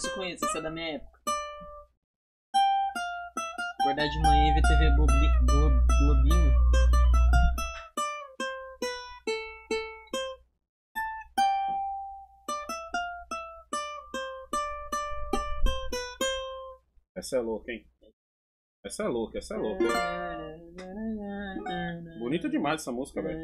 Essa eu conheço, essa é da minha época. Acordar de manhã e é ver TV Bobli, Globinho. Essa é louca, hein? Essa é louca, essa é louca. Bonita demais essa música, velho.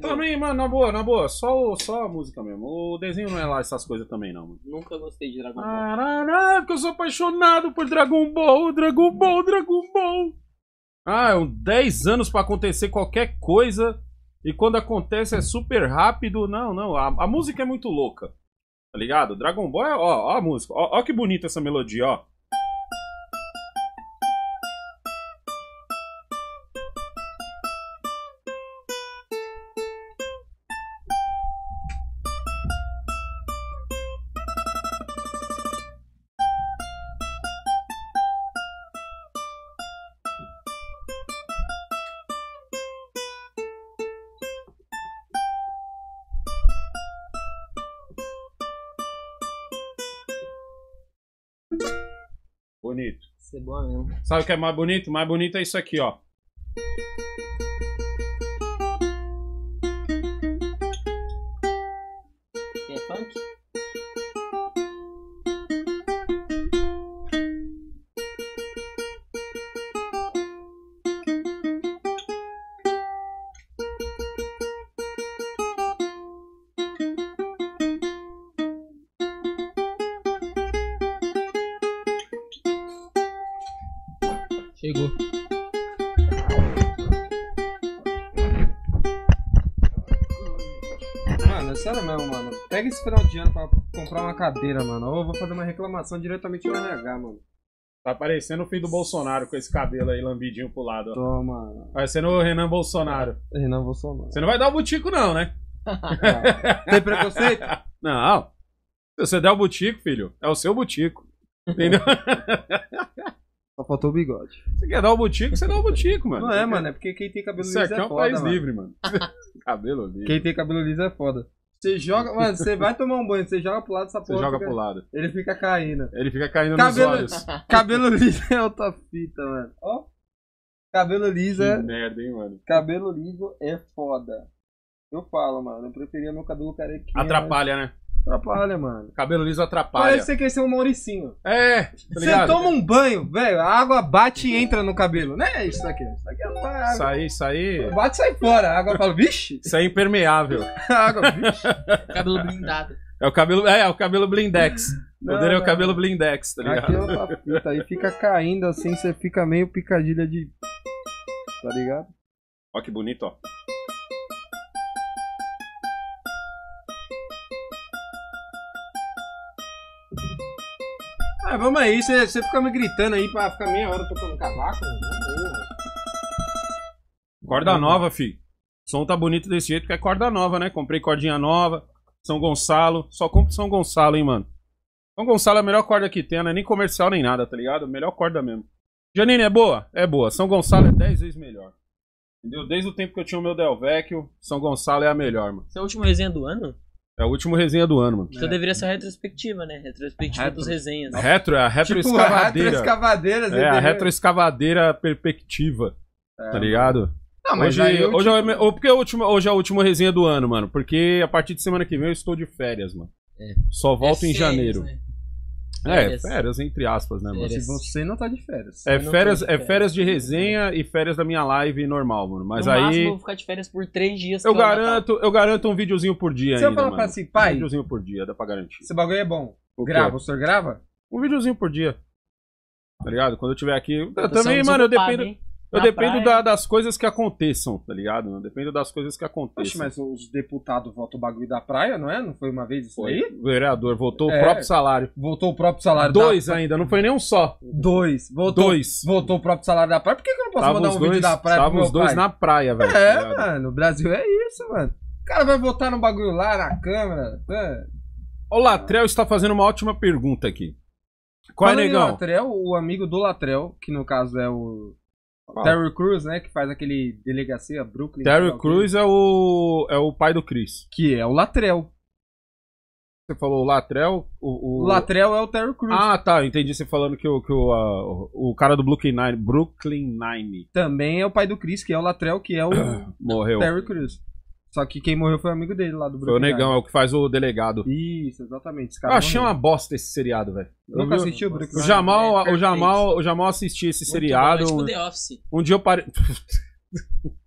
Também, é mano, na boa, na boa. Só, só a música mesmo. O desenho não é lá essas coisas também, não. Mano. Nunca gostei de Dragon Ball. Ah, porque eu sou apaixonado por Dragon Ball, Dragon Ball, Dragon Ball. Ah, é um 10 anos para acontecer qualquer coisa. E quando acontece é super rápido. Não, não. A, a música é muito louca. Tá ligado? Dragon Ball é. Ó, ó a música. Ó, ó que bonita essa melodia, ó. Sabe o que é mais bonito? Mais bonito é isso aqui, ó. final de ano pra comprar uma cadeira, mano. Ou eu vou fazer uma reclamação diretamente no RH, mano. Tá parecendo o filho do Bolsonaro com esse cabelo aí lambidinho pro lado. Ó. Toma. Parecendo o Renan Bolsonaro. Renan Bolsonaro. Você não vai dar o butico, não, né? Tem preconceito? Não. Se você der o butico, filho, é o seu butico. Entendeu? Só faltou o bigode. Você quer dar o butico, você dá o butico, mano. Não é, mano, é porque quem tem cabelo liso é foda. Isso aqui é um país mano. livre, mano. cabelo liso. Quem tem cabelo liso é foda. Você joga, mano, você vai tomar um banho, você joga pro lado dessa porra. Você joga fica, pro lado. Ele fica caindo. Ele fica caindo cabelo, nos olhos. Cabelo liso é outra fita, mano. Ó. Cabelo liso que é. merda, hein, mano. Cabelo liso é foda. Eu falo, mano. Eu preferia meu cabelo carequinho. Atrapalha, né? Atrapalha, mano. Cabelo liso atrapalha. Parece que você quer ser um Mauricinho. É, tá Você toma um banho, velho, a água bate e entra no cabelo. Não é isso daqui. Isso daqui é água. Isso aí, isso aí. Bate e sai fora. A água fala, vixe. Isso é impermeável. a água, vixe. cabelo blindado. É o cabelo, é, é o cabelo blindex. O Poder é o cabelo blindex, tá ligado? Aqui é outra Aí fica caindo assim, você fica meio picadilha de... Tá ligado? Ó que bonito, ó. Ah, vamos aí, você fica me gritando aí pra ficar meia hora tocando cavaco. Né? Corda nova, fi. O som tá bonito desse jeito porque é corda nova, né? Comprei cordinha nova. São Gonçalo. Só compro São Gonçalo, hein, mano. São Gonçalo é a melhor corda que tem, não é nem comercial nem nada, tá ligado? Melhor corda mesmo. Janine, é boa? É boa. São Gonçalo é 10 vezes melhor. Entendeu? Desde o tempo que eu tinha o meu Delvecchio, São Gonçalo é a melhor, mano. Essa é a última resenha do ano? É o último resenha do ano, mano. Então é. deveria ser a retrospectiva, né? Retrospectiva retro... dos resenhas. Retro, Retro, é a retroescavadeira. Tipo, retroescavadeira, É, a retroescavadeira perspectiva. É, tá ligado? Não, mas hoje, eu, hoje, tipo... é, porque é último, hoje é a última resenha do ano, mano. Porque a partir de semana que vem eu estou de férias, mano. É. Só volto é em seis, janeiro. Né? férias. É, férias, entre aspas, né, mano? Se você não tá de férias. É férias, de é férias, é férias de resenha e férias da minha live normal, mano. Mas no aí. Máximo, eu vou ficar de férias por três dias. Eu garanto, eu garanto um videozinho por dia. Se ainda, eu falar mano. assim, pai. Um videozinho por dia, dá pra garantir. Esse bagulho é bom. O grava, o senhor grava? Um videozinho por dia. Tá ligado? Quando eu tiver aqui. Eu é também, mano, eu dependo. Hein? Eu dependo da, das coisas que aconteçam, tá ligado? Eu dependo das coisas que aconteçam. Poxa, mas os deputados votam o bagulho da praia, não é? Não foi uma vez isso foi. aí? O vereador votou é, o próprio salário. Votou o próprio salário Dois da... ainda, não foi nem um só. Dois. Votou, dois. Votou o próprio salário da praia. Por que, que eu não posso tava mandar um dois, vídeo da praia Estavam os dois pai? na praia, velho. Tá é, tá mano. O Brasil é isso, mano. O cara vai votar no bagulho lá, na Câmara. Mano. Tá? O Latrel está fazendo uma ótima pergunta aqui. Qual é, Falando é, negão? Latrel, o amigo do Latrel, que no caso é o Terry Crews, né? Que faz aquele delegacia Brooklyn. Terry Crews é o, é o pai do Chris. Que é o Latrell. Você falou o Latrell? O, o... o Latrell é o Terry Crews. Ah, tá. Entendi você falando que, o, que o, a, o cara do Brooklyn Nine, Brooklyn Nine. Também é o pai do Chris, que é o Latrell, que é o Morreu. Terry Cruz. Só que quem morreu foi o amigo dele lá do Brooklyn. Foi o Negão, é o que faz o delegado. Isso, exatamente. Esse cara eu achei morreu. uma bosta esse seriado, velho. Nunca assisti o Brooklyn. O Jamal, é o Jamal, o Jamal assistia esse é seriado. é tipo um, The Office. Um dia eu parei.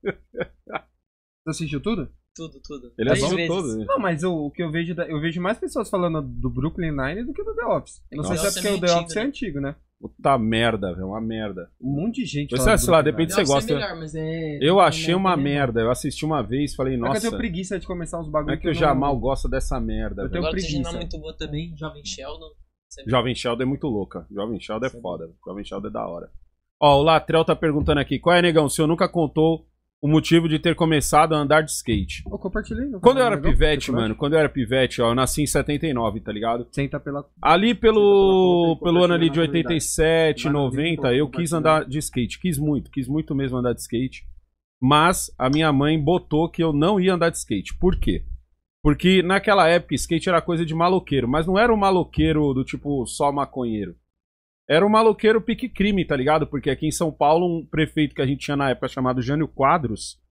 Você assistiu tudo? tudo, tudo. Ele assistiu é vezes. todo. Não, mas eu, o que eu vejo, da, eu vejo mais pessoas falando do Brooklyn Nine do que do The Office. Não sei se é porque o The antigo, Office é né? é antigo, né? Puta merda, velho, uma merda. Um monte de gente. Você, sei lá, depende do você gosta. É melhor, é... Eu achei uma merda. Eu assisti uma vez, falei, nossa. Mas eu tenho preguiça de começar uns bagulhos. É que o Jamal não... gosta dessa merda. Eu tenho eu preguiça. muito boa também, Jovem Sheldon. Jovem Sheldon é muito louca. Jovem Sheldon é foda. Jovem Sheldon é da hora. Ó, o Latrel tá perguntando aqui, qual é, negão? Se eu nunca contou o motivo de ter começado a andar de skate. Eu compartilhei. Eu quando eu era pivete, mano, quando eu era pivete, ó, eu nasci em 79, tá ligado? Senta pela... Ali pelo, Senta pela pelo ano ali de 87, 90, eu quis andar de skate. Quis muito, quis muito mesmo andar de skate. Mas a minha mãe botou que eu não ia andar de skate. Por quê? Porque naquela época skate era coisa de maloqueiro, mas não era um maloqueiro do tipo só maconheiro era um maloqueiro pique crime, tá ligado? Porque aqui em São Paulo, um prefeito que a gente tinha na época chamado Jânio Quadros,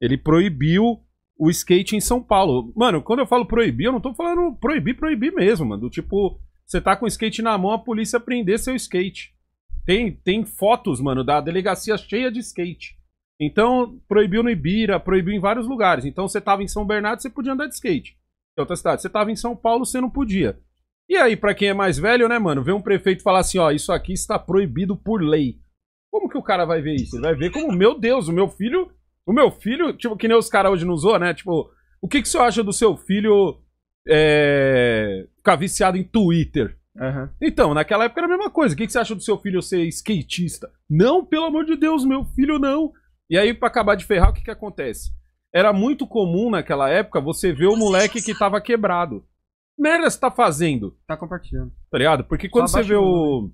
ele proibiu o skate em São Paulo. Mano, quando eu falo proibir, eu não tô falando proibir, proibir mesmo, mano. Do tipo, você tá com o skate na mão, a polícia prender seu skate. Tem, tem fotos, mano, da delegacia cheia de skate. Então, proibiu no Ibira, proibiu em vários lugares. Então, você tava em São Bernardo, você podia andar de skate. Em outra cidade. Você tava em São Paulo, você não podia. E aí, para quem é mais velho, né, mano, ver um prefeito falar assim, ó, isso aqui está proibido por lei. Como que o cara vai ver isso? Ele vai ver como, meu Deus, o meu filho, o meu filho, tipo, que nem os caras hoje não usou, né? Tipo, o que que você acha do seu filho é, ficar viciado em Twitter? Uhum. Então, naquela época era a mesma coisa. O que, que você acha do seu filho ser skatista? Não, pelo amor de Deus, meu filho não. E aí, para acabar de ferrar, o que, que acontece? Era muito comum naquela época você ver o moleque que tava quebrado merda você tá fazendo? Tá compartilhando. Tá ligado? Porque quando você vê o,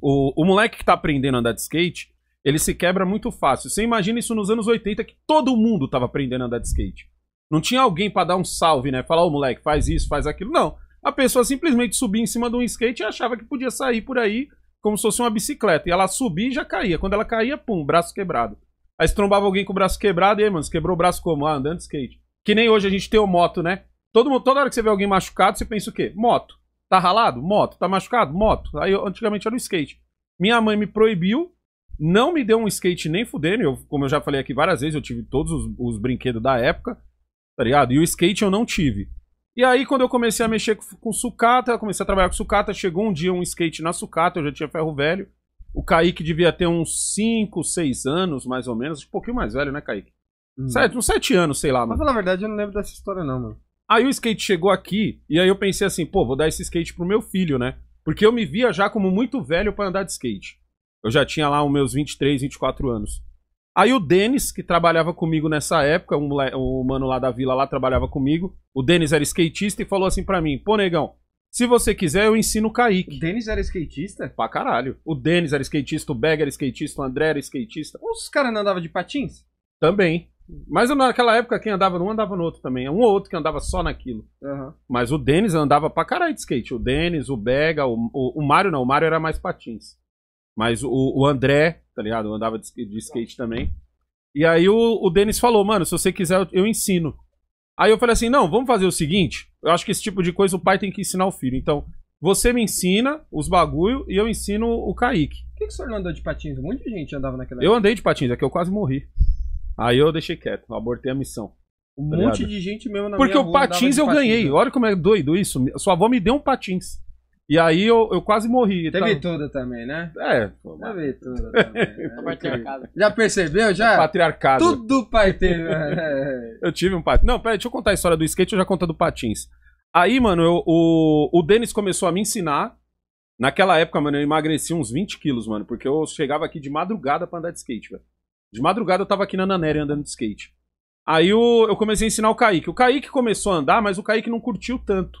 o, o. moleque que tá aprendendo a andar de skate, ele se quebra muito fácil. Você imagina isso nos anos 80 que todo mundo tava aprendendo a andar de skate. Não tinha alguém para dar um salve, né? Falar, ô oh, moleque, faz isso, faz aquilo. Não. A pessoa simplesmente subia em cima de um skate e achava que podia sair por aí como se fosse uma bicicleta. E ela subia e já caía. Quando ela caía, pum, braço quebrado. Aí se trombava alguém com o braço quebrado, e aí, mano, você quebrou o braço como? Ah, andando de skate. Que nem hoje a gente tem o moto, né? Todo, toda hora que você vê alguém machucado, você pensa o quê? Moto. Tá ralado? Moto. Tá machucado? Moto. Aí antigamente era o skate. Minha mãe me proibiu, não me deu um skate nem fudendo. Eu, como eu já falei aqui várias vezes, eu tive todos os, os brinquedos da época, tá ligado? E o skate eu não tive. E aí, quando eu comecei a mexer com, com sucata, comecei a trabalhar com sucata, chegou um dia um skate na sucata, eu já tinha ferro velho. O Kaique devia ter uns 5, 6 anos, mais ou menos. Um pouquinho mais velho, né, Kaique? Hum. Sete, uns 7 anos, sei lá, mano. Mas, na verdade, eu não lembro dessa história, não, mano. Aí o skate chegou aqui e aí eu pensei assim, pô, vou dar esse skate pro meu filho, né? Porque eu me via já como muito velho para andar de skate. Eu já tinha lá os meus 23, 24 anos. Aí o Denis, que trabalhava comigo nessa época, um, um mano lá da vila lá trabalhava comigo. O Denis era skatista e falou assim para mim: pô, negão, se você quiser, eu ensino o Kaique. O Denis era skatista? Pra caralho. O Denis era skatista, o Beg era skatista, o André era skatista. Os caras não andavam de patins? Também. Mas naquela época, quem andava num andava no outro também. É um ou outro que andava só naquilo. Uhum. Mas o Denis andava pra caralho de skate. O Denis, o Bega, o, o, o Mário não. O Mário era mais patins. Mas o, o André, tá ligado? Andava de, de skate também. E aí o, o Denis falou, mano, se você quiser eu, eu ensino. Aí eu falei assim, não, vamos fazer o seguinte. Eu acho que esse tipo de coisa o pai tem que ensinar o filho. Então, você me ensina os bagulho e eu ensino o Kaique. Por que, que o senhor não andou de patins? Um monte de gente andava naquela época. Eu andei de patins, é que eu quase morri. Aí eu deixei quieto, abortei a missão. Um tá monte ligado? de gente mesmo na Porque minha o patins eu ganhei. Né? Olha como é doido isso. Sua avó me deu um patins. E aí eu, eu quase morri. Teve tá... tudo também, né? É. Teve tudo também. Né? já percebeu? Já? Patriarcado. Tudo pai teve. Né? eu tive um patins. Não, peraí, deixa eu contar a história do skate, eu já conto do patins. Aí, mano, eu, o, o Denis começou a me ensinar. Naquela época, mano, eu emagreci uns 20 quilos, mano. Porque eu chegava aqui de madrugada pra andar de skate, velho. De madrugada eu tava aqui na Nanere andando de skate. Aí eu, eu comecei a ensinar o Kaique. O Kaique começou a andar, mas o Kaique não curtiu tanto.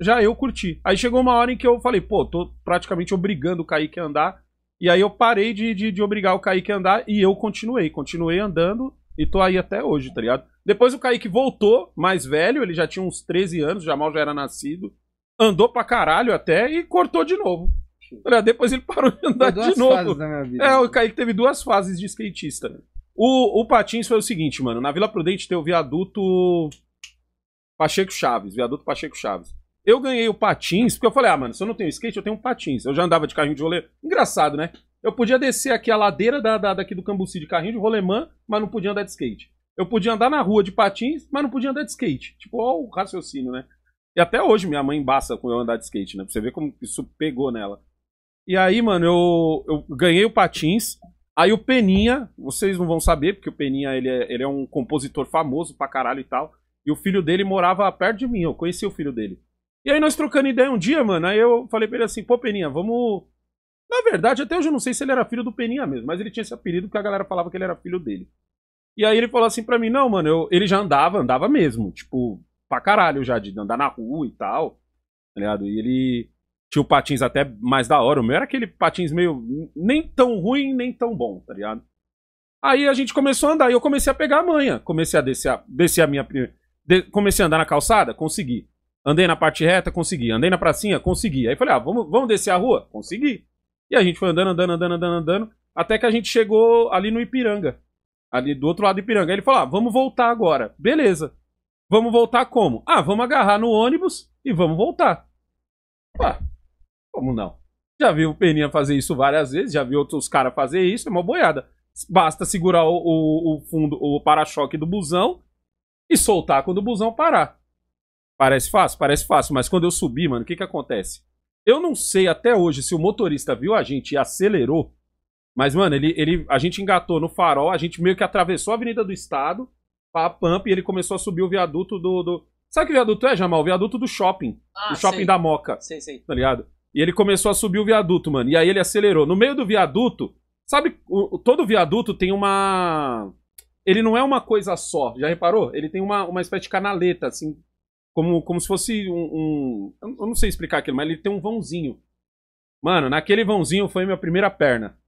Já eu curti. Aí chegou uma hora em que eu falei, pô, tô praticamente obrigando o Kaique a andar. E aí eu parei de, de, de obrigar o Kaique a andar e eu continuei. Continuei andando e tô aí até hoje, tá ligado? Depois o Kaique voltou, mais velho, ele já tinha uns 13 anos, já mal já era nascido. Andou pra caralho até e cortou de novo. Olha, ah, depois ele parou de andar de novo. É, o Kaique teve duas fases de skatista. O, o Patins foi o seguinte, mano. Na Vila Prudente tem o viaduto Pacheco Chaves. Viaduto Pacheco Chaves. Eu ganhei o Patins, porque eu falei, ah, mano, se eu não tenho skate, eu tenho um Patins. Eu já andava de carrinho de rolê. Engraçado, né? Eu podia descer aqui a ladeira da, da daqui do Cambuci de carrinho de rolemã, mas não podia andar de skate. Eu podia andar na rua de patins, mas não podia andar de skate. Tipo, ó o raciocínio, né? E até hoje minha mãe embaça com eu andar de skate, né? Pra você ver como isso pegou nela. E aí, mano, eu, eu ganhei o Patins. Aí o Peninha, vocês não vão saber, porque o Peninha ele é, ele é um compositor famoso pra caralho e tal. E o filho dele morava perto de mim, eu conheci o filho dele. E aí nós trocando ideia um dia, mano, aí eu falei pra ele assim, pô, Peninha, vamos. Na verdade, até hoje eu não sei se ele era filho do Peninha mesmo, mas ele tinha esse apelido porque a galera falava que ele era filho dele. E aí ele falou assim pra mim, não, mano, eu... ele já andava, andava mesmo, tipo, pra caralho já, de andar na rua e tal. Tá ligado? E ele. Tinha o patins até mais da hora. O meu era aquele patins meio. nem tão ruim, nem tão bom, tá ligado? Aí a gente começou a andar e eu comecei a pegar a manha. Comecei a descer a, descer a minha. De, comecei a andar na calçada? Consegui. Andei na parte reta? Consegui. Andei na pracinha? Consegui. Aí falei, ah, vamos, vamos descer a rua? Consegui. E a gente foi andando, andando, andando, andando, andando. Até que a gente chegou ali no Ipiranga. Ali do outro lado do Ipiranga. Aí ele falou, ah, vamos voltar agora. Beleza. Vamos voltar como? Ah, vamos agarrar no ônibus e vamos voltar. Pá, como não? Já viu o Peninha fazer isso várias vezes, já viu outros caras fazer isso, é uma boiada. Basta segurar o, o, o fundo, o para-choque do busão e soltar quando o busão parar. Parece fácil? Parece fácil, mas quando eu subi, mano, o que que acontece? Eu não sei até hoje se o motorista viu a gente e acelerou, mas, mano, ele, ele, a gente engatou no farol, a gente meio que atravessou a Avenida do Estado, a Pampa, e ele começou a subir o viaduto do, do... Sabe que viaduto é, Jamal? O viaduto do shopping. Ah, o shopping da Moca. Sim, sim. Tá ligado? E ele começou a subir o viaduto, mano. E aí ele acelerou. No meio do viaduto, sabe, o, todo viaduto tem uma. Ele não é uma coisa só, já reparou? Ele tem uma, uma espécie de canaleta, assim. Como, como se fosse um, um. Eu não sei explicar aquilo, mas ele tem um vãozinho. Mano, naquele vãozinho foi minha primeira perna.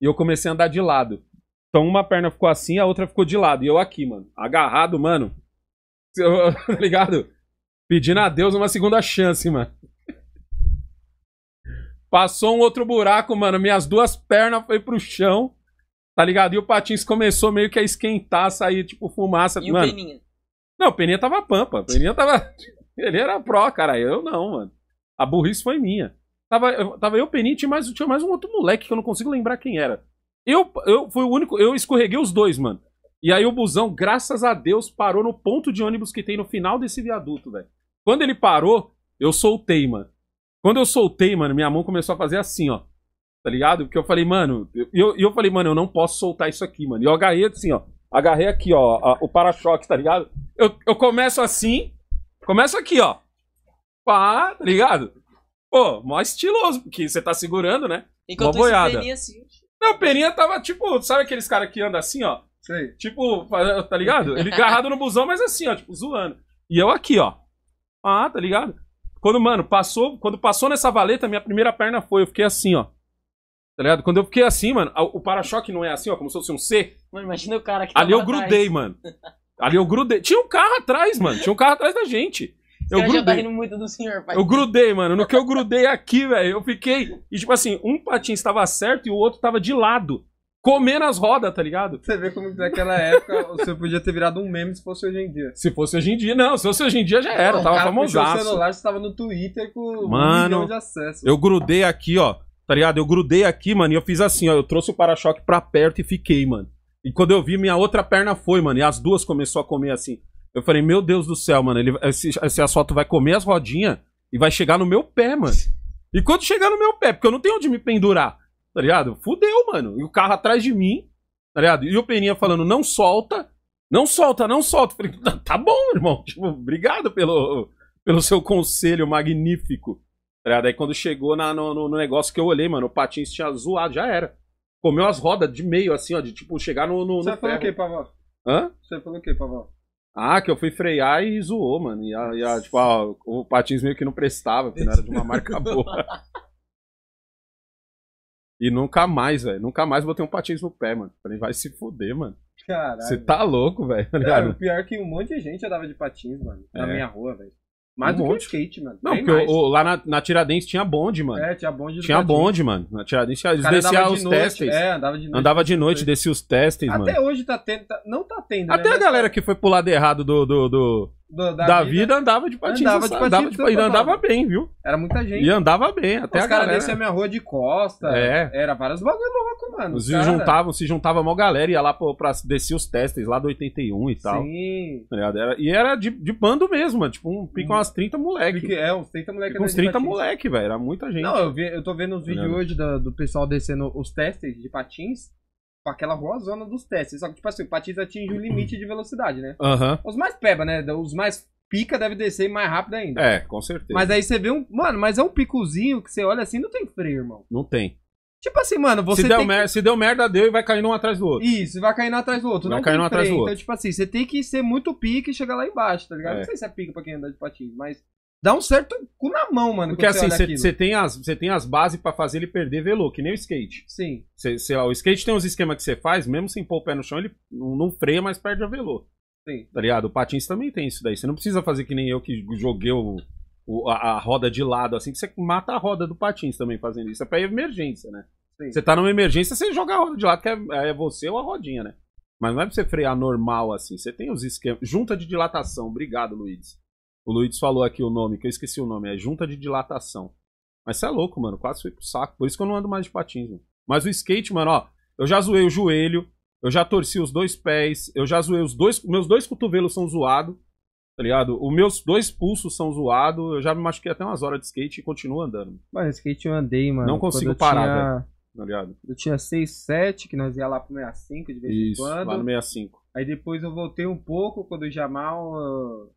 E eu comecei a andar de lado. Então uma perna ficou assim, a outra ficou de lado. E eu aqui, mano. Agarrado, mano. tá ligado? Pedindo a Deus uma segunda chance, mano. Passou um outro buraco, mano. Minhas duas pernas foi pro chão. Tá ligado? E o Patins começou meio que a esquentar, sair tipo fumaça. E mano. o Peninha? Não, o Peninha tava pampa. O Peninha tava. Ele era pró, cara. Eu não, mano. A burrice foi minha. Tava eu, tava eu Peninha, tinha mais, tinha mais um outro moleque que eu não consigo lembrar quem era. Eu, eu fui o único. Eu escorreguei os dois, mano. E aí o busão, graças a Deus, parou no ponto de ônibus que tem no final desse viaduto, velho. Quando ele parou, eu soltei, mano. Quando eu soltei, mano, minha mão começou a fazer assim, ó. Tá ligado? Porque eu falei, mano, eu, eu, eu falei, mano, eu não posso soltar isso aqui, mano. E eu agarrei assim, ó. Agarrei aqui, ó, a, o para-choque, tá ligado? Eu, eu começo assim, começo aqui, ó. Pá, tá ligado? Pô, mó estiloso, porque você tá segurando, né? Enquanto uma boiada. Isso, peninha, assim. Tipo, não, a Peninha tava tipo, sabe aqueles caras que andam assim, ó? Sei. Tipo, tá ligado? Ele agarrado no busão, mas assim, ó, tipo, zoando. E eu aqui, ó. Ah, tá ligado? Quando, mano, passou, quando passou nessa valeta, minha primeira perna foi, eu fiquei assim, ó. Tá ligado? Quando eu fiquei assim, mano, o para-choque não é assim, ó, como se fosse um C. Mano, imagina o cara que Ali eu grudei, atrás. mano. Ali eu grudei. Tinha um carro atrás, mano. Tinha um carro atrás da gente. eu tá grudei. Tá rindo muito do senhor, pai. Eu grudei, mano. No que eu grudei aqui, velho, eu fiquei. E tipo assim, um patinho estava certo e o outro estava de lado comer nas rodas, tá ligado? Você vê como naquela época você podia ter virado um meme se fosse hoje em dia. Se fosse hoje em dia, não. Se fosse hoje em dia já era, não, tava famosaço. O celular você tava no Twitter com Mano, um milhão de acessos. Eu grudei aqui, ó. Tá ligado? Eu grudei aqui, mano, e eu fiz assim, ó. Eu trouxe o para-choque pra perto e fiquei, mano. E quando eu vi, minha outra perna foi, mano. E as duas começou a comer assim. Eu falei, meu Deus do céu, mano. Ele, esse, esse asfalto vai comer as rodinhas e vai chegar no meu pé, mano. E quando chegar no meu pé, porque eu não tenho onde me pendurar tá ligado? Fudeu, mano. E o carro atrás de mim, tá ligado? E o Peninha falando, não solta, não solta, não solta. falei, tá, tá bom, irmão. Tipo, obrigado pelo, pelo seu conselho magnífico. Tá ligado? Aí quando chegou na, no, no, negócio que eu olhei, mano, o Patins tinha zoado, já era. Comeu as rodas de meio, assim, ó, de tipo, chegar no. no Você falou o que, Pavão? Hã? Você falou o que, Pavão? Ah, que eu fui frear e zoou, mano. E, a, e a, tipo, o Patins meio que não prestava, porque não era de uma marca boa. E nunca mais, velho. Nunca mais botei um patins no pé, mano. Falei, vai se foder, mano. Caralho. Você tá louco, velho. Tá o pior é que um monte de gente andava de patins, mano. Na é. minha rua, velho. Mais um do monte. que o skate, mano. Não, Bem porque o, o, lá na, na, Tiradentes tinha bonde, mano. É, tinha bonde. Tinha patins. bonde, mano. Na Tiradentes tinha, eles desciam os testes. É, andava de noite. Andava de noite, descia os testes, Até mano. Até hoje tá tendo. Tá, não tá tendo. Né? Até né, a galera tá. que foi pro lado errado do, do, do do, da, da vida, vida, andava de patins. Andava de patins. Andava, andava, andava bem, viu? Era muita gente. E andava bem, até Os caras a minha rua de costa. É. Era vários bagulho louco, mano. Se cara... juntavam, se juntava mó galera, ia lá pra, pra descer os testes lá do 81 e tal. Sim. Tá era, e era de, de bando mesmo, mano. Tipo, um, pica hum. umas 30 moleque. É, uns 30 moleque. uns 30 patins. moleque, velho. Era muita gente. Não, eu, vi, eu tô vendo os tá vídeos hoje do, do pessoal descendo os testes de patins aquela rua zona dos testes. Só que, tipo assim, o Patins atinge o limite de velocidade, né? Uhum. Os mais peba, né? Os mais pica deve descer mais rápido ainda. É, com certeza. Mas aí você vê um. Mano, mas é um picozinho que você olha assim, não tem freio, irmão. Não tem. Tipo assim, mano, você. Se, deu mer... se deu merda, deu e vai caindo um atrás do outro. Isso, vai caindo um atrás do outro. Vai não caindo um atrás do então, outro. Então, tipo assim, você tem que ser muito pica e chegar lá embaixo, tá ligado? É. Não sei se é pica pra quem anda de patins, mas dá um certo cu na mão, mano. Porque assim, você tem, as, tem as bases para fazer ele perder velo, que nem o skate. Sim. Cê, cê, o skate tem uns esquemas que você faz, mesmo sem pôr o pé no chão, ele não freia, mas perde a velo. Sim. Tá ligado? O patins também tem isso daí. Você não precisa fazer que nem eu que joguei o, o a, a, roda de lado, assim, que você mata a roda do patins também fazendo isso. É pra emergência, né? Você tá numa emergência, você joga a roda de lado, que é, é você ou a rodinha, né? Mas não é pra você frear normal assim. Você tem os esquemas. Junta de dilatação. Obrigado, Luiz. O Luiz falou aqui o nome, que eu esqueci o nome, é junta de dilatação. Mas você é louco, mano, quase fui pro saco. Por isso que eu não ando mais de patins, mano. Mas o skate, mano, ó, eu já zoei o joelho, eu já torci os dois pés, eu já zoei os dois. Meus dois cotovelos são zoados, tá ligado? Os meus dois pulsos são zoados, eu já me machuquei até umas horas de skate e continuo andando. Mano, skate eu andei, mano. Não consigo parar, tinha... velho. Tá ligado? Eu tinha 6, 7, que nós ia lá pro 65 de vez Isso, em quando. Lá no 65. Aí depois eu voltei um pouco quando o Jamal.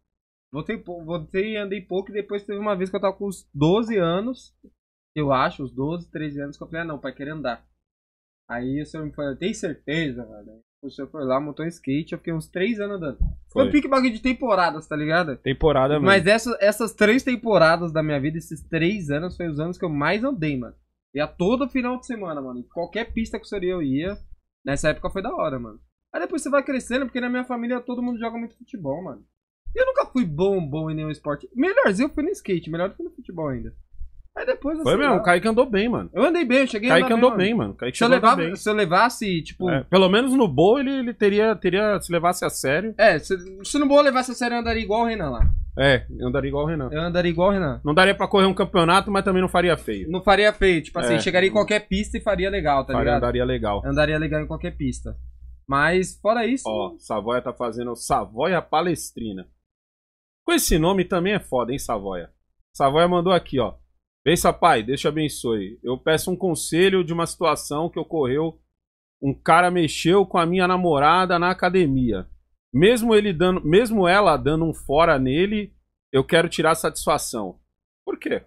Voltei, voltei andei pouco e depois teve uma vez que eu tava com os 12 anos, eu acho, os 12, 13 anos, que eu falei, ah não, pai, querer andar. Aí o senhor me falou, tem certeza, velho? O senhor foi lá, montou um skate, eu fiquei uns 3 anos andando. Foi, foi pique bagulho de temporadas, tá ligado? Temporada mesmo. Mas essa, essas três temporadas da minha vida, esses 3 anos, foi os anos que eu mais andei, mano. E a todo final de semana, mano. Qualquer pista que o senhor eu ia, nessa época foi da hora, mano. Aí depois você vai crescendo, porque na minha família todo mundo joga muito futebol, mano fui bom, bom em nenhum esporte. Melhorzinho foi no skate, melhor do que no futebol ainda. Aí depois assim, Foi mesmo, o Kaique andou bem, mano. Eu andei bem, eu cheguei Kaique a andou bem, mano. Kaique se, eu levava, se eu levasse, tipo. É, pelo menos no bowl ele, ele teria, teria. Se levasse a sério. É, se, se no bowl levasse a sério, eu andaria igual o Renan lá. É, eu andaria igual o Renan. Eu andaria igual o Renan. Não daria pra correr um campeonato, mas também não faria feio. Não faria feio, tipo assim, é. chegaria em qualquer pista e faria legal, tá faria, ligado? Andaria legal. Andaria legal em qualquer pista. Mas, fora isso. Ó, Savoia tá fazendo Savoia Palestrina. Com esse nome também é foda, hein, Savoia? Savoia mandou aqui, ó. Pensa, pai, deixa abençoe. Eu peço um conselho de uma situação que ocorreu. Um cara mexeu com a minha namorada na academia. Mesmo ele dando, mesmo ela dando um fora nele, eu quero tirar satisfação. Por quê?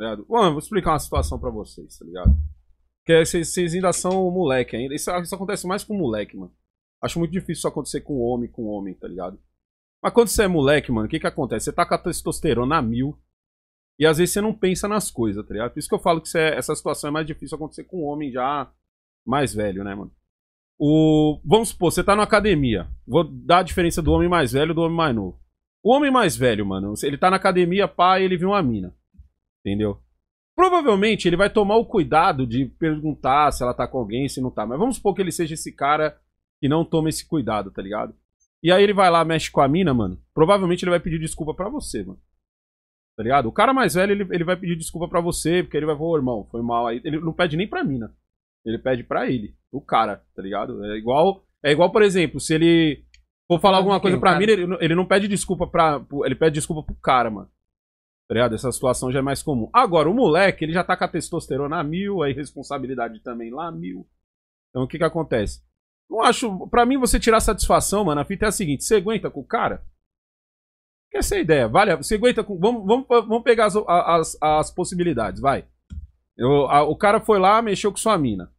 Ligado? Bom, vou explicar uma situação para vocês, tá ligado? Porque vocês ainda são moleque ainda. Isso, isso acontece mais com moleque, mano. Acho muito difícil isso acontecer com homem, com homem, tá ligado? Mas quando você é moleque, mano, o que que acontece? Você tá com a testosterona a mil e às vezes você não pensa nas coisas, tá ligado? Por isso que eu falo que é, essa situação é mais difícil acontecer com um homem já mais velho, né, mano? O, vamos supor, você tá na academia. Vou dar a diferença do homem mais velho e do homem mais novo. O homem mais velho, mano, ele tá na academia, pá, e ele viu uma mina. Entendeu? Provavelmente ele vai tomar o cuidado de perguntar se ela tá com alguém, se não tá. Mas vamos supor que ele seja esse cara que não toma esse cuidado, tá ligado? E aí ele vai lá, mexe com a mina, mano. Provavelmente ele vai pedir desculpa para você, mano. Tá ligado? O cara mais velho, ele, ele vai pedir desculpa para você, porque ele vai falar, oh, irmão, foi mal aí. Ele não pede nem pra mina. Ele pede para ele, o cara, tá ligado? É igual, é igual, por exemplo, se ele for falar alguma coisa pra mim, ele, ele não pede desculpa pra. Ele pede desculpa pro cara, mano. Tá ligado? Essa situação já é mais comum. Agora, o moleque, ele já tá com a testosterona a mil, a irresponsabilidade também lá a mil. Então, o que que acontece? Não acho. Pra mim, você tirar satisfação, mano, a fita é a seguinte: você aguenta com o cara? Quer essa é a ideia. Vale, você aguenta com. Vamos, vamos, vamos pegar as, as, as possibilidades, vai. Eu, a, o cara foi lá, mexeu com sua mina.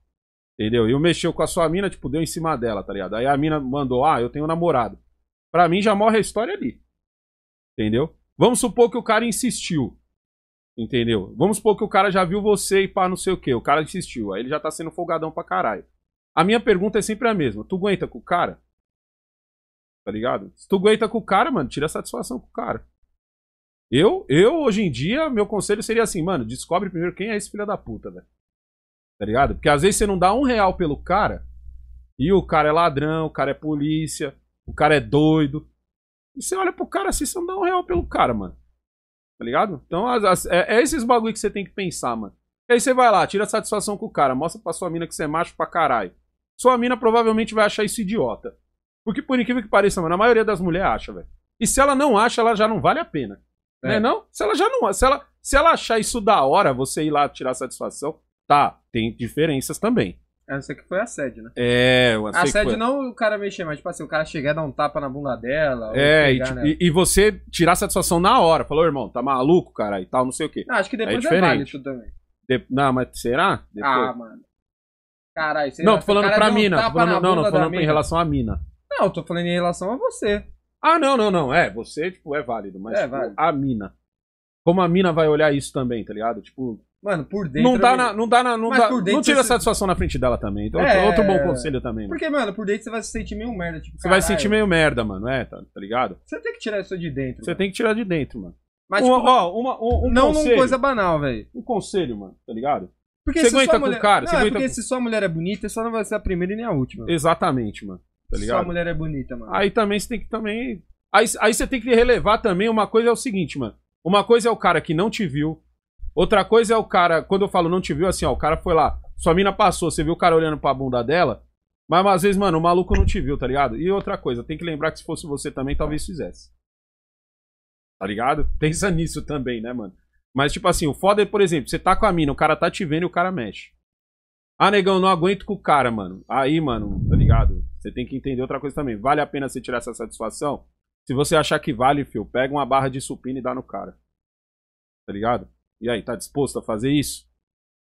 Entendeu? E mexeu com a sua mina, tipo, deu em cima dela, tá ligado? Aí a mina mandou, ah, eu tenho um namorado. Pra mim já morre a história ali. Entendeu? Vamos supor que o cara insistiu. Entendeu? Vamos supor que o cara já viu você e pá, não sei o que. O cara insistiu. Aí ele já tá sendo folgadão pra caralho. A minha pergunta é sempre a mesma. Tu aguenta com o cara? Tá ligado? Se tu aguenta com o cara, mano, tira satisfação com o cara. Eu, eu hoje em dia, meu conselho seria assim, mano, descobre primeiro quem é esse filho da puta, velho. Tá ligado? Porque às vezes você não dá um real pelo cara e o cara é ladrão, o cara é polícia, o cara é doido. E você olha pro cara assim, você não dá um real pelo cara, mano. Tá ligado? Então as, as, é, é esses bagulho que você tem que pensar, mano. E aí você vai lá, tira satisfação com o cara, mostra pra sua mina que você é macho pra caralho. Sua mina provavelmente vai achar isso idiota. Porque, por incrível que pareça, mano, a maioria das mulheres acha, velho. E se ela não acha, ela já não vale a pena. É. Né, não? Se ela já não. Se ela, se ela achar isso da hora, você ir lá tirar satisfação, tá, tem diferenças também. essa aqui foi que foi né? É, o assédio. A sede não o cara mexer, mas tipo assim, o cara chegar e dar um tapa na bunda dela. É, e, e, você tirar satisfação na hora. Falou, irmão, tá maluco, cara, e tal, não sei o quê. Não, acho que é depois é, é válido também. De... Não, mas será? Ah, depois... Ah, mano. Caralho, você Não, tô falando pra mina. Tô falando, não, não, tô falando em relação à mina. Não, tô falando em relação a você. Ah, não, não, não. É, você, tipo, é válido, mas é, tipo, válido. a mina. Como a mina vai olhar isso também, tá ligado? Tipo. Mano, por dentro. Não dá na. Não, dá na, não, dá, não tira você... satisfação na frente dela também. Então, é... Outro bom conselho também. Mano. Porque, mano, por dentro você vai se sentir meio merda. Tipo, você vai se sentir meio merda, mano, é, tá, tá, ligado? Você tem que tirar isso de dentro. Você mano. tem que tirar de dentro, mano. Mas, uma, tipo, ó, uma, um, um não conselho, coisa banal, velho. Um conselho, mano, tá ligado? Porque você aguenta mulher... com o cara? Não, é porque com... se sua mulher é bonita, só não vai ser a primeira e nem a última. Exatamente, mano. Tá ligado? Sua mulher é bonita, mano. Aí também você tem que também. Aí, aí você tem que relevar também. Uma coisa é o seguinte, mano. Uma coisa é o cara que não te viu. Outra coisa é o cara. Quando eu falo não te viu, assim, ó, o cara foi lá. Sua mina passou, você viu o cara olhando pra bunda dela. Mas às vezes, mano, o maluco não te viu, tá ligado? E outra coisa, tem que lembrar que se fosse você também, talvez fizesse. Tá ligado? Pensa nisso também, né, mano? Mas, tipo assim, o foda é, por exemplo, você tá com a mina, o cara tá te vendo e o cara mexe. Ah, negão, não aguento com o cara, mano. Aí, mano, tá ligado? Você tem que entender outra coisa também. Vale a pena você tirar essa satisfação? Se você achar que vale, fio, pega uma barra de supino e dá no cara. Tá ligado? E aí, tá disposto a fazer isso?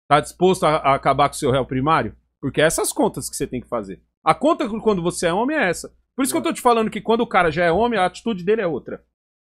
Tá disposto a, acabar com o seu réu primário? Porque é essas contas que você tem que fazer. A conta quando você é homem é essa. Por isso que eu tô te falando que quando o cara já é homem, a atitude dele é outra.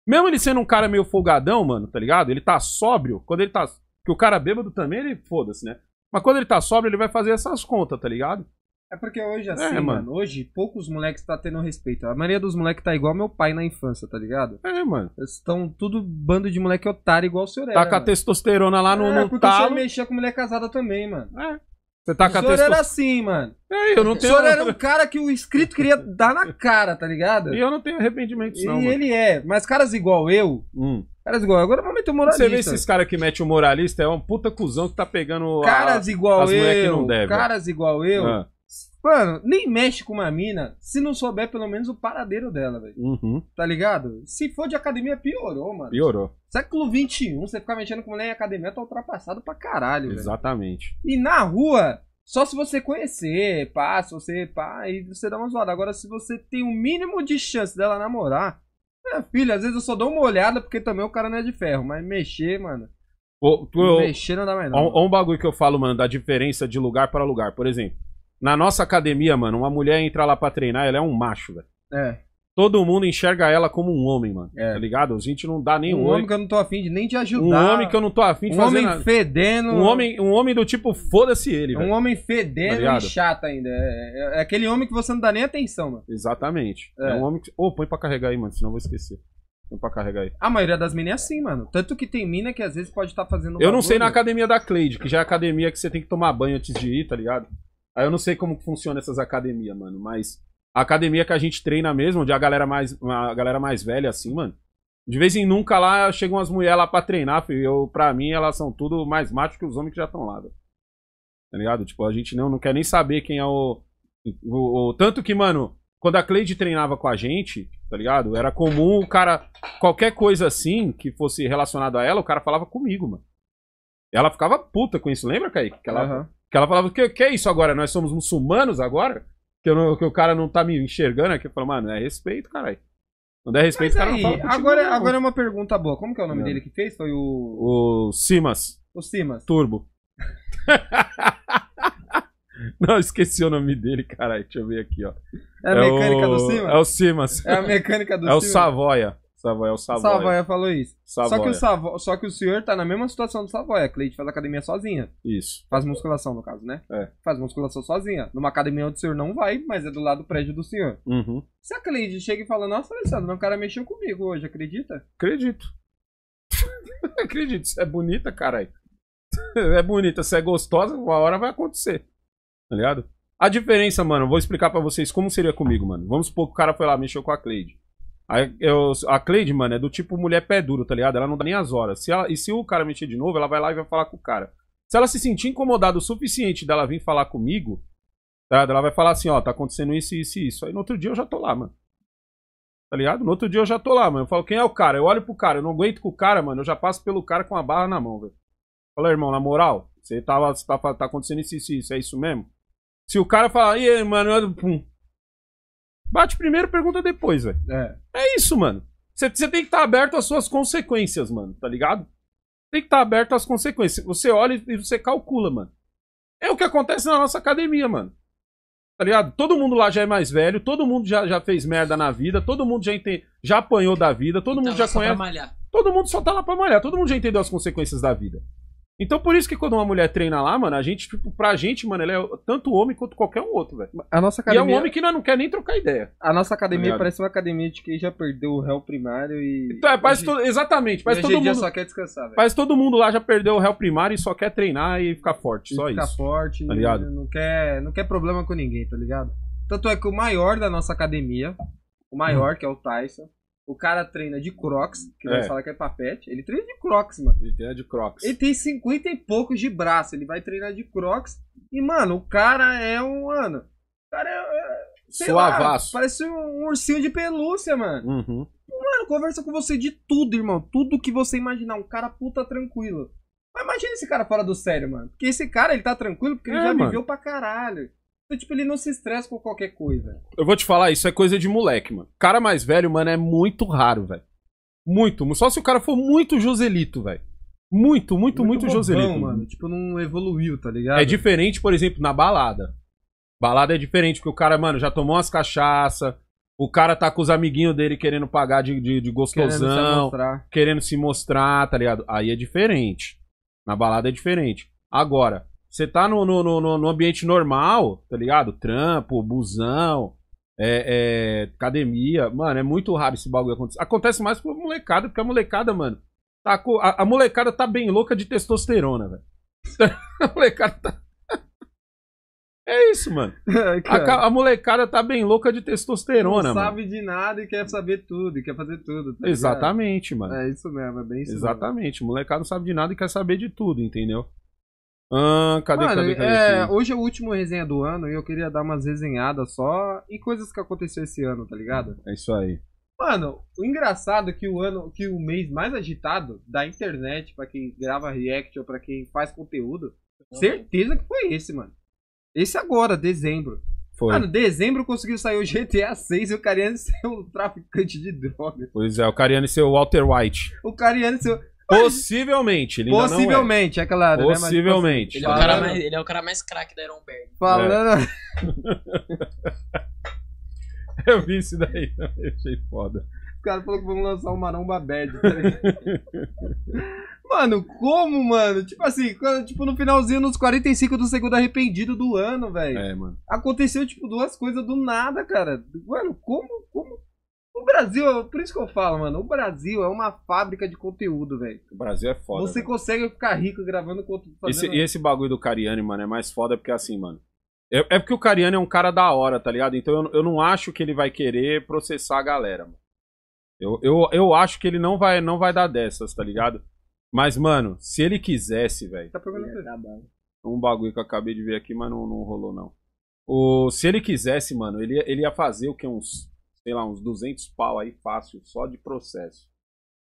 Mesmo ele sendo um cara meio folgadão, mano, tá ligado? Ele tá sóbrio. Quando ele tá. Que o cara bêbado também, ele foda-se, né? Mas quando ele tá sóbrio, ele vai fazer essas contas, tá ligado? É porque hoje, é, assim, é, mano. mano. hoje poucos moleques tá tendo respeito. A maioria dos moleques tá igual meu pai na infância, tá ligado? É, mano. Eles estão tudo bando de moleque otário igual o seu Tá era, é, com mano. a testosterona lá no. É, no porque talo. você mexia com mulher casada também, mano. É. Você tá o com a senhor testo... era assim, mano. É, eu não tenho... O senhor era um cara que o inscrito queria dar na cara, tá ligado? E eu não tenho arrependimento disso, não. E mano. ele é. Mas caras igual eu. Hum. Caras igual. Agora vamos é meter o moralista. Você vê esses caras que metem o moralista, é um puta cuzão que tá pegando. Caras a... igual as eu. Que não devem. Caras igual eu. Ah. Mano, nem mexe com uma mina se não souber pelo menos o paradeiro dela, velho. Uhum. Tá ligado? Se for de academia, piorou, mano. Piorou. Século XXI, você ficar mexendo com mulher em academia, tá ultrapassado pra caralho, velho. Exatamente. E na rua, só se você conhecer, pá, se você, pá, aí você dá uma zoada. Agora, se você tem o um mínimo de chance dela namorar, minha filha, às vezes eu só dou uma olhada, porque também o cara não é de ferro, mas mexer, mano. tu, mexer não dá mais não. ou um bagulho que eu falo, mano, da diferença de lugar para lugar. Por exemplo. Na nossa academia, mano, uma mulher entra lá pra treinar, ela é um macho, velho. É. Todo mundo enxerga ela como um homem, mano. É. Tá ligado? A gente não dá nenhum. Um homem que eu não tô afim de nem te ajudar. Um homem que eu não tô afim de um fazer. Um homem nada. fedendo. Um homem, um homem do tipo, foda-se ele, velho. Um homem fedendo tá e chato ainda. É, é, é, aquele homem que você não dá nem atenção, mano. Exatamente. É, é um homem que. Ô, oh, põe pra carregar aí, mano, senão eu vou esquecer. Põe pra carregar aí. A maioria das minas é assim, mano. Tanto que tem mina que às vezes pode estar tá fazendo. Eu não sei na academia da Cleide, que já é academia que você tem que tomar banho antes de ir, tá ligado? Aí eu não sei como funciona essas academias, mano, mas a academia que a gente treina mesmo, onde a galera mais, a galera mais velha, assim, mano. De vez em nunca lá chegam umas mulheres lá pra treinar, filho. Eu, pra mim, elas são tudo mais macho que os homens que já estão lá, velho. Tá ligado? Tipo, a gente não, não quer nem saber quem é o, o, o. Tanto que, mano, quando a Cleide treinava com a gente, tá ligado? Era comum o cara. Qualquer coisa assim que fosse relacionado a ela, o cara falava comigo, mano. Ela ficava puta com isso, lembra, Kaique? Que ela, uhum. Que ela falava, que, que é isso agora? Nós somos muçulmanos agora? Que, eu não, que o cara não tá me enxergando aqui. Eu falo, mano, é respeito, caralho. Não der é respeito, o cara não fala contigo, agora, não. agora é uma pergunta boa. Como que é o nome não. dele que fez? Foi o... O Simas. O Simas. Turbo. não, esqueci o nome dele, caralho. Deixa eu ver aqui, ó. É a é mecânica é o... do Simas? É o Simas. É a mecânica do é Simas. É o Savoia. Savoia é o Savoia. Savoia falou isso. Savoia. Só, que o Savo... Só que o senhor tá na mesma situação do Savoia. A Cleide faz academia sozinha. Isso. Faz musculação, no caso, né? É. Faz musculação sozinha. Numa academia onde o senhor não vai, mas é do lado do prédio do senhor. Uhum. Se a Cleide chega e fala, nossa, Alessandro, um cara mexeu comigo hoje, acredita? Acredito. acredito. Você é bonita, caralho. é bonita, você é gostosa, uma hora vai acontecer. Tá ligado? A diferença, mano, vou explicar para vocês como seria comigo, mano. Vamos supor que o cara foi lá, mexeu com a Cleide. A, eu, a Cleide, mano, é do tipo mulher pé duro, tá ligado? Ela não dá nem as horas. Se ela, e se o cara mexer de novo, ela vai lá e vai falar com o cara. Se ela se sentir incomodada o suficiente dela vir falar comigo, tá? ela vai falar assim, ó, tá acontecendo isso, isso e isso. Aí no outro dia eu já tô lá, mano. Tá ligado? No outro dia eu já tô lá, mano. Eu falo, quem é o cara? Eu olho pro cara, eu não aguento com o cara, mano. Eu já passo pelo cara com a barra na mão, velho. Fala, irmão, na moral, você tá, tá, tá acontecendo isso, isso, isso, é isso mesmo? Se o cara falar, e mano, eu, pum, Bate primeiro, pergunta depois, velho. É. é isso, mano. Você tem que estar tá aberto às suas consequências, mano, tá ligado? Tem que estar tá aberto às consequências. Você olha e você calcula, mano. É o que acontece na nossa academia, mano. Tá ligado? Todo mundo lá já é mais velho, todo mundo já, já fez merda na vida, todo mundo já, entende, já apanhou da vida, todo então, mundo já é conhece. Todo mundo só tá lá pra malhar, todo mundo já entendeu as consequências da vida. Então, por isso que quando uma mulher treina lá, mano, a gente, tipo, pra gente, mano, ela é tanto homem quanto qualquer um outro, velho. A nossa academia... E é um homem que não, não quer nem trocar ideia. A nossa academia tá parece uma academia de quem já perdeu o réu primário e. Então, é, parece hoje... to... Exatamente, parece todo mundo. só quer descansar, velho. Parece todo mundo lá já perdeu o réu primário e só quer treinar e ficar forte, e só ficar isso. Ficar forte, tá ligado? Não quer, não quer problema com ninguém, tá ligado? Tanto é que o maior da nossa academia, o maior, hum. que é o Tyson, o cara treina de crocs, que é. vai falar que é papete. Ele treina de crocs, mano. Ele treina de crocs. Ele tem 50 e poucos de braço. Ele vai treinar de crocs. E, mano, o cara é um. Mano, o cara é. é sei Suavaço. Lá, parece um ursinho de pelúcia, mano. Uhum. Mano, conversa com você de tudo, irmão. Tudo que você imaginar. Um cara puta tranquilo. Mas imagina esse cara fora do sério, mano. Porque esse cara, ele tá tranquilo porque é, ele já mano. viveu pra caralho. Então, tipo, ele não se estressa com qualquer coisa. Eu vou te falar, isso é coisa de moleque, mano. Cara mais velho, mano, é muito raro, velho. Muito. Só se o cara for muito Joselito, velho. Muito, muito, muito, muito bobão, Joselito. mano. Tipo, não evoluiu, tá ligado? É diferente, por exemplo, na balada. Balada é diferente, porque o cara, mano, já tomou umas cachaça, o cara tá com os amiguinhos dele querendo pagar de, de, de gostosão, querendo se, querendo se, mostrar, tá ligado? Aí é diferente. Na balada é diferente. Agora, você tá no, no, no, no ambiente normal, tá ligado? Trampo, busão, é, é, academia. Mano, é muito raro esse bagulho acontecer. Acontece mais com a molecada, porque a molecada, mano. Tá, a, a molecada tá bem louca de testosterona, velho. A molecada tá. É isso, mano. É, a, a, molecada tá bem louca de testosterona, Não mano. Não sabe de nada e quer saber tudo, e quer fazer tudo. Tá Exatamente, mano. É isso mesmo, é bem isso. Exatamente. Mesmo. molecada não sabe de nada e quer saber de tudo, entendeu? Ah, cadê, Mano, cadê, cadê, é, cadê? hoje é o último resenha do ano e eu queria dar umas resenhadas só e coisas que aconteceu esse ano, tá ligado? É isso aí. Mano, o engraçado é que o ano, que o mês mais agitado da internet para quem grava react ou para quem faz conteúdo, certeza que foi esse, mano. Esse agora, dezembro. Foi. Mano, dezembro conseguiu sair o GTA 6 e o Cariani ser um traficante de drogas. Pois é, o Cariani ser o Walter White. O Cariani ser Possivelmente. Ele é. Possivelmente, é. é. claro. Possivelmente. Né? Mas, tipo, ele, é o cara mais, ele é o cara mais craque da Ironberg. Falando. É. Eu vi isso daí, eu achei foda. O cara falou que vamos lançar o Maromba Bad. Tá mano, como, mano? Tipo assim, quando, tipo no finalzinho, nos 45 do segundo arrependido do ano, velho. É, mano. Aconteceu, tipo, duas coisas do nada, cara. Mano, como? Como? O Brasil, por isso que eu falo, mano, o Brasil é uma fábrica de conteúdo, velho. O Brasil é foda. Você véio. Né? consegue ficar rico gravando conteúdo. Esse, e esse bagulho do Cariani, mano, é mais foda porque assim, mano. É, é porque o Cariani é um cara da hora, tá ligado? Então eu, eu não acho que ele vai querer processar a galera, mano. Eu, eu, eu acho que ele não vai, não vai dar dessas, tá ligado? Mas, mano, se ele quisesse, velho. Tá perguntando. Um bagulho que eu acabei de ver aqui, mas não, não rolou, não. O, se ele quisesse, mano, ele, ele ia fazer o que? Uns sei lá, uns 200 pau aí fácil, só de processo.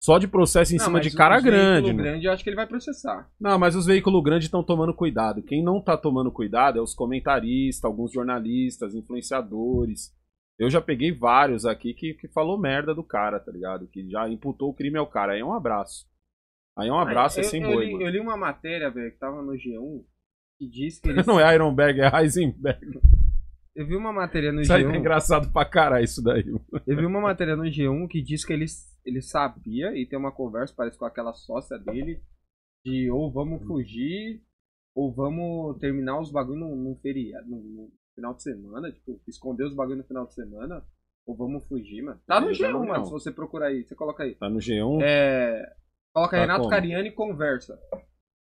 Só de processo em não, cima de cara grande. né? grande, eu acho que ele vai processar. Não, mas os veículos grandes estão tomando cuidado. Quem não está tomando cuidado é os comentaristas, alguns jornalistas, influenciadores. Eu já peguei vários aqui que, que falou merda do cara, tá ligado? Que já imputou o crime ao cara. Aí é um abraço. Aí é um é, abraço, Ai, é eu, sem eu boi. Li, eu li uma matéria, velho, que tava no G1, que diz que Não é Ironberg, é Heisenberg. Eu vi uma matéria no isso G1. Isso é engraçado pra caralho isso daí. Eu vi uma matéria no G1 que diz que ele, ele sabia e tem uma conversa, parece com aquela sócia dele, de ou vamos hum. fugir ou vamos terminar os bagulho num, num feriado, num, num final de semana, tipo, esconder os bagulho no final de semana. Ou vamos fugir, mano. Tá no G1, mano. Se você procurar aí, você coloca aí. Tá no G1? É. Coloca tá Renato como? Cariani e conversa.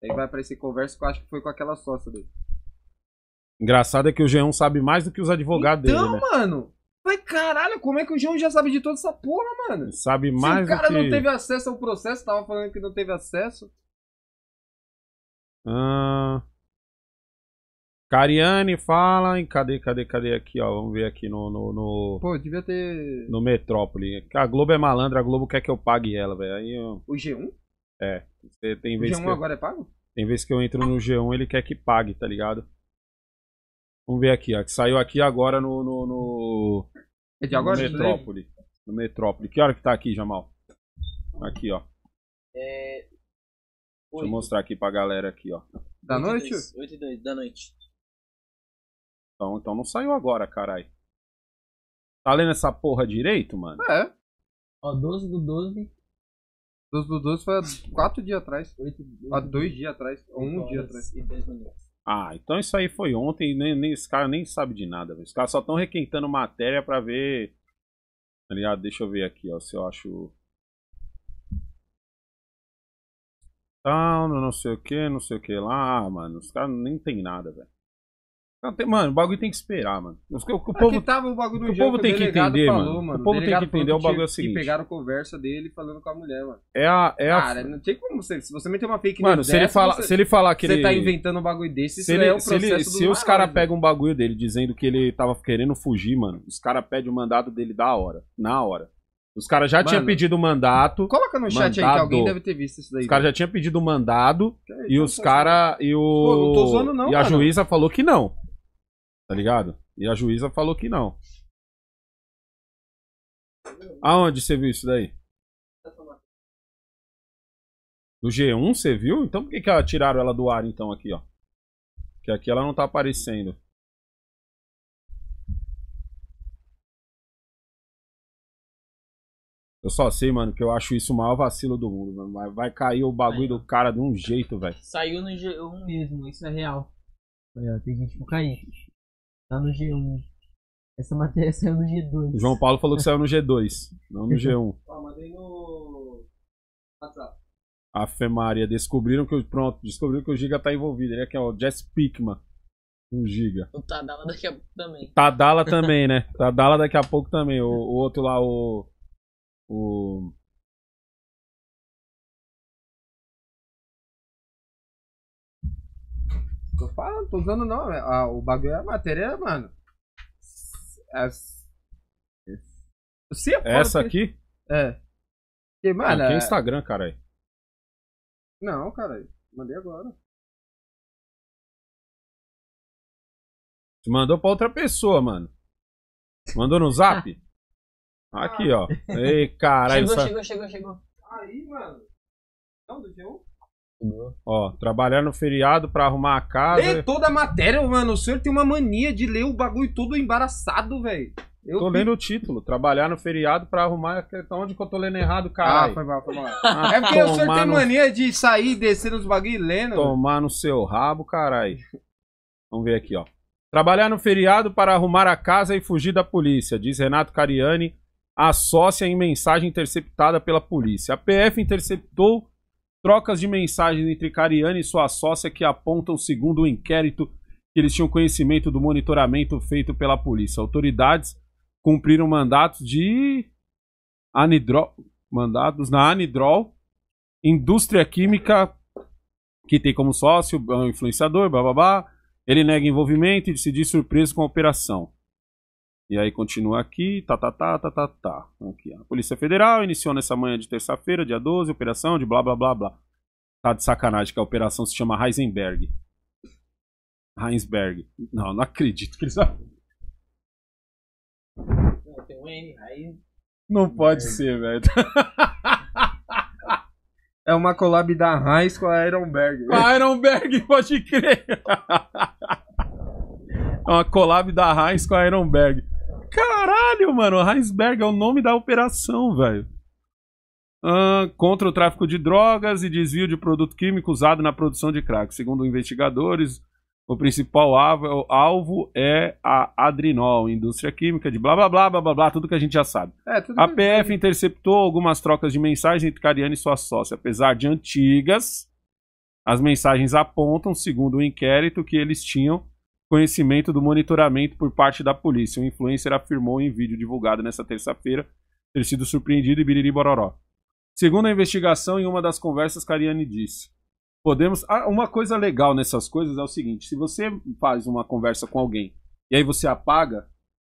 Aí vai aparecer conversa que eu acho que foi com aquela sócia dele. Engraçado é que o Jean sabe mais do que os advogados então, dele. Então, né? mano. Falei, caralho, como é que o Jean já sabe de toda essa porra, mano? Sabe mais. Se o cara que... não teve acesso ao processo, tava falando que não teve acesso. Ah. Cariane fala em. Cadê, cadê, cadê aqui, ó? Vamos ver aqui no. no, no Pô, devia ter. No Metrópole. A Globo é malandra, a Globo quer que eu pague ela, velho. Aí eu... O G1? É. Tem vez o G1 que agora é pago? Tem vezes que eu entro no G1, ele quer que pague, tá ligado? Vamos ver aqui, ó, que saiu aqui agora no. no, no é de agora? No né? Metrópole. No Metrópole. Que hora que tá aqui, Jamal? Aqui, ó. É... Deixa eu mostrar aqui pra galera aqui, ó. Da noite? 8 e 2, da noite. Então, então não saiu agora, carai. Tá lendo essa porra direito, mano? É. Ó, 12 do 12. 12 do 12 foi há 4 dias atrás. 8, 8, há 2 dias atrás. Ou 1 um dia atrás. E 10 minutos. Ah, então isso aí foi ontem, nem, nem esse cara nem sabe de nada. Os caras só estão requentando matéria para ver. Tá ligado? Deixa eu ver aqui, ó, se eu acho. Tal, não sei o que, não sei o que lá, ah, mano. Os caras nem tem nada, velho. Mano, o bagulho tem que esperar, mano. O, o, o povo, tava o bagulho o povo tem que entender, falou, mano. mano. O povo tem que entender o bagulho é o seguinte. E pegaram conversa dele falando com a mulher, mano. É a. É a... Cara, não tem como você. Se você meter uma fake news. Mano, se, dessa, ele fala, você, se ele falar que você ele. Você tá inventando um bagulho desse, se ele, é um se, ele, se os caras pegam um bagulho dele dizendo que ele tava querendo fugir, mano, os caras pedem o mandado dele da hora. Na hora. Os caras já tinham pedido o mandato. Coloca no chat mandado. aí que alguém deve ter visto isso daí. Os caras já tinham pedido o mandado e os caras. E o. não tô zoando, não. E a juíza falou que não. Tá ligado? E a juíza falou que não. Aonde você viu isso daí? no G1 você viu? Então por que, que tiraram ela do ar então aqui, ó? Que aqui ela não tá aparecendo. Eu só sei, mano, que eu acho isso o maior vacilo do mundo, mano. Vai, vai cair o bagulho Aí, do cara de um jeito, velho. Saiu no G1 mesmo, isso é real. Tá Tem gente pra cair. Tá no G1. Essa matéria saiu no G2. O João Paulo falou que saiu no G2, não no G1. Ó, mandei no WhatsApp. A Femaria, descobriram que o. Pronto, descobriram que o Giga tá envolvido. Ele é aqui é o Jess Pickman. Um Giga. O Tadala daqui a pouco também. Tadala também, né? Tadala daqui a pouco também. O, o outro lá, o. O. que eu falo, não tô usando não. Ah, o bagulho é a matéria, mano. As... É é é essa aqui? É. Porque, ah, mano. Aqui é Instagram, caralho. Não, caralho. Mandei agora. Te mandou pra outra pessoa, mano. Mandou no zap? Aqui, ó. Ei, caralho. Chegou, chegou, chegou, chegou. Aí, mano. Não, do G1? Ó, trabalhar no feriado pra arrumar a casa. Lê toda a matéria, mano. O senhor tem uma mania de ler o bagulho todo embaraçado, velho. Eu tô lendo o título, trabalhar no feriado pra arrumar. Tá onde que eu tô lendo errado, ah, caralho? Ah, foi mal, foi mal. Ah, é porque o senhor tem no... mania de sair descer os bagulho e lendo. Tomar no seu rabo, caralho. Vamos ver aqui, ó. Trabalhar no feriado para arrumar a casa e fugir da polícia, diz Renato Cariani, a sócia em mensagem interceptada pela polícia. A PF interceptou Trocas de mensagens entre Cariani e sua sócia que apontam, segundo o um inquérito, que eles tinham conhecimento do monitoramento feito pela polícia. Autoridades cumpriram mandatos de anidrol, mandados na Anidrol, indústria química que tem como sócio é um influenciador, blá blá blá. Ele nega envolvimento e se diz surpreso com a operação. E aí continua aqui, tá, tá, tá, tá, tá, tá. Então aqui, a Polícia Federal iniciou nessa manhã de terça-feira, dia 12, operação de blá, blá, blá, blá. Tá de sacanagem que a operação se chama Heisenberg. Heisenberg. Não, não acredito que eles... Não, tem um N, Heisenberg. Não pode ser, velho. É uma collab da Heinz com a Ironberg. A Ironberg, pode crer. É uma collab da Heinz com a Ironberg. Caralho, mano, Heisberg é o nome da operação, velho. contra o tráfico de drogas e desvio de produto químico usado na produção de crack. Segundo investigadores, o principal alvo, é a Adrinol, indústria química de blá blá blá blá blá, blá tudo que a gente já sabe. É, a PF interceptou algumas trocas de mensagens entre Cariano e sua sócia. Apesar de antigas, as mensagens apontam, segundo o inquérito, que eles tinham conhecimento do monitoramento por parte da polícia. O influencer afirmou em vídeo divulgado nesta terça-feira ter sido surpreendido e biriri bororó. Segundo a investigação, em uma das conversas, Cariani disse: Podemos. Ah, uma coisa legal nessas coisas é o seguinte: se você faz uma conversa com alguém e aí você apaga,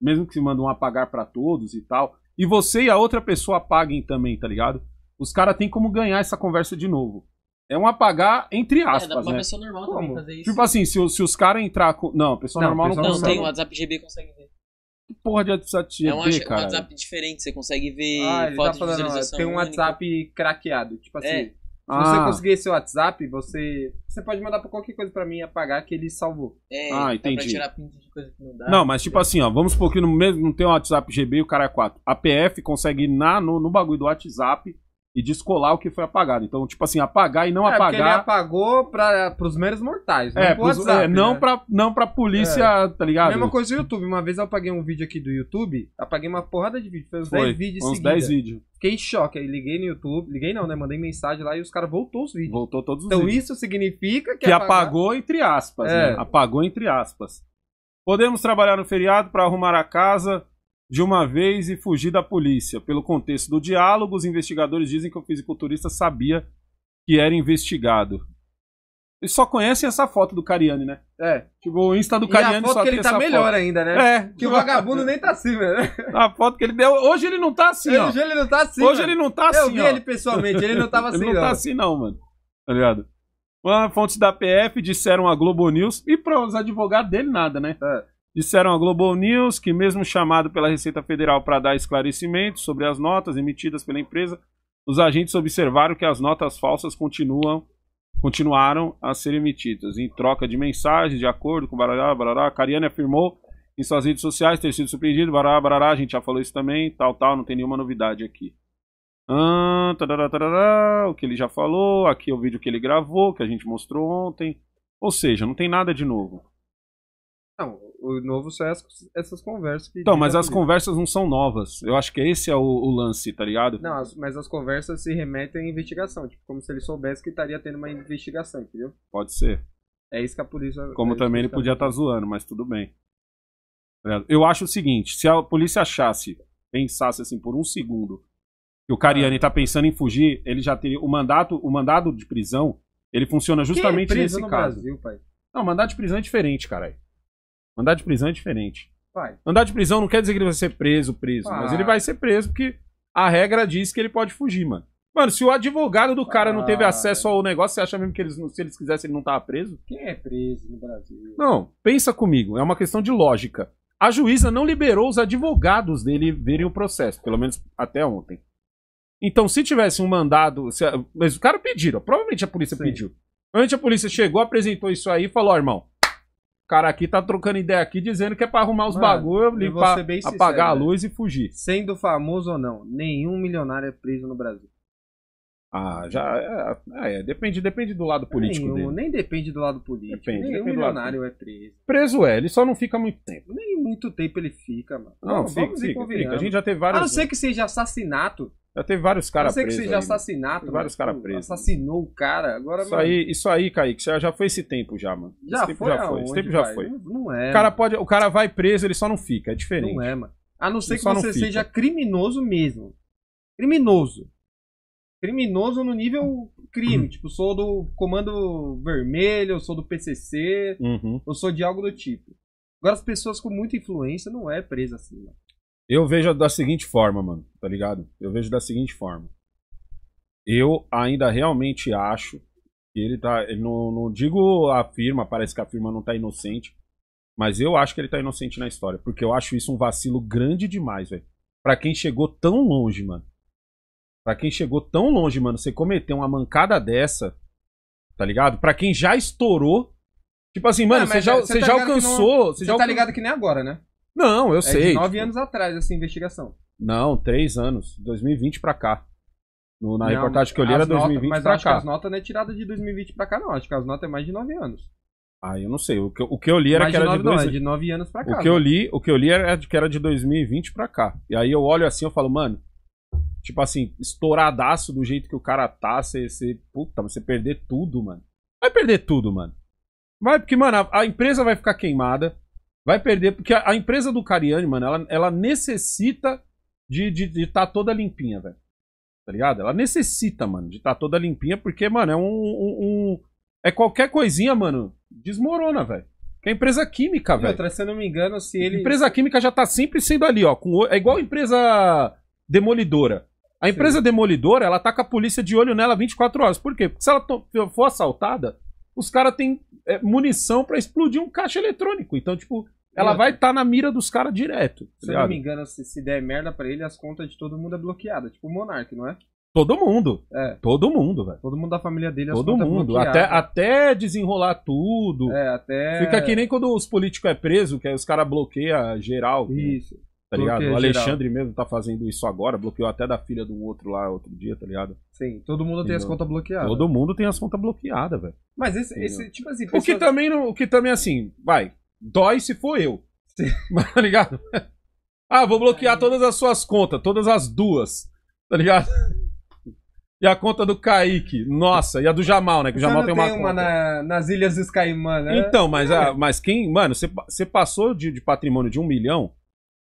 mesmo que se manda um apagar para todos e tal, e você e a outra pessoa apaguem também, tá ligado? Os caras têm como ganhar essa conversa de novo é um apagar entre é, aspas, é, uma né? pessoa normal Como? também fazer isso. Tipo assim, se, se os caras entrar com... Não, pessoa não, normal pessoa não, não consegue. Não, tem o WhatsApp GB consegue ver. Que porra de WhatsApp GB, é um, cara? É um WhatsApp diferente, você consegue ver ah, tá foto tá falando, de visualização. Tem um única. WhatsApp craqueado, tipo é. assim... É. Se você ah. conseguir seu WhatsApp, você você pode mandar pra qualquer coisa pra mim e apagar que ele salvou. É, ah, entendi. tirar print de coisa que não dá. Não, mas tipo assim, ó, vamos supor que no mesmo, não tem um WhatsApp GB e o cara é 4. A PF consegue ir na, no, no bagulho do WhatsApp e descolar o que foi apagado. Então, tipo assim, apagar e não é, apagar. Ele apagou para os meros mortais, não é, pro WhatsApp, é, não né? para não para polícia, é. tá ligado? Mesma coisa do YouTube. Uma vez eu apaguei um vídeo aqui do YouTube, apaguei uma porrada de vídeo, foi uns foi, 10 vídeos uns seguida. 10 vídeos. Fiquei em choque, aí liguei no YouTube, liguei não, né? Mandei mensagem lá e os caras voltou os vídeos. Voltou todos os então, vídeos. Então isso significa que, que apagar... apagou entre aspas, é. né? Apagou entre aspas. Podemos trabalhar no feriado para arrumar a casa, de uma vez e fugi da polícia. Pelo contexto do diálogo, os investigadores dizem que o fisiculturista sabia que era investigado. Eles só conhecem essa foto do Cariani, né? É. Tipo, o Insta do e Cariani a foto que ele tá melhor foto. ainda, né? É. Que o vagabundo nem tá assim, velho. Né? A foto que ele deu. Hoje ele não tá assim, hoje ó. Hoje ele não tá assim. Hoje mano. ele não tá assim. Eu vi ele pessoalmente, ele não tava assim, ele não. Não tá assim, não, mano. Tá ligado? Uma, fontes da PF disseram a Globo News. E para os advogados dele, nada, né? É. Disseram à Global News que, mesmo chamado pela Receita Federal para dar esclarecimentos sobre as notas emitidas pela empresa, os agentes observaram que as notas falsas continuam, continuaram a ser emitidas. Em troca de mensagens, de acordo com Barará, Barará, Cariani afirmou em suas redes sociais ter sido surpreendido. Barará, Barará, a gente já falou isso também, tal, tal, não tem nenhuma novidade aqui. Ah, tarará, tarará, o que ele já falou, aqui é o vídeo que ele gravou, que a gente mostrou ontem. Ou seja, não tem nada de novo. Não, o novo são essas, essas conversas que. Então, mas as conversas não são novas. Eu acho que esse é o, o lance, tá ligado? Não, as, mas as conversas se remetem à investigação. Tipo, como se ele soubesse que estaria tendo uma investigação, entendeu? Pode ser. É isso que a polícia. É como também ele tá podia estar tá zoando, mas tudo bem. Tá Eu acho o seguinte: se a polícia achasse, pensasse assim por um segundo, que o Cariani está ah. pensando em fugir, ele já teria. O mandato, o mandado de prisão, ele funciona justamente que? nesse no caso. Brasil, pai? Não, mandado de prisão é diferente, caralho. Mandar de prisão é diferente. Vai. Mandar de prisão não quer dizer que ele vai ser preso, preso. Vai. Mas ele ah. vai ser preso porque a regra diz que ele pode fugir, mano. Mano, se o advogado do cara não teve ah. acesso ao negócio, você acha mesmo que eles, se eles quisessem ele não tava preso? Quem é preso no Brasil? Não, pensa comigo, é uma questão de lógica. A juíza não liberou os advogados dele verem o processo, pelo menos até ontem. Então, se tivesse um mandado. Se, mas o cara pediu, provavelmente a polícia Sim. pediu. Provavelmente a polícia chegou, apresentou isso aí e falou: oh, irmão, cara aqui tá trocando ideia aqui, dizendo que é pra arrumar os Mano, bagulho, limpar, apagar sincero, a luz e fugir. Sendo famoso ou não, nenhum milionário é preso no Brasil. Ah, já. É, é, é, depende, depende do lado político Nenhum, dele. Nem depende do lado político. Depende, Nenhum depende milionário é preso. Preso é, ele só não fica muito tempo. Nem muito tempo ele fica, mano. Não, não fica, vamos fica, fica. A gente já teve vários. A não ser que seja assassinato. Já teve vários caras presos. Não sei que seja aí, né? assassinato. Mano. Vários caras presos. Assassinou o cara. Agora, isso, mano... aí, isso aí, Kaique, já, já foi esse tempo já, mano. Já esse tempo foi. Já foi. Aonde, esse tempo já foi. Não, não, é. O cara, pode, o cara vai preso, ele só não fica. É diferente. Não é, mano. A não ser ele que você seja criminoso mesmo. Criminoso criminoso no nível crime. Tipo, sou do Comando Vermelho, eu sou do PCC, uhum. eu sou de algo do tipo. Agora, as pessoas com muita influência não é presa assim, mano. Eu vejo da seguinte forma, mano, tá ligado? Eu vejo da seguinte forma. Eu ainda realmente acho que ele tá. Ele não, não digo a firma, parece que a firma não tá inocente. Mas eu acho que ele tá inocente na história. Porque eu acho isso um vacilo grande demais, velho. Pra quem chegou tão longe, mano. Pra quem chegou tão longe, mano, você cometer uma mancada dessa, tá ligado? Pra quem já estourou. Tipo assim, mano, você já, você tá já alcançou. Não, você já tá ligado que nem agora, né? Não, eu é sei. De nove tipo... anos atrás, essa investigação. Não, três anos. 2020 pra cá. No, na não, reportagem que eu li era 2020 nota, pra cá. Mas as notas não é tirada de 2020 pra cá, não. Acho que as notas é mais de nove anos. Ah, eu não sei. O que, o que eu li era mais que era de, nove, dois... não, é de nove anos pra cá. O que, né? eu li, o que eu li era que era de 2020 pra cá. E aí eu olho assim eu falo, mano, tipo assim, estouradaço do jeito que o cara tá, você, puta, você perder tudo, mano. Vai perder tudo, mano. Vai, porque, mano, a, a empresa vai ficar queimada, vai perder, porque a, a empresa do Cariani, mano, ela, ela necessita de estar de, de tá toda limpinha, velho. Tá ligado? Ela necessita, mano, de estar tá toda limpinha, porque, mano, é um, um, um é qualquer coisinha, mano, desmorona, velho. Que é empresa química, velho. Se eu não me engano, se ele. Empresa química já tá sempre sendo ali, ó. Com... É igual empresa demolidora. A empresa Sim. demolidora, ela tá com a polícia de olho nela 24 horas. Por quê? Porque se ela for assaltada, os caras têm é, munição para explodir um caixa eletrônico. Então, tipo, ela vai estar tá na mira dos caras direto. Tá se eu não me engano, se, se der merda pra ele, as contas de todo mundo é bloqueada. Tipo o Monark, não é? Todo mundo. É. Todo mundo, velho. Todo mundo da família dele. Todo mundo. Até, até desenrolar tudo. É, até... Fica que nem quando os políticos é preso, que aí os caras bloqueiam geral. Né? Isso. Né? tá ligado? O Alexandre geral. mesmo tá fazendo isso agora, bloqueou até da filha do outro lá outro dia, tá ligado? Sim, todo mundo Entendeu? tem as contas bloqueadas. Todo mundo tem as contas bloqueadas, velho. Mas esse, esse, tipo assim. Pessoas... O que também não, o que também assim, vai, dói se for eu. Sim. tá ligado? Ah, vou bloquear é. todas as suas contas, todas as duas. Tá ligado? E a conta do Kaique, nossa, e a do Jamal, né? Que o Jamal tem uma, tem uma conta. Na, nas Ilhas dos Caimã, né? Então, mas, ah, é. mas quem. Mano, você passou de, de patrimônio de um milhão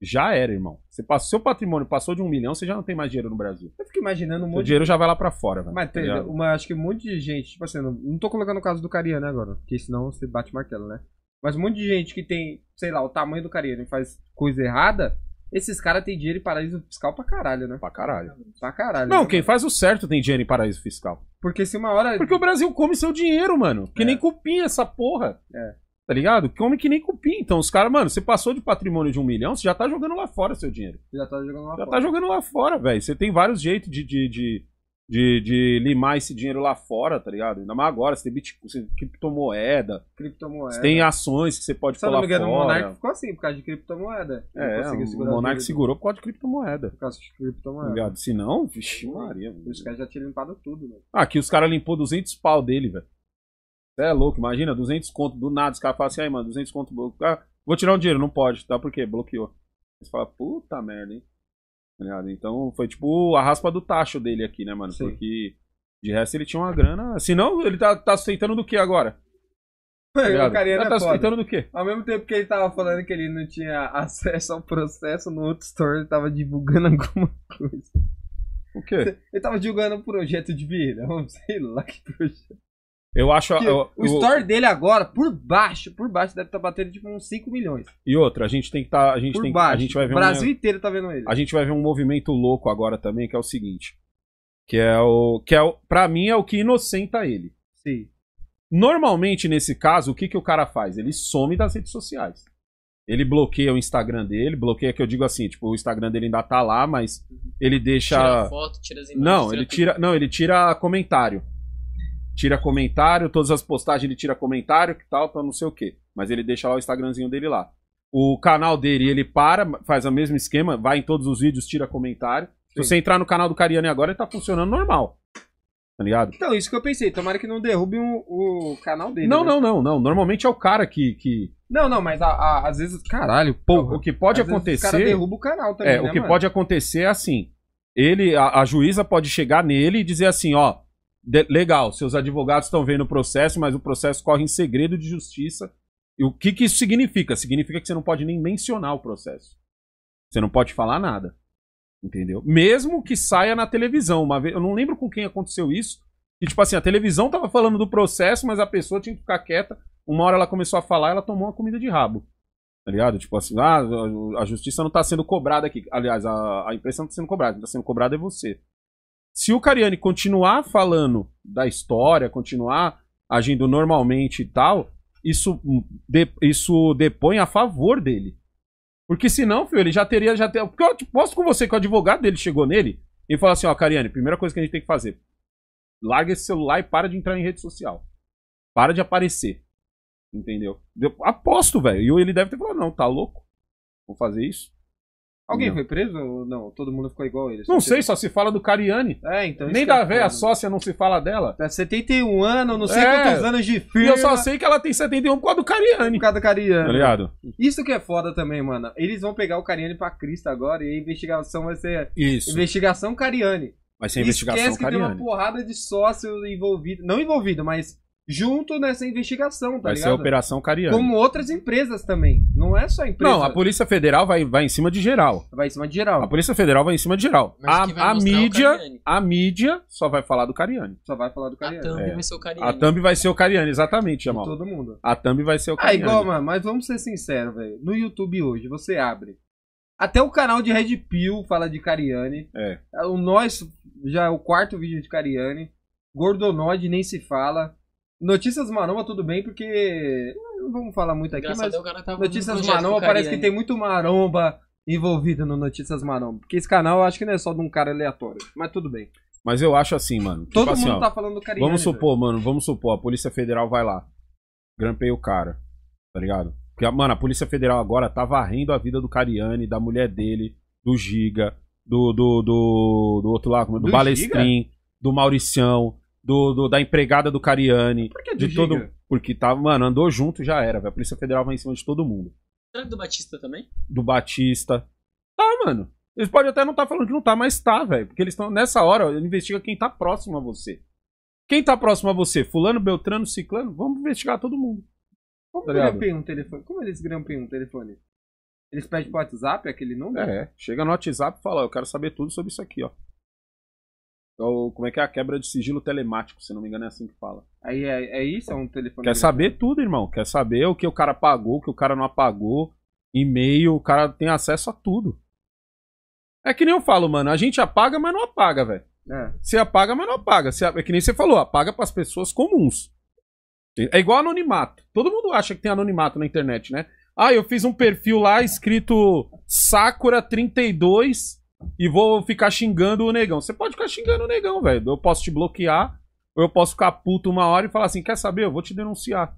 já era, irmão. Você passou, seu patrimônio passou de um milhão, você já não tem mais dinheiro no Brasil. Eu fico imaginando um monte. O dinheiro de... já vai lá pra fora, velho. Mas tá tem, uma, acho que um monte de gente, tipo assim, não, não tô colocando o caso do Caria, né, agora? Porque senão você bate martelo, né? Mas um monte de gente que tem, sei lá, o tamanho do Caria e faz coisa errada, esses caras têm dinheiro em paraíso fiscal pra caralho, né? Pra caralho. Pra caralho. Não, né? quem faz o certo tem dinheiro em paraíso fiscal. Porque se uma hora. Porque o Brasil come seu dinheiro, mano. Que é. nem cupim essa porra. É. Tá ligado? Que homem que nem cupim. Então, os caras, mano, você passou de patrimônio de um milhão, você já tá jogando lá fora seu dinheiro. já tá jogando lá já fora. tá jogando lá fora, velho. Você tem vários jeitos de, de, de, de, de limar esse dinheiro lá fora, tá ligado? Ainda mais agora, você tem Bitcoin, você tem criptomoeda. Criptomoeda. Você tem ações que você pode Sabe lá é fora. O Monark ficou assim, por causa de criptomoeda. é, o Monark segurou por causa de criptomoeda. Por causa de criptomoeda. Tá ligado? Se não, vixi, Maria. Os caras já tinham limpado tudo, velho. Né? Ah, aqui os caras limpou 200 pau dele, velho. Você é louco, imagina, 200 conto do nada. Os caras falam assim, aí, mano, 200 conto, ah, vou tirar o dinheiro. Não pode, tá? Por quê? Bloqueou. Você fala, puta merda, hein? Tá então foi tipo a raspa do tacho dele aqui, né, mano? Sim. Porque de resto ele tinha uma grana. Se não, ele tá, tá do que agora? É, tá, tá, tá suspeitando do que? Ao mesmo tempo que ele tava falando que ele não tinha acesso ao processo, no outro store ele tava divulgando alguma coisa. O quê? Ele tava divulgando um projeto de vida, sei lá que projeto. Eu acho. o store dele agora, por baixo, por baixo, deve estar tá batendo tipo uns 5 milhões. E outra, a gente tem que estar. Tá, a gente por tem baixo, a gente vai ver O Brasil um, né, inteiro tá vendo ele. A gente vai ver um movimento louco agora também, que é o seguinte. Que é o. Que é o, pra mim é o que inocenta ele. Sim. Normalmente, nesse caso, o que, que o cara faz? Ele some das redes sociais. Ele bloqueia o Instagram dele, bloqueia que eu digo assim, tipo, o Instagram dele ainda tá lá, mas uhum. ele deixa. Tira foto, tira as imagens. Não, ele tira. Não, ele tira comentário tira comentário, todas as postagens ele tira comentário, que tal, tal, não sei o quê. Mas ele deixa lá o Instagramzinho dele lá. O canal dele, ele para, faz o mesmo esquema, vai em todos os vídeos, tira comentário. Sim. Se você entrar no canal do Cariani agora, ele tá funcionando normal. Tá ligado? Então, isso que eu pensei. Tomara que não derrube um, o canal dele. Não, né? não, não, não. Normalmente é o cara que. que... Não, não, mas a, a, às vezes. Caralho, O que pode às acontecer. o cara derruba o canal também. É, né, o que mano? pode acontecer é assim. Ele, a, a juíza pode chegar nele e dizer assim: ó, de, legal, seus advogados estão vendo o processo, mas o processo corre em segredo de justiça. E o que, que isso significa? Significa que você não pode nem mencionar o processo. Você não pode falar nada. Entendeu? Mesmo que saia na televisão. Uma vez, eu não lembro com quem aconteceu isso. E, tipo assim, a televisão tava falando do processo, mas a pessoa tinha que ficar quieta. Uma hora ela começou a falar ela tomou uma comida de rabo. Tá ligado? Tipo assim, ah, a justiça não tá sendo cobrada aqui. Aliás, a, a imprensa não tá sendo cobrada. Quem tá sendo cobrada é você. Se o Cariani continuar falando da história, continuar agindo normalmente e tal, isso, de, isso depõe a favor dele. Porque senão, filho, ele já teria. Já ter, porque eu posso com você que o advogado dele chegou nele e falou assim: ó, Cariani, primeira coisa que a gente tem que fazer: larga esse celular e para de entrar em rede social. Para de aparecer. Entendeu? Eu aposto, velho. E ele deve ter falado: não, tá louco? Vou fazer isso? Alguém não. foi preso ou não? Todo mundo ficou igual eles? Não sei, só se fala do Cariani. É, então. Nem da é véia sócia não se fala dela. É tá 71 anos, não sei é. quantos anos de filho. E eu só sei que ela tem 71 por causa do Cariani. Por causa do Cariani. Tá ligado? Isso que é foda também, mano. Eles vão pegar o Cariani pra Cristo agora e a investigação vai ser. Isso. Investigação Cariani. Vai ser Esquece investigação Esquece que Cariani. tem uma porrada de sócios envolvidos. Não envolvido, mas junto nessa investigação, tá vai ligado? ser a Operação Cariano. Como outras empresas também. Não é só a empresa. Não, a Polícia Federal vai, vai em cima de geral. Vai em cima de geral. A Polícia Federal vai em cima de geral. a, a mídia, a mídia só vai falar do Cariani. Só vai falar do A Cariani. thumb É. vai ser o Cariani. A Thumb vai ser o Cariani, exatamente, De Jamal. todo mundo. A Thumb vai ser o ah, Cariani. igual, mano, mas vamos ser sinceros, velho. No YouTube hoje, você abre. Até o canal de Red Pill fala de Cariani. É. O nós já é o quarto vídeo de Cariani. Gordonod nem se fala. Notícias Maromba, tudo bem, porque. Não vamos falar muito aqui, Graças mas. Deus, Notícias Maromba parece que tem muito maromba envolvido no Notícias Maromba. Porque esse canal eu acho que não é só de um cara aleatório. Mas tudo bem. Mas eu acho assim, mano. Tipo Todo tipo mundo assim, tá falando do Cariani. Vamos né, supor, velho. mano, vamos supor, a Polícia Federal vai lá. Grampei o cara. Tá ligado? Porque, mano, a Polícia Federal agora tá varrendo a vida do Cariani, da mulher dele, do Giga, do. do. do, do outro lá, é? do, do Balestrin, Giga? do Mauricião do, do, da empregada do Cariani. Por que de Giga? todo Porque tava, tá, mano, andou junto já era, velho. A Polícia Federal vai em cima de todo mundo. Será que do Batista também? Do Batista. Tá, mano. Eles podem até não estar tá falando que não tá, mas tá, velho. Porque eles estão. Nessa hora, investiga quem tá próximo a você. Quem tá próximo a você? Fulano, Beltrano, Ciclano? Vamos investigar todo mundo. Como tá grampeiam um telefone? Como eles grampeiam um telefone? Eles pedem pro WhatsApp aquele número? É, chega no WhatsApp e fala, eu quero saber tudo sobre isso aqui, ó. É Ou, como é que é a quebra de sigilo telemático, se não me engano é assim que fala. Aí é, é isso? É um telefone. Quer saber tudo, irmão. Quer saber o que o cara pagou, o que o cara não apagou, e-mail, o cara tem acesso a tudo. É que nem eu falo, mano, a gente apaga, mas não apaga, velho. É. Você apaga, mas não apaga. Você, é que nem você falou, apaga para as pessoas comuns. É igual anonimato. Todo mundo acha que tem anonimato na internet, né? Ah, eu fiz um perfil lá escrito Sakura32 e vou ficar xingando o negão. Você pode ficar xingando o negão, velho. Eu posso te bloquear, ou eu posso ficar puto uma hora e falar assim: quer saber? Eu vou te denunciar.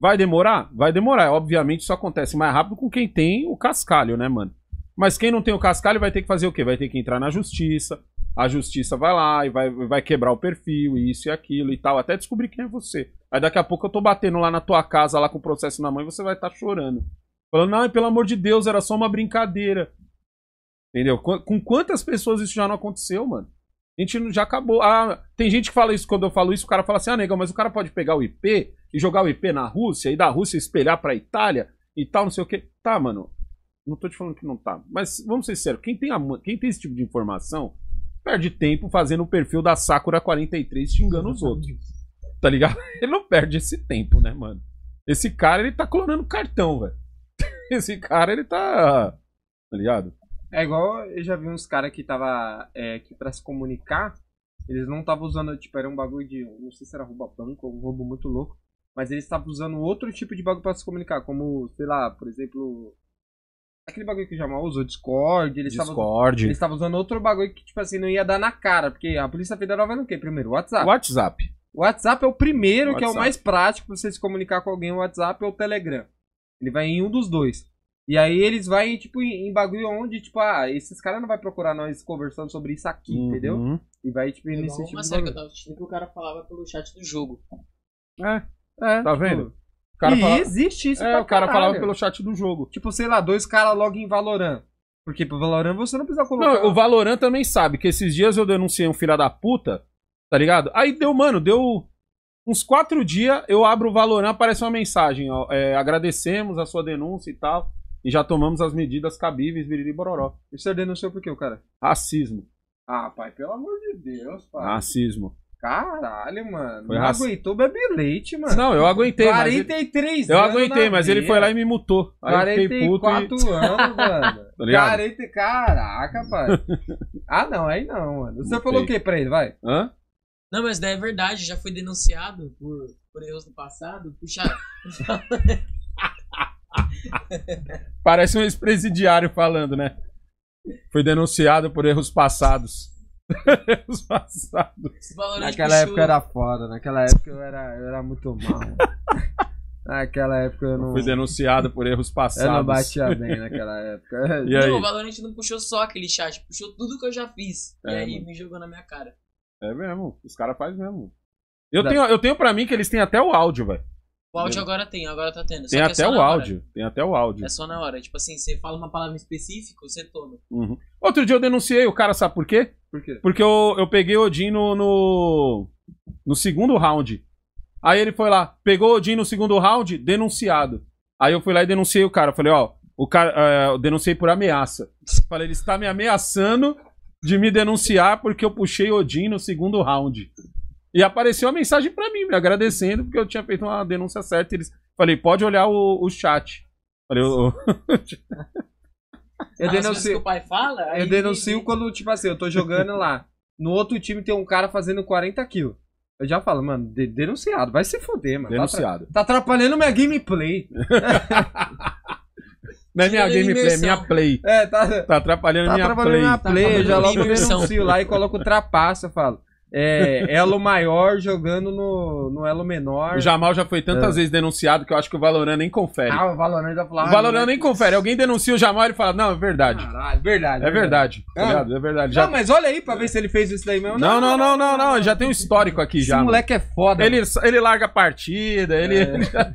Vai demorar? Vai demorar. Obviamente isso acontece mais rápido com quem tem o cascalho, né, mano? Mas quem não tem o cascalho vai ter que fazer o quê? Vai ter que entrar na justiça. A justiça vai lá e vai, vai quebrar o perfil, isso e aquilo e tal, até descobrir quem é você. Aí daqui a pouco eu tô batendo lá na tua casa, lá com o processo na mão, e você vai estar tá chorando. Falando, não, pelo amor de Deus, era só uma brincadeira. Entendeu? Com quantas pessoas isso já não aconteceu, mano? A gente já acabou. Ah, tem gente que fala isso quando eu falo isso, o cara fala assim: ah, negão, mas o cara pode pegar o IP e jogar o IP na Rússia e da Rússia espelhar pra Itália e tal, não sei o quê. Tá, mano. Não tô te falando que não tá. Mas vamos ser sérios: quem tem, a, quem tem esse tipo de informação perde tempo fazendo o perfil da Sakura43 xingando os outros. Tá ligado? Ele não perde esse tempo, né, mano? Esse cara, ele tá clonando cartão, velho. Esse cara, ele tá. Tá ligado? É igual eu já vi uns caras que tava. É, que pra se comunicar, eles não estavam usando, tipo, era um bagulho de. Não sei se era rouba banco ou um roubo muito louco. Mas eles estavam usando outro tipo de bagulho pra se comunicar, como, sei lá, por exemplo. Aquele bagulho que o Jamal usou, Discord, eles Discord. Eles estavam usando outro bagulho que, tipo assim, não ia dar na cara. Porque a Polícia Federal vai no quê? Primeiro, WhatsApp. WhatsApp. WhatsApp é o primeiro, WhatsApp. que é o mais prático pra você se comunicar com alguém. O WhatsApp ou o Telegram. Ele vai em um dos dois. E aí eles vai tipo, em, em bagulho onde, tipo, ah, esses caras não vai procurar nós conversando sobre isso aqui, uhum. entendeu? E vai, tipo, nesse tipo uma série que eu tava assistindo que o cara falava pelo chat do jogo. É, é. Tá tipo, vendo? O cara e fala... existe isso É, o cara caralho. falava pelo chat do jogo. Tipo, sei lá, dois caras logo em Valorant. Porque pro Valorant você não precisa colocar... Não, o Valorant também sabe que esses dias eu denunciei um filho da puta, tá ligado? Aí deu, mano, deu uns quatro dias, eu abro o Valorant, aparece uma mensagem, ó, é, agradecemos a sua denúncia e tal e já tomamos as medidas cabíveis, biriri bororó. O senhor é denunciou por quê, o cara? Racismo. Ah, pai, pelo amor de Deus, pai. Racismo. Caralho, mano. Foi não raci... aguentou beber leite, mano. Não, eu aguentei. 43 mas ele... Eu aguentei, mas ele foi lá e me mutou. Aí 44 puto e... anos, mano. tá 40... Caraca, pai. ah, não, aí não, mano. Você Mutei. falou o que pra ele, vai? Hã? Não, mas daí é verdade, já foi denunciado por, por erros do passado. Puxa. Parece um ex-presidiário falando, né? Foi denunciado por erros passados. erros passados. É naquela época era foda, naquela época eu era, eu era muito mal. Naquela época eu não. Fui denunciado por erros passados. Eu não batia bem naquela época. e aí? Não, o Valorant não puxou só aquele chat, puxou tudo que eu já fiz. É, e aí mano. me jogou na minha cara. É mesmo, os caras fazem mesmo. Eu tenho, eu tenho pra mim que eles têm até o áudio, velho. O áudio agora tem, agora tá tendo. Tem é até é o áudio. Hora. Tem até o áudio. É só na hora. Tipo assim, você fala uma palavra específica, você toma. Uhum. Outro dia eu denunciei o cara, sabe por quê? Por quê? Porque eu, eu peguei o Odin no, no, no segundo round. Aí ele foi lá, pegou o Odin no segundo round, denunciado. Aí eu fui lá e denunciei o cara. Falei, ó, o cara, uh, eu denunciei por ameaça. Falei, ele está me ameaçando de me denunciar porque eu puxei Odin no segundo round. E apareceu uma mensagem para mim, me agradecendo, porque eu tinha feito uma denúncia certa. eles falei, pode olhar o, o chat. Falei, o. eu ah, denuncio. Que o pai fala, aí... Eu denuncio quando, tipo assim, eu tô jogando lá. No outro time tem um cara fazendo 40 kills. Eu já falo, mano, de denunciado, vai se foder, mano. Tá denunciado. Tá, atrapalhando minha gameplay. Não é minha gameplay, é minha play. É, tá, tá atrapalhando tá minha atrapalhando play. Tá atrapalhando minha play, eu já logo denuncio lá e coloco trapaça, eu falo. É, elo maior jogando no, no elo menor. O Jamal já foi tantas é. vezes denunciado que eu acho que o Valorant nem confere. Ah, o Valorant já tá falou. O Valorant né? nem confere. Alguém denuncia o Jamal e fala: Não, é verdade. Caralho, verdade. É verdade. Tá é verdade. É, é verdade. Já... Não, mas olha aí pra ver se ele fez isso daí mesmo. Não, não, não, não, não. não. Já tem um histórico aqui Esse já. Esse moleque mano. é foda. Ele, ele larga a partida, ele. É. ele já...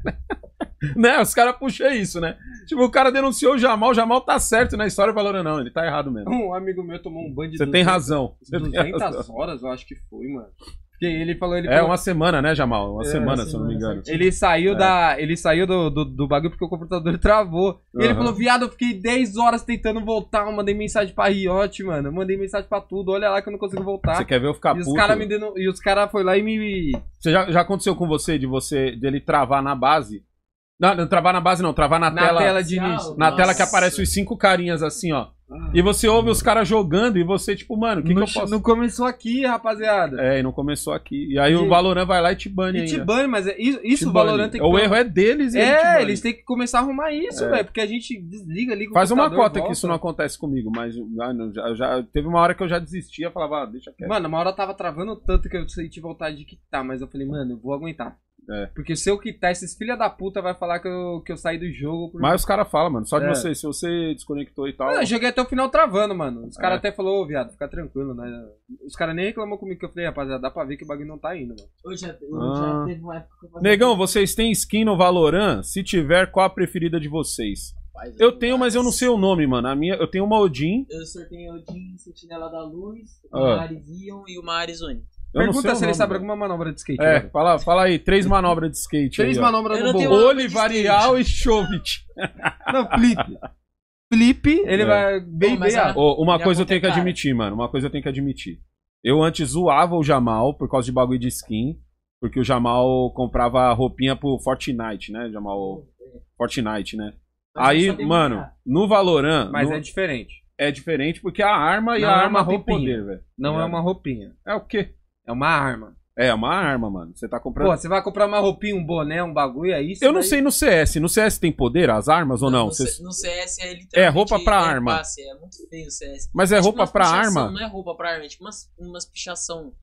né? Os caras puxam isso, né? Tipo, o cara denunciou o Jamal, o Jamal tá certo na história, falando, não, ele tá errado mesmo. Um amigo meu tomou um banho de Você tem razão. 200 tem razão. horas, eu acho que foi, mano. Porque ele falou. Ele é, falou... uma semana, né, Jamal? Uma é, semana, se eu não me engano. Ele saiu, é. da, ele saiu do, do, do, bagulho porque o computador travou. Uhum. ele falou, viado, eu fiquei 10 horas tentando voltar. Eu mandei mensagem pra Riot, mano. Eu mandei mensagem pra tudo. Olha lá que eu não consigo voltar. Você quer ver eu ficar e puto? Os cara me E os caras foi lá e me. Você já, já aconteceu com você de você dele travar na base? Não, não, travar na base não, travar na, na tela. tela de início. Na Nossa. tela que aparece os cinco carinhas assim, ó. Ah, e você ouve mano. os caras jogando e você, tipo, mano, o que, não, que eu posso. Não começou aqui, rapaziada. É, e não começou aqui. E aí e... o Valorant vai lá e te bane. E te bane, mas é, isso o Valorant tem que. O erro é deles, e É, eles têm que começar a arrumar isso, é. velho. Porque a gente desliga, liga o Faz uma cota que isso não acontece comigo, mas ah, já, já, teve uma hora que eu já desistia, falava, ah, deixa quieto. Mano, uma hora eu tava travando tanto que eu senti vontade de quitar, mas eu falei, mano, eu vou aguentar. É. Porque se eu quitar, esses filha da puta vai falar que eu, que eu saí do jogo. Mas os caras falam, mano. Só de é. você, se você desconectou e tal. Não, eu joguei até o final travando, mano. Os caras é. até falou, ô, viado, fica tranquilo, né? Os caras nem reclamou comigo que eu falei, rapaziada, dá pra ver que o bagulho não tá indo, mano. Hoje já, ah. já teve uma época que eu Negão, vocês têm skin no Valorant? Se tiver, qual a preferida de vocês? Rapaz, eu, tenho, mas eu não sei o nome, mano. A minha, eu tenho uma Odin. Eu sorteio Odin, Sentinela da Luz, ah. uma Arizion e uma Arizone. Pergunta se ele sabe alguma manobra de skate. É, fala, fala aí, três manobras de skate. Três aí, manobras do bolo. Olho, varial e Chovit. Não, flip. Flip, ele é. vai bem, bem. Oh, uma coisa eu é tenho que admitir, mano. Uma coisa eu tenho que admitir. Eu antes zoava o Jamal por causa de bagulho de skin. Porque o Jamal comprava roupinha pro Fortnite, né? Jamal. Fortnite, né? aí, mano, no Valorant. Mas no... é diferente. É diferente porque a arma e não a é arma é tem poder, velho. Não é. é. uma roupinha. É o quê? É uma arma. É, é, uma arma, mano. Você tá comprando. Pô, você vai comprar uma roupinha, um boné, um bagulho aí. É Eu não sei no CS. No CS tem poder as armas ou não? No, no CS é literalmente. É roupa pra é arma. Passe. É muito feio o CS. Mas é, é tipo roupa pra arma? Não é roupa pra arma, é tipo umas, umas pichação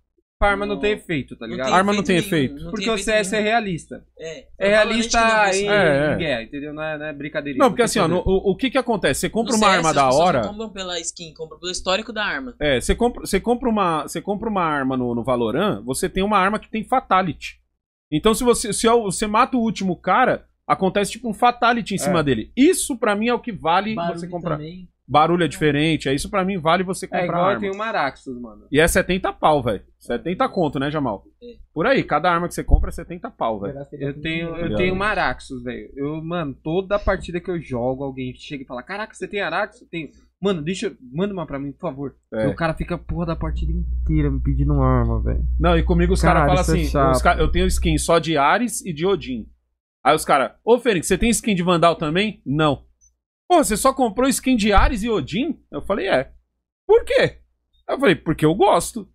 a arma não tem efeito, tá ligado? arma não tem efeito. porque o CS é nenhum. é realista. É, é, é realista em, é, é. em, guerra, entendeu? Não é, não é brincadeira. Não, porque assim, ó, no, o, o que que acontece? Você compra no uma CS, arma da hora. Não compram pela skin, compram pelo histórico da arma. É, você compra, você compra, uma, você compra uma arma no, no Valorant, você tem uma arma que tem fatality. Então, se você, se é você mata o último cara, acontece tipo um fatality em cima dele. Isso para mim é o que vale Barulho você comprar. Também barulho é diferente. É isso para mim vale você é comprar. É igual arma. tem um Maraxus, mano. E é 70 pau, velho. 70 conto, né, Jamal? É. Por aí, cada arma que você compra é 70 pau, velho. Eu tenho, eu tenho um Araxus, velho. Eu, mano, toda partida que eu jogo, alguém chega e fala: "Caraca, você tem Araxus?" Eu Mano, deixa, manda uma pra mim, por favor. É. o cara fica porra da partida inteira me pedindo arma, velho. Não, e comigo os caras cara falam é assim: é ca... eu tenho skin só de Ares e de Odin. Aí os caras, ô Fênix, você tem skin de Vandal também? Não. Pô, você só comprou skin de Ares e Odin? Eu falei, é. Por quê? Eu falei, porque eu gosto.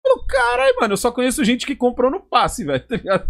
Falou, caralho, mano, eu só conheço gente que comprou no passe, velho, tá ligado?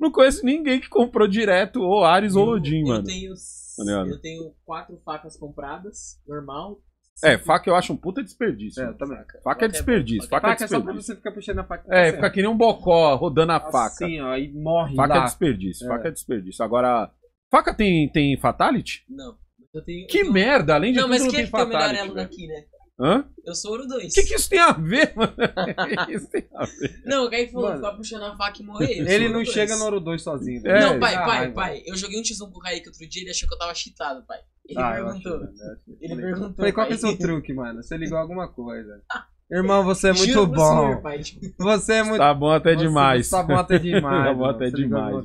Não conheço ninguém que comprou direto ou Ares eu, ou Odin, eu mano. Tenho, tá eu tenho quatro facas compradas, normal, é, faca eu acho um puta desperdício. É, também. Faca, é é faca é desperdício. Faca, faca é, desperdício. é só pra você ficar puxando a faca. É, fica que nem um bocó rodando a faca. Sim, ó, aí morre Faca é lá. é desperdício, é. faca é desperdício. Agora, Faca tem, tem Fatality? Não. Eu tenho, que eu... merda, além de não, tudo mas não que tem que Fatality. Tem daqui, né? né? Hã? Eu sou ouro 2. O que, que isso tem a ver, mano? isso tem a ver. Não, o Kaique falou, que puxando a faca e morrer. Ele não dois. chega no ouro 2 sozinho. Né? não, é, pai, pai, raiva. pai. Eu joguei um tizum com o Kaique outro dia, ele achou que eu tava cheatado, pai. Ele ah, perguntou. É ele falei, perguntou. Falei, qual que é o seu truque, mano? Você ligou alguma coisa. Irmão, você é muito Juro bom. Senhor, tipo. você é muito. Tá bom até você... demais. Tá bom até demais. tá bom até demais,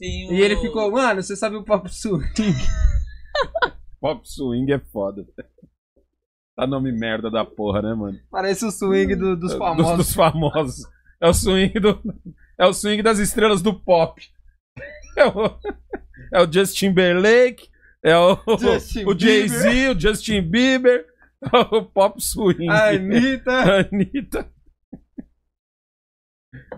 e ele ficou, mano, você sabe o pop swing? pop swing é foda. Tá nome merda da porra, né, mano? Parece o swing do, dos famosos. Dos, dos, famosos. É o swing do. É o swing das estrelas do pop. É o, é o Justin Bieber é o, o Jay-Z, o Justin Bieber, é o pop swing. A Anitta. A Anitta.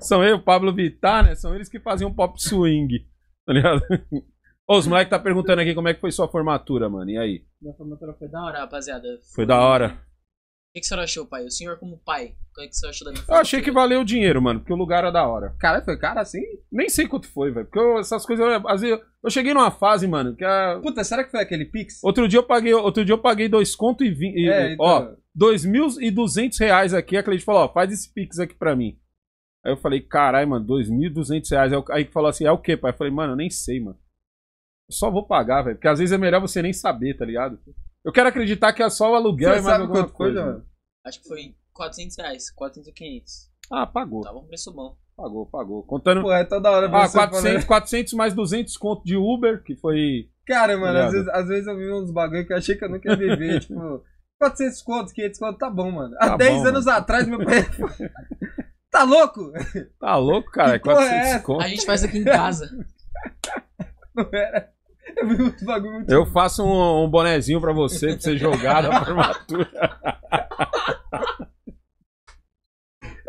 São eu, Pablo Vittar, né? São eles que faziam pop swing. Tá ligado? Ô, os moleques tá perguntando aqui como é que foi sua formatura, mano. E aí? Minha formatura foi da hora, rapaziada. Foi, foi da hora. O que, que o senhor achou, pai? O senhor como pai, o que, que o senhor achou da minha formatura? Eu achei que valeu o dinheiro, mano, porque o lugar era da hora. Cara, foi cara assim, nem sei quanto foi, velho. Porque eu, essas coisas, eu, às vezes, eu, eu cheguei numa fase, mano, que a... Puta, será que foi aquele Pix? Outro dia eu paguei, outro dia eu paguei dois conto e vinte, é, então... ó, dois mil e duzentos reais aqui, a cliente falou, ó, faz esse Pix aqui pra mim. Aí eu falei, caralho, mano, 2.200 reais. Aí falou assim, é o quê, pai? Eu falei, mano, eu nem sei, mano. Eu só vou pagar, velho. Porque às vezes é melhor você nem saber, tá ligado? Eu quero acreditar que é só o aluguel e mais alguma coisa, coisa mano. Acho que foi 400 reais, 400 e 500. Ah, pagou. Tava um preço bom. Pagou, pagou. Contando. Pô, é toda hora Ah, 400, falando... 400 mais 200 conto de Uber, que foi. Cara, mano, às tá vezes, às vezes, eu vi uns bagulho que eu achei que eu nunca ia viver. tipo, 400 conto, 500 conto, tá bom, mano. Há tá 10 bom, anos mano. atrás, meu pai. Tá louco? Tá louco, cara? Que 400 é conto. A gente faz aqui em casa. Não era. É muito bagulho. Muito eu faço um, um bonezinho pra você, pra você jogar na formatura.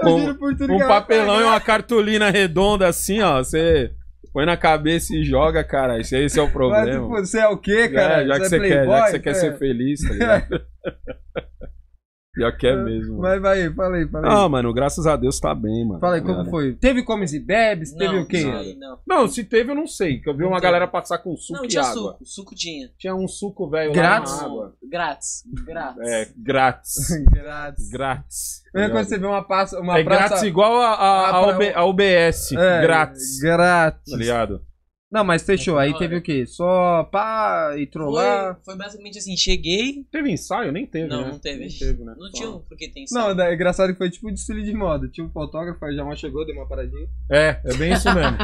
um, um papelão e uma cartolina redonda assim, ó. Você põe na cabeça e joga, cara. Esse, esse é o problema. Mas, tipo, você é o quê, cara? É, já, você que é você playboy, quer, já que você é... quer ser é. feliz, tá ligado? Pior que é mesmo. Mas vai, fala aí, fala aí. Não, ah, mano, graças a Deus tá bem, mano. Fala aí, como cara. foi? Teve comes e bebes? Não, teve o quê? Não, sei, não. não, se teve, eu não sei. Que eu vi uma teve. galera passar com suco não, e água. Não, tinha suco. Suco tinha. Tinha um suco, velho, lá grátis. água. Grátis. Grátis. É, grátis. grátis. Grátis. quando é você vê uma, passa, uma é praça... É grátis igual a, a, a, a, UBS. É, grátis. Grátis. Tá ligado? Não, mas fechou. Aí teve o quê? Só pá e trollar. Foi, foi basicamente assim, cheguei. Teve ensaio? Nem teve. Não, né? não teve. Nem teve né? Não tinha um, porque tem ensaio. Não, é engraçado que foi tipo um desfile de moda. Tinha um fotógrafo, aí já chegou, deu uma paradinha. É, é bem isso mesmo.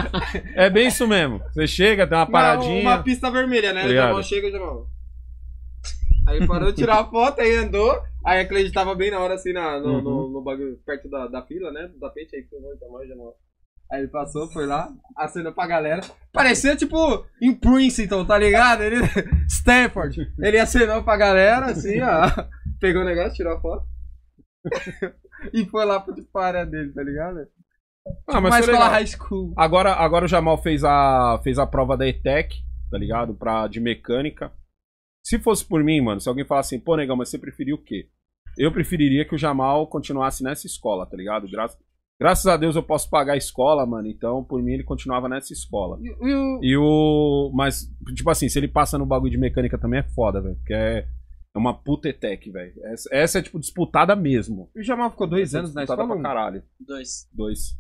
é bem isso mesmo. Você chega, dá uma paradinha. Uma, uma pista vermelha, né? Tá já mal chega, já mal. Aí parou de tirar a foto, aí andou. Aí a Cleide tava bem na hora, assim, na, no, uhum. no, no, bagulho, perto da, da fila, né? Da pente aí, que eu vou, então, já não. Aí ele passou, foi lá, acenou pra galera. Parecia tipo em Princeton, tá ligado? Ele, Stanford. Ele acenou pra galera, assim, ó. Pegou o negócio, tirou a foto. e foi lá pro tipo, área dele, tá ligado? Ah, mas, mas foi high school. Agora, agora o Jamal fez a, fez a prova da ETEC, tá ligado? Pra, de mecânica. Se fosse por mim, mano, se alguém falasse assim, pô, negão, mas você preferia o quê? Eu preferiria que o Jamal continuasse nessa escola, tá ligado? Graças Graças a Deus eu posso pagar a escola, mano. Então, por mim, ele continuava nessa escola. E, e, o... e o... Mas, tipo assim, se ele passa no bagulho de mecânica também é foda, velho. Porque é, é uma puta ETEC, velho. Essa, essa, é, tipo, disputada mesmo. E o Jamal ficou dois é anos na escola? Pra caralho. Dois. Dois.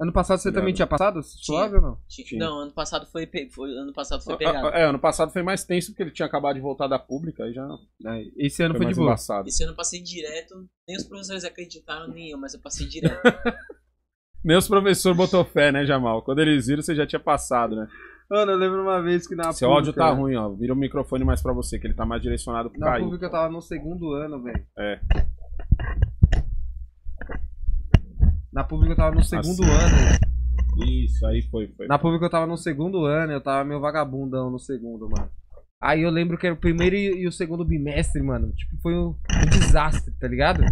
Ano passado você Obrigado. também tinha passado? Suave ou não? Tinha. Não, ano passado foi, foi, ano passado foi ah, pegado. Ah, é, ano passado foi mais tenso porque ele tinha acabado de voltar da pública e já. Né? Esse ano foi, foi de boa. Esse ano eu passei direto, nem os professores acreditaram, nem eu, mas eu passei direto. nem os professores botou fé, né, Jamal? Quando eles viram, você já tinha passado, né? Mano, eu lembro uma vez que na Seu pública... áudio tá ruim, ó. Vira o microfone mais pra você, que ele tá mais direcionado pro Na Caio. pública eu tava no segundo ano, velho. É. Na pública eu tava no segundo assim. ano. Isso, aí foi, foi. Na pública eu tava no segundo ano, eu tava meio vagabundão no segundo, mano. Aí eu lembro que era o primeiro e, e o segundo bimestre, mano. Tipo, foi um, um desastre, tá ligado?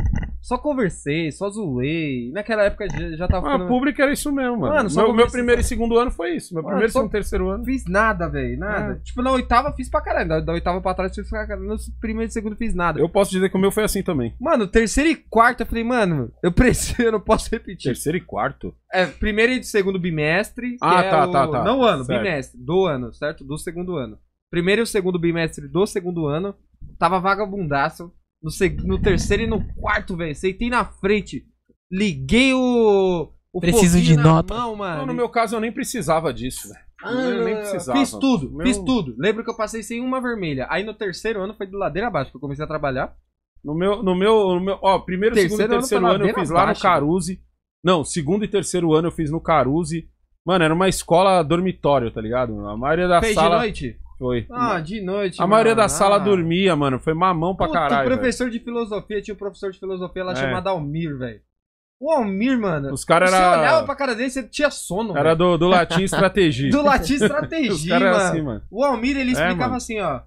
Só conversei, só zoei. Naquela época já, já tava. Ah, ficando... público era isso mesmo, mano. mano meu, meu, primeiro e segundo ano foi isso. Meu mano, primeiro e segundo terceiro ano. Fiz nada, velho. Nada. É. Tipo, na oitava fiz pra caralho. Da, oitava pra trás fiz pra caralho. No primeiro e segundo fiz nada. Eu posso dizer que o meu foi assim também. Mano, terceiro e quarto, eu falei, mano, eu preciso, eu não posso repetir. Terceiro e quarto? É, primeiro e segundo bimestre. Ah, é tá, o... tá, tá. Não ano, certo. bimestre. Do ano, certo? Do segundo ano. Primeiro e segundo bimestre do segundo ano. Tava vagabundaço no, no terceiro e no quarto, velho. Sentei na frente. Liguei o. o Preciso de nota. Mão, não, no meu caso eu nem precisava disso, velho. Ah, eu nem precisava. Fiz tudo, meu... fiz tudo. Lembro que eu passei sem uma vermelha. Aí no terceiro ano foi de ladeira abaixo que eu comecei a trabalhar. No meu, no meu, no meu ó, primeiro, terceiro segundo e terceiro ano, ano eu fiz lá no Caruzi. Não, segundo e terceiro ano eu fiz no Caruzi. Mano, era uma escola dormitório, tá ligado? A maioria da Fez sala... de noite? Foi. Ah, de noite. A mano. maioria da sala ah. dormia, mano. Foi mamão pra Puta, caralho. O professor véio. de filosofia tinha um professor de filosofia lá é. chamado Almir, velho. O Almir, mano. Os caras era. Você olhava pra cara dele, você tinha sono. Era do, do, latim estratégia. do latim estratégia. assim, mano. O Almir, ele é, explicava é, assim, ó.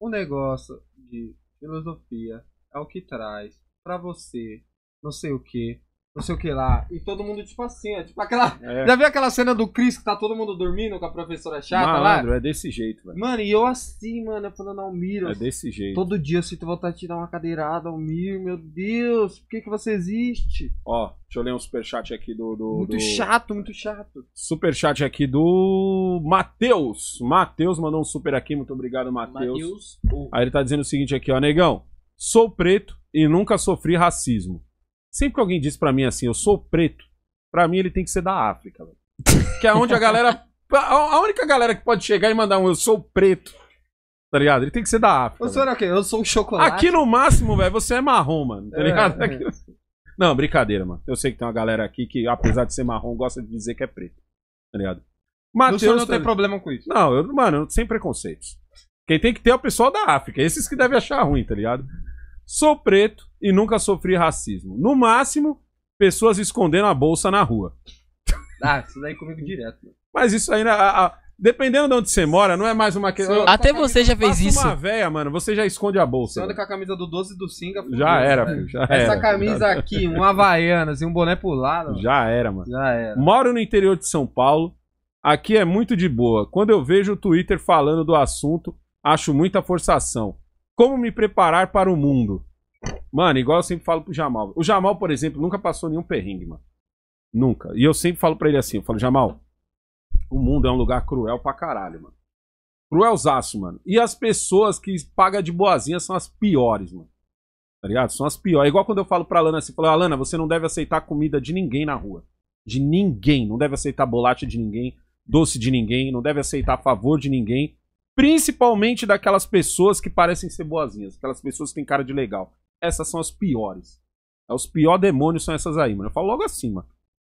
O negócio de filosofia é o que traz para você não sei o que não sei o que lá. E todo mundo, tipo assim, ó, é, tipo aquela. É. Já viu aquela cena do Chris que tá todo mundo dormindo com a professora chata Malandro, lá? é desse jeito, velho. Mano, e eu assim, mano, eu falando, Almir. É desse jeito. Todo dia eu sinto vontade de te dar uma cadeirada, Almir, meu Deus, por que, que você existe? Ó, deixa eu ler um superchat aqui do. do muito do... chato, muito chato. Superchat aqui do Matheus. Matheus mandou um super aqui, muito obrigado, Matheus. Matheus. Aí ele tá dizendo o seguinte aqui, ó, negão. Sou preto e nunca sofri racismo. Sempre que alguém diz para mim assim, eu sou preto, para mim ele tem que ser da África, velho. Que é onde a galera. A única galera que pode chegar e mandar um eu sou preto, tá ligado? Ele tem que ser da África. Você era o quê? Eu sou o chocolate. Aqui no máximo, velho, você é marrom, mano, tá é, ligado? É, é. Não, brincadeira, mano. Eu sei que tem uma galera aqui que, apesar de ser marrom, gosta de dizer que é preto, tá ligado? Matheus. não, não tem tá- problema com isso. Não, eu, mano, eu, sem preconceitos. Quem tem que ter é o pessoal da África. Esses que devem achar ruim, tá ligado? Sou preto e nunca sofri racismo. No máximo, pessoas escondendo a bolsa na rua. Ah, isso daí é comigo direto. Mas isso ainda. Né, a, a, dependendo de onde você mora, não é mais uma questão. Até você já fez isso. uma véia, mano, você já esconde a bolsa. Você anda com a camisa do 12 do Singa. Já Deus, era, né? filho. Já Essa era, camisa já... aqui, um Havaianas assim, e um boné pro lado. Mano. Já era, mano. Já era. Moro no interior de São Paulo. Aqui é muito de boa. Quando eu vejo o Twitter falando do assunto, acho muita forçação. Como me preparar para o mundo? Mano, igual eu sempre falo pro Jamal. O Jamal, por exemplo, nunca passou nenhum perrengue, mano. Nunca. E eu sempre falo para ele assim, eu falo, Jamal, o mundo é um lugar cruel pra caralho, mano. Cruelzaço, mano. E as pessoas que pagam de boazinha são as piores, mano. Tá ligado? São as piores. É igual quando eu falo pra Alana assim, falo, Alana, você não deve aceitar comida de ninguém na rua. De ninguém. Não deve aceitar bolacha de ninguém, doce de ninguém, não deve aceitar favor de ninguém. Principalmente daquelas pessoas que parecem ser boazinhas, aquelas pessoas que têm cara de legal. Essas são as piores. É, os piores demônios são essas aí, mano. Eu falo logo assim, mano.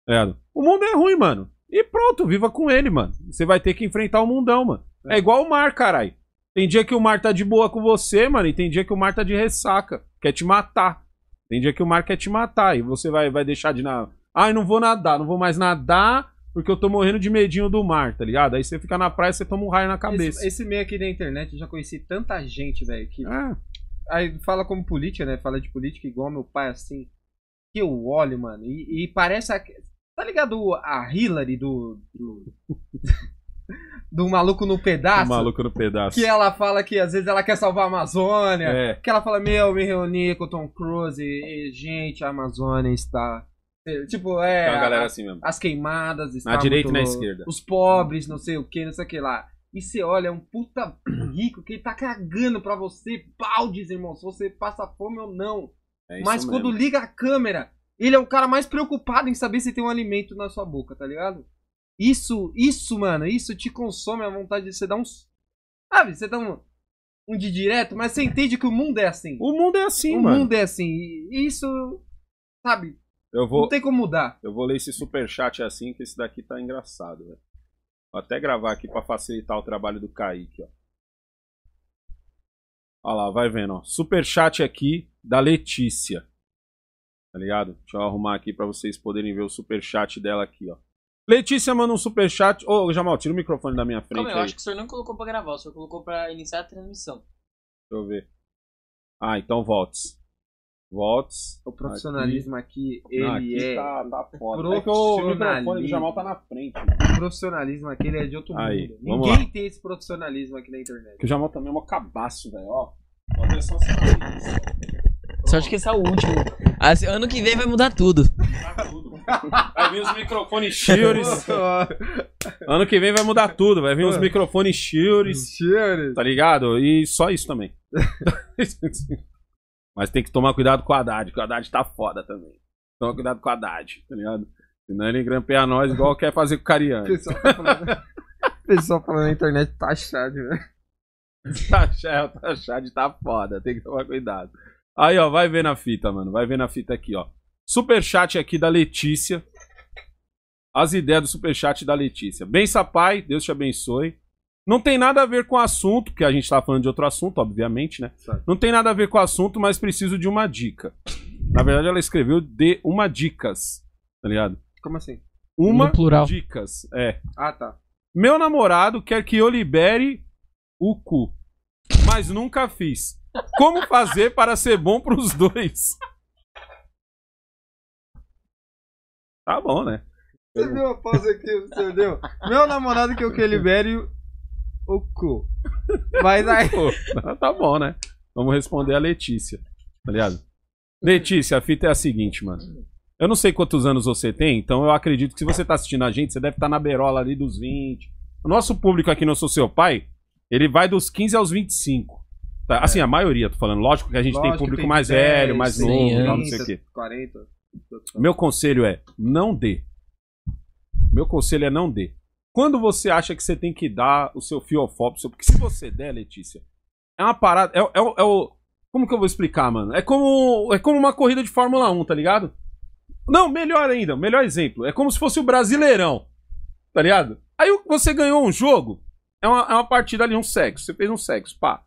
É, o mundo é ruim, mano. E pronto, viva com ele, mano. Você vai ter que enfrentar o mundão, mano. É, é igual o mar, caralho. Tem dia que o mar tá de boa com você, mano, e tem dia que o mar tá de ressaca, quer te matar. Tem dia que o mar quer te matar e você vai, vai deixar de nadar. Ai, não vou nadar, não vou mais nadar porque eu tô morrendo de medinho do mar, tá ligado? Aí você fica na praia e você toma um raio na cabeça. Esse, esse meio aqui da internet, eu já conheci tanta gente, velho, que. É. Aí fala como política, né? Fala de política igual meu pai, assim. Que eu olho, mano. E, e parece. A... Tá ligado a Hillary do. do... do maluco no pedaço. O maluco no pedaço. Que ela fala que às vezes ela quer salvar a Amazônia. É. Que ela fala, meu, me reuni com o Tom Cruise e, gente, a Amazônia está Tipo, é. Tem uma galera a, assim mesmo. As queimadas, Na direita e na esquerda. Os pobres, não sei o que, não sei o que lá. E você olha, é um puta rico que ele tá cagando pra você, baldes, irmão, se você passa fome ou não. É Mas quando liga a câmera, ele é o cara mais preocupado em saber se tem um alimento na sua boca, tá ligado? Isso, isso, mano, isso te consome a vontade de você dar uns. Sabe, você dá um um de direto, mas você entende que o mundo é assim. O mundo é assim, o mano. O mundo é assim. E isso, sabe, eu vou, não tem como mudar. Eu vou ler esse super chat assim, que esse daqui tá engraçado, velho. Vou até gravar aqui para facilitar o trabalho do Kaique, ó. Olha lá, vai vendo, ó. Super chat aqui da Letícia. Tá ligado? Deixa eu arrumar aqui para vocês poderem ver o super chat dela aqui, ó. Letícia manda um super chat. Ô, oh, Jamal, tira o microfone da minha frente Calma, eu acho que o senhor não colocou para gravar, o senhor colocou para iniciar a transmissão. Deixa eu ver. Ah, então voltes. Volts. O profissionalismo aqui, aqui ele aqui é. Tá, tá foda. É profissionalismo. É o Jamal tá na frente. O profissionalismo aqui ele é de outro Aí, mundo. Ninguém lá. tem esse profissionalismo aqui na internet. Que o Jamal também é um cabaço, velho. Ó. Olha tá só acho que esse é o último. Assim, ano que vem vai mudar tudo. Vai tudo. Vai vir os microfones Shures. ano que vem vai mudar tudo. Vai vir os microfones Shures. Tá ligado? E só isso também. Mas tem que tomar cuidado com o Haddad, que o Haddad tá foda também. Toma cuidado com o Haddad, tá ligado? Senão ele grampeia nós igual quer fazer com o Cariano. Tá o pessoal, falando... na internet tá chato, velho. Né? Tá chato, tá chad, tá foda. Tem que tomar cuidado. Aí, ó, vai ver na fita, mano. Vai ver na fita aqui, ó. Superchat aqui da Letícia. As ideias do superchat da Letícia. Bença, pai. Deus te abençoe. Não tem nada a ver com o assunto, porque a gente tá falando de outro assunto, obviamente, né? Certo. Não tem nada a ver com o assunto, mas preciso de uma dica. Na verdade, ela escreveu de uma dicas, tá ligado? Como assim? Uma no plural. dicas, é. Ah, tá. Meu namorado quer que eu libere o cu, mas nunca fiz. Como fazer para ser bom pros dois? Tá bom, né? Você viu a pausa aqui, você deu? Meu namorado quer que eu libere o cu. Mas aí. Pô, tá bom, né? Vamos responder a Letícia. Tá ligado? Letícia, a fita é a seguinte, mano. Eu não sei quantos anos você tem, então eu acredito que se você tá assistindo a gente, você deve estar tá na berola ali dos 20. O nosso público aqui no Sou Seu Pai, ele vai dos 15 aos 25. Tá? Assim, é. a maioria, tô falando. Lógico que a gente Lógico tem público tem mais 10, velho, mais 100, novo, 30, não sei o quê. 40. Meu conselho é, não dê. Meu conselho é não dê. Quando você acha que você tem que dar o seu fiofó pro seu... Porque se você der, Letícia, é uma parada... É, é, é o... Como que eu vou explicar, mano? É como, é como uma corrida de Fórmula 1, tá ligado? Não, melhor ainda, melhor exemplo. É como se fosse o Brasileirão, tá ligado? Aí você ganhou um jogo, é uma, é uma partida ali, um sexo. Você fez um sexo, pá.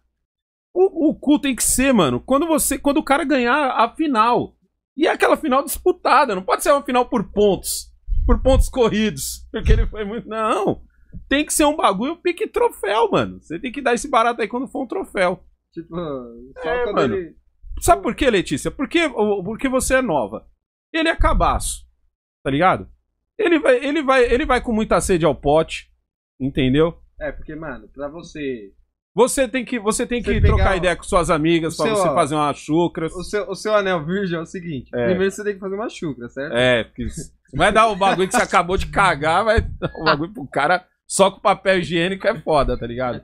O, o cu tem que ser, mano, quando você quando o cara ganhar a final. E é aquela final disputada, não pode ser uma final por pontos por pontos corridos. Porque ele foi muito. Não! Tem que ser um bagulho pique troféu, mano. Você tem que dar esse barato aí quando for um troféu. Tipo, é, mano. Dele... Sabe tipo, por quê, Letícia? Porque, porque você é nova. Ele é cabaço. Tá ligado? Ele vai, ele vai, ele vai com muita sede ao pote. Entendeu? É, porque, mano, pra você você tem que, você tem você que trocar o... ideia com suas amigas para você fazer uma chucra. O seu, o seu anel virgem é o seguinte: é. primeiro você tem que fazer uma chucra, certo? É, porque Vai é dar o bagulho que você acabou de cagar, vai dar o bagulho pro cara só com papel higiênico é foda, tá ligado?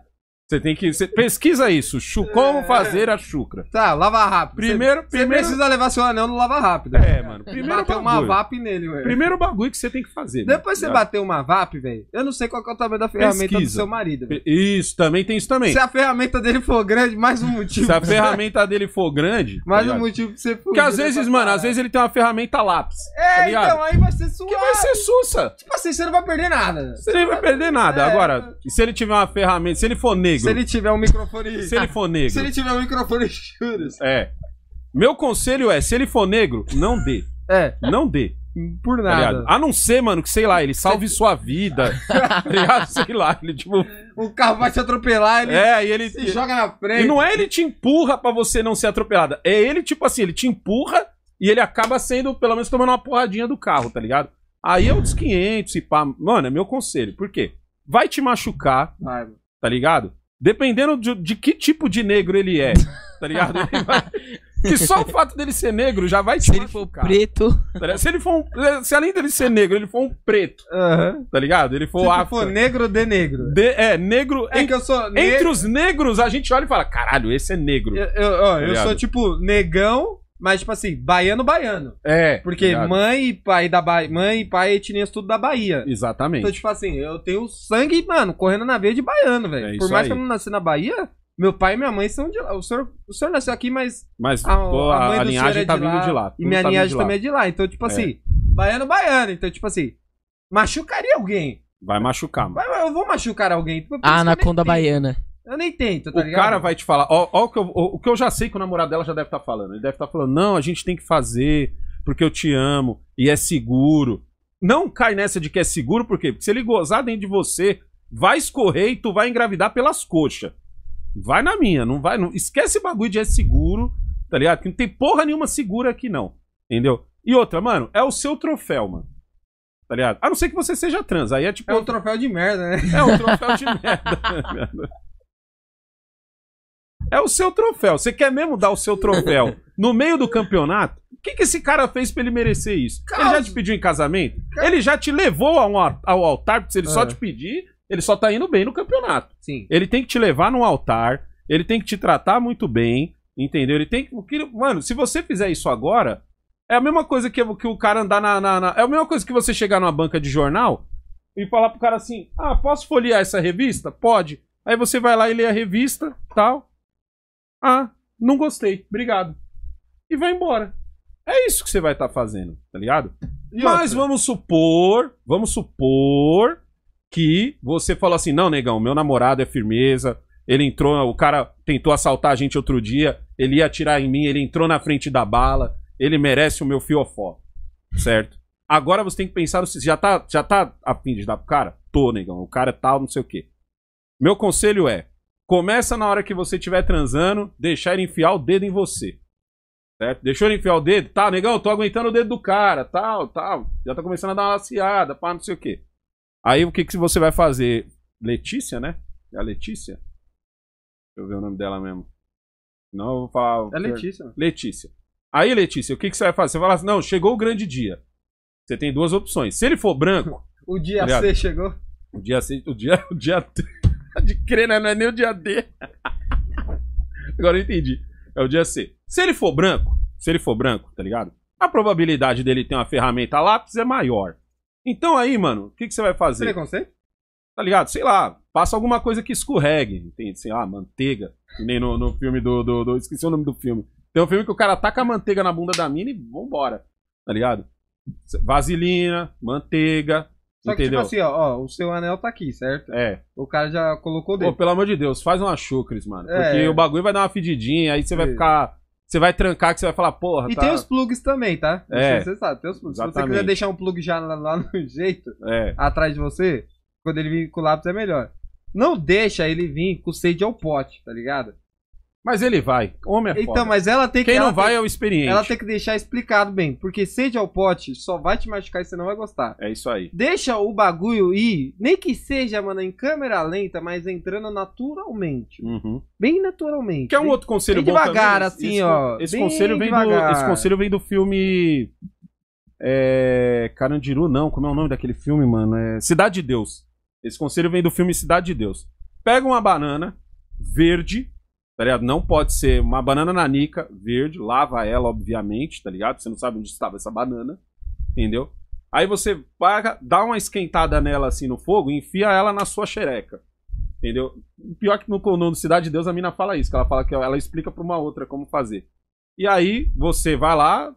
Você tem que. Você pesquisa isso. Chu, Como é. fazer a chucra. Tá, lava rápido. Primeiro, você, primeiro... Você precisa levar seu anel no lava rápido. É, mano. Primeiro bater uma VAP nele, velho. Primeiro bagulho que você tem que fazer. Né? Depois né? você bater uma VAP, velho. Eu não sei qual é o tamanho da ferramenta pesquisa. do seu marido. Véio. Isso, também tem isso também. Se a ferramenta dele for grande, mais um motivo. Se a ferramenta dele for grande. mais um motivo pra você Porque às vezes, mano, parar. às vezes ele tem uma ferramenta lápis. Tá é, tá então aí vai ser suave. Que vai ser sussa. Tipo assim, você não vai perder nada. Você, você não vai perder nada. É... Agora, se ele tiver uma ferramenta. Se ele for negro negro. Se ele tiver um microfone. Se ele for negro. Se ele tiver um microfone, juros. É. Meu conselho é: se ele for negro, não dê. É. Não dê. Por tá nada. a não ser, mano, que sei lá, ele salve sua vida. tá sei lá, ele tipo. O carro vai te atropelar, ele. É, e ele. Se joga na frente. E não é ele te empurra para você não ser atropelada. É ele, tipo assim, ele te empurra e ele acaba sendo, pelo menos, tomando uma porradinha do carro, tá ligado? Aí é uns 500 e pá. Mano, é meu conselho. Por quê? Vai te machucar, vai. tá ligado? Dependendo de, de que tipo de negro ele é, tá ligado? Ele vai... Que só o fato dele ser negro já vai te Se machucar. ele for preto. Tá se ele for um, Se além dele ser negro, ele for um preto. Uhum. Tá ligado? Ele for. Se ele for negro de negro. De, é, negro. É en, que eu sou negro. Entre os negros, a gente olha e fala: caralho, esse é negro. Eu, eu, ó, tá eu sou tipo negão, mas, tipo assim, baiano, baiano. É. Porque mãe e pai da Bahia. Mãe e pai etnias tudo da Bahia. Exatamente. Então, tipo assim, eu tenho sangue, mano, correndo na veia de baiano, velho. É Por mais aí. que eu não nasci na Bahia, meu pai e minha mãe são de lá. O senhor, o senhor nasceu aqui, mas. Mas a, pô, a, mãe a linhagem é tá de vindo lá, de lá. E minha tá linhagem também é de lá. Então, tipo é. assim, baiano, baiano. Então, tipo assim, machucaria alguém. Vai machucar, mano. eu vou machucar alguém. Tipo, a ah, anaconda baiana. Eu nem tento, tá o ligado? O cara vai te falar, ó, ó o, que eu, o que eu já sei que o namorado dela já deve estar tá falando. Ele deve estar tá falando, não, a gente tem que fazer, porque eu te amo, e é seguro. Não cai nessa de que é seguro, por quê? Porque se ele gozar dentro de você, vai escorrer e tu vai engravidar pelas coxas. Vai na minha, não vai. Não... Esquece esse bagulho de é seguro, tá ligado? Que não tem porra nenhuma segura aqui, não. Entendeu? E outra, mano, é o seu troféu, mano. Tá ligado? A não ser que você seja trans. Aí é tipo. É um troféu de merda, né? É um troféu de merda. Né, é o seu troféu. Você quer mesmo dar o seu troféu no meio do campeonato? O que, que esse cara fez pra ele merecer isso? Caso. Ele já te pediu em casamento? Caso. Ele já te levou ao ao altar, porque se ele é. só te pedir, ele só tá indo bem no campeonato. Sim. Ele tem que te levar no altar, ele tem que te tratar muito bem, entendeu? Ele tem que. Mano, se você fizer isso agora, é a mesma coisa que, que o cara andar na, na, na, É a mesma coisa que você chegar numa banca de jornal e falar pro cara assim: ah, posso folhear essa revista? Pode. Aí você vai lá e lê a revista, tal. Ah, não gostei, obrigado. E vai embora. É isso que você vai estar tá fazendo, tá ligado? E Mas outra? vamos supor, vamos supor que você fala assim: não, negão, meu namorado é firmeza. Ele entrou, o cara tentou assaltar a gente outro dia, ele ia atirar em mim, ele entrou na frente da bala, ele merece o meu fiofó. Certo? Agora você tem que pensar, já tá, já tá a fim de dar pro cara? Tô, negão, o cara é tal, não sei o quê. Meu conselho é, Começa na hora que você estiver transando, deixar ele enfiar o dedo em você. Certo? Deixou ele enfiar o dedo? Tá, negão, tô aguentando o dedo do cara, tal, tal. Já tá começando a dar uma laciada, pá, não sei o quê. Aí o que, que você vai fazer? Letícia, né? É a Letícia? Deixa eu ver o nome dela mesmo. Não, eu vou falar. É, é Letícia. Né? Letícia. Aí, Letícia, o que, que você vai fazer? Você vai falar assim: não, chegou o grande dia. Você tem duas opções. Se ele for branco. o dia tá C chegou? O dia C. O dia, o dia Pode crer, né? Não é nem o dia D. Agora eu entendi. É o dia C. Se ele for branco, se ele for branco, tá ligado? A probabilidade dele ter uma ferramenta lápis é maior. Então aí, mano, o que, que você vai fazer? Preconceito? Tá ligado? Sei lá, passa alguma coisa que escorregue, entende? Sei lá, manteiga. Que nem no, no filme do, do, do, Esqueci o nome do filme. Tem um filme que o cara taca a manteiga na bunda da mina e vambora. Tá ligado? Vaselina, manteiga, só Entendeu? que, tipo assim, ó, ó, o seu anel tá aqui, certo? É. O cara já colocou dele. Pô, pelo amor de Deus, faz um chucres, mano. É. Porque o bagulho vai dar uma fedidinha, aí você vai ficar. Você vai trancar que você vai falar, porra. E tá... tem os plugs também, tá? é. Você sabe, tem os plugs. Exatamente. Se você quiser deixar um plug já lá, lá no jeito, é. atrás de você, quando ele vir com o lápis é melhor. Não deixa ele vir com sede ao pote, tá ligado? Mas ele vai. Homem é Então, foda. mas ela tem que. Quem não vai tem, é o experiente. Ela tem que deixar explicado bem. Porque sede ao pote só vai te machucar e você não vai gostar. É isso aí. Deixa o bagulho ir, nem que seja, mano, em câmera lenta, mas entrando naturalmente. Uhum. Bem naturalmente. Que é um outro conselho bem bom devagar, também. assim, esse, ó. Esse conselho, vem devagar. do, esse conselho vem do filme. É, Carandiru, não. Como é o nome daquele filme, mano? É Cidade de Deus. Esse conselho vem do filme Cidade de Deus. Pega uma banana verde tá ligado? Não pode ser uma banana nanica verde, lava ela, obviamente, tá ligado? Você não sabe onde estava essa banana, entendeu? Aí você paga, dá uma esquentada nela assim no fogo e enfia ela na sua xereca. Entendeu? Pior que no, no Cidade de Deus a mina fala isso, que ela fala que ela explica pra uma outra como fazer. E aí você vai lá,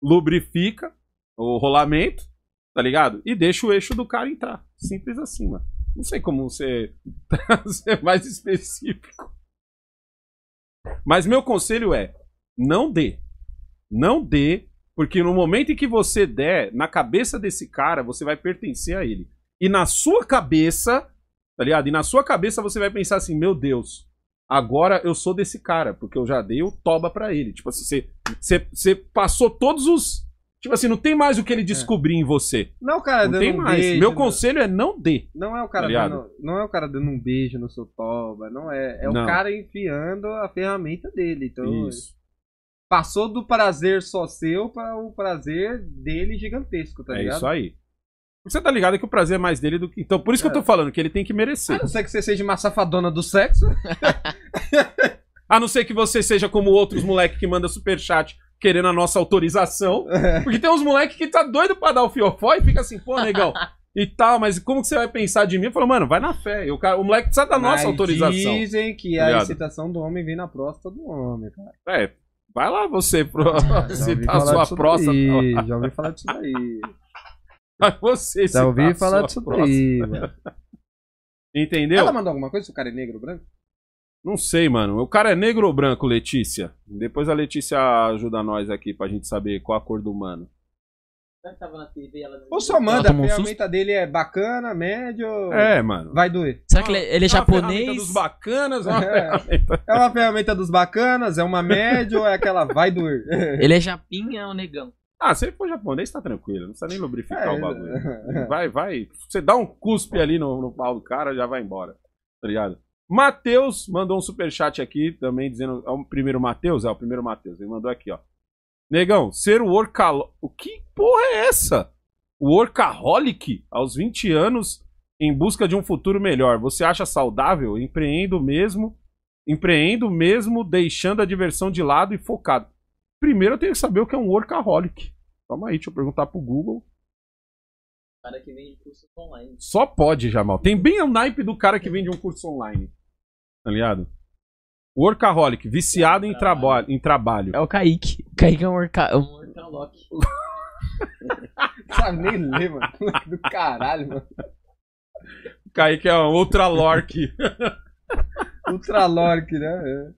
lubrifica o rolamento, tá ligado? E deixa o eixo do cara entrar. Simples assim, mano. Não sei como você ser mais específico. Mas meu conselho é: não dê. Não dê, porque no momento em que você der, na cabeça desse cara, você vai pertencer a ele. E na sua cabeça, tá ligado? E na sua cabeça você vai pensar assim: meu Deus, agora eu sou desse cara, porque eu já dei o toba para ele. Tipo assim, você, você, você passou todos os Tipo assim, não tem mais o que ele é. descobrir em você. Não, cara, não dando tem um mais. beijo. Meu né? conselho é não dê. Não é o tá cara dando, não é o cara dando um beijo no seu toba, não é. É Não. o cara enfiando a ferramenta dele. Então, Isso. passou do prazer só seu para o prazer dele gigantesco, tá é ligado? isso aí. Você tá ligado que o prazer é mais dele do que. Então, por isso que eu é. tô falando que ele tem que A merecer. não ser que você seja uma safadona do sexo. A não ser que você seja como outros moleque que manda superchat querendo a nossa autorização. É. Porque tem uns moleques que tá doido pra dar o fiofó e fica assim, pô, negão, e tal, mas como que você vai pensar de mim? Eu falo, mano, vai na fé. Eu, cara, o moleque precisa da nossa mas autorização. Dizem que tá a excitação do homem vem na próstata do homem, cara. É, vai lá você pro, ah, excitar tá a sua próstata. Daí, já ouvi falar disso daí. Mas você Já ouvi tá falar disso daí, Entendeu? Ela mandou alguma coisa se o cara é negro ou branco? Não sei, mano. O cara é negro ou branco, Letícia? Depois a Letícia ajuda nós aqui pra gente saber qual a cor do mano. Ou só manda, a ferramenta dele é bacana, médio. É, mano. Vai doer. Será que ele, ah, ele é, é uma japonês? bacanas, é uma é. ferramenta. É uma ferramenta dos bacanas, é uma médio, é aquela vai doer. Ele é japinha ou negão? Ah, se ele for japonês, tá tranquilo. Não precisa nem lubrificar é, o bagulho. Vai, vai. Você dá um cuspe ali no, no pau do cara, já vai embora. Obrigado. Tá Matheus mandou um super chat aqui também dizendo, é o primeiro Matheus, é o primeiro Matheus, ele mandou aqui, ó. Negão, ser o workaholic, o que porra é essa? O Workaholic aos 20 anos em busca de um futuro melhor. Você acha saudável? Empreendo mesmo, empreendo mesmo deixando a diversão de lado e focado. Primeiro eu tenho que saber o que é um workaholic. Calma aí, deixa eu perguntar pro Google cara que vende online. Só pode, Jamal. Tem bem o naipe do cara que vende um curso online. Tá ligado? Workaholic, viciado é, em, trabalho. em trabalho. É o Kaique. Kaique é um é workaholic. Workaholic. Sabe tá nem ler, mano. Do caralho, mano. Kaique é um ultralork. ultralork, né? É.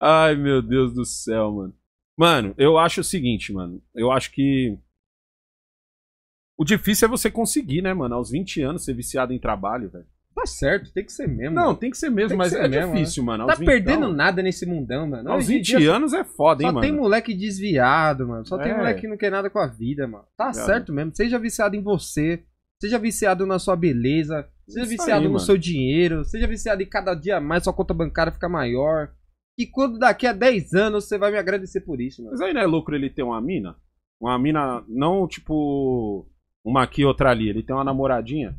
Ai, meu Deus do céu, mano. Mano, eu acho o seguinte, mano. Eu acho que o difícil é você conseguir, né, mano? Aos 20 anos ser viciado em trabalho, velho. Tá certo, tem que ser mesmo. Não, tem que ser mesmo, Tem mas ser é mesmo, difícil, mano. Tá 20, perdendo então, nada nesse mundão, mano. Aos 20 dia, anos é foda, hein, Só mano? tem moleque desviado, mano. Só tem é. moleque que não quer nada com a vida, mano. Tá certo mesmo. Seja viciado em você. Seja viciado na sua beleza. Seja Isso viciado aí, no mano. seu dinheiro. Seja viciado em cada dia mais sua conta bancária fica maior. E quando daqui a 10 anos você vai me agradecer por isso, mano. Mas aí não é lucro ele ter uma mina? Uma mina não, tipo uma aqui outra ali, ele tem uma namoradinha.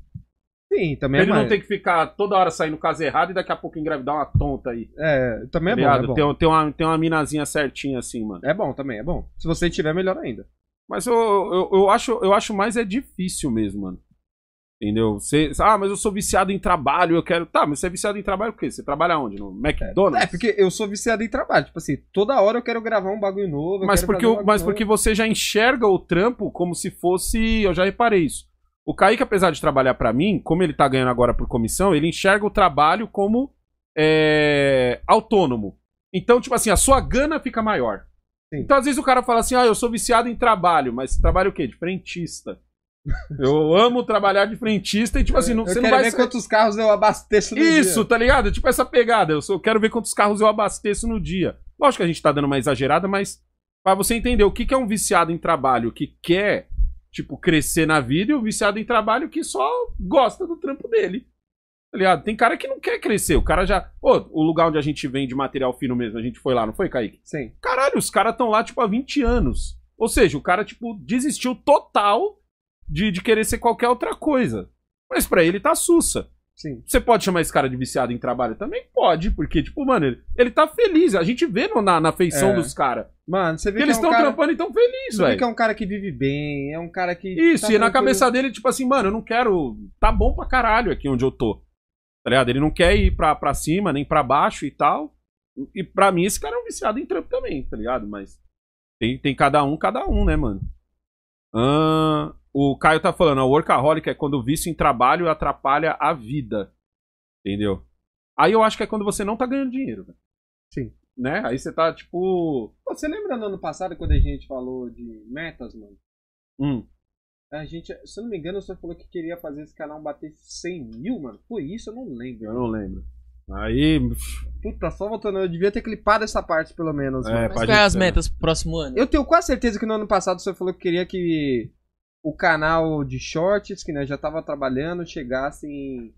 Sim, também é ele mais... não tem que ficar toda hora saindo casa errada e daqui a pouco engravidar uma tonta aí. É, também é tá bom. É bom. Tem, tem, uma, tem uma minazinha certinha assim, mano. É bom também, é bom. Se você tiver, melhor ainda. Mas eu, eu, eu, acho, eu acho mais é difícil mesmo, mano. Entendeu? Você, ah, mas eu sou viciado em trabalho, eu quero. Tá, mas você é viciado em trabalho o quê? Você trabalha onde? No McDonald's? É, porque eu sou viciado em trabalho. Tipo assim, toda hora eu quero gravar um bagulho novo. Mas, porque, um mas novo. porque você já enxerga o trampo como se fosse. Eu já reparei isso. O Kaique, apesar de trabalhar para mim, como ele tá ganhando agora por comissão, ele enxerga o trabalho como é, autônomo. Então, tipo assim, a sua gana fica maior. Sim. Então, às vezes o cara fala assim: ah, eu sou viciado em trabalho, mas trabalho o quê? De frentista. Eu amo trabalhar de frentista e, tipo assim, não, eu você não vai. ver quantos carros eu abasteço no Isso, dia. Isso, tá ligado? É tipo essa pegada. Eu, sou eu quero ver quantos carros eu abasteço no dia. Lógico que a gente tá dando uma exagerada, mas para você entender o que, que é um viciado em trabalho que quer, tipo, crescer na vida e o um viciado em trabalho que só gosta do trampo dele. Tá ligado? Tem cara que não quer crescer. O cara já. Ô, o lugar onde a gente vende material fino mesmo, a gente foi lá, não foi, Kaique? Sim. Caralho, os caras estão lá, tipo, há 20 anos. Ou seja, o cara, tipo, desistiu total de, de querer ser qualquer outra coisa. Mas para ele tá sussa. Sim. Você pode chamar esse cara de viciado em trabalho? Também pode, porque, tipo, mano, ele, ele tá feliz. A gente vê no, na, na feição é. dos caras. Mano, você vê que, que eles estão é um cara... trampando e tão felizes, velho. que é um cara que vive bem, é um cara que. Isso, tá e na cabeça dele, tipo assim, mano, eu não quero. Tá bom pra caralho aqui onde eu tô. Tá ligado? Ele não quer ir pra, pra cima, nem pra baixo e tal. E pra mim, esse cara é um viciado em trampo também, tá ligado? Mas tem, tem cada um, cada um, né, mano? Ah, o Caio tá falando, ó, workaholic é quando o vício em trabalho atrapalha a vida. Entendeu? Aí eu acho que é quando você não tá ganhando dinheiro, velho. Sim. Né? Aí você tá tipo. Pô, você lembra no ano passado quando a gente falou de metas, mano? Hum. A gente, se eu não me engano, você falou que queria fazer esse canal bater 100 mil, mano. Foi isso, eu não lembro. Eu não lembro. Aí. Puta, só voltando, eu devia ter clipado essa parte pelo menos. É, mano. Mas quais é as né? metas pro próximo ano? Eu tenho quase certeza que no ano passado você falou que queria que o canal de shorts que nós né, já estava trabalhando chegasse em,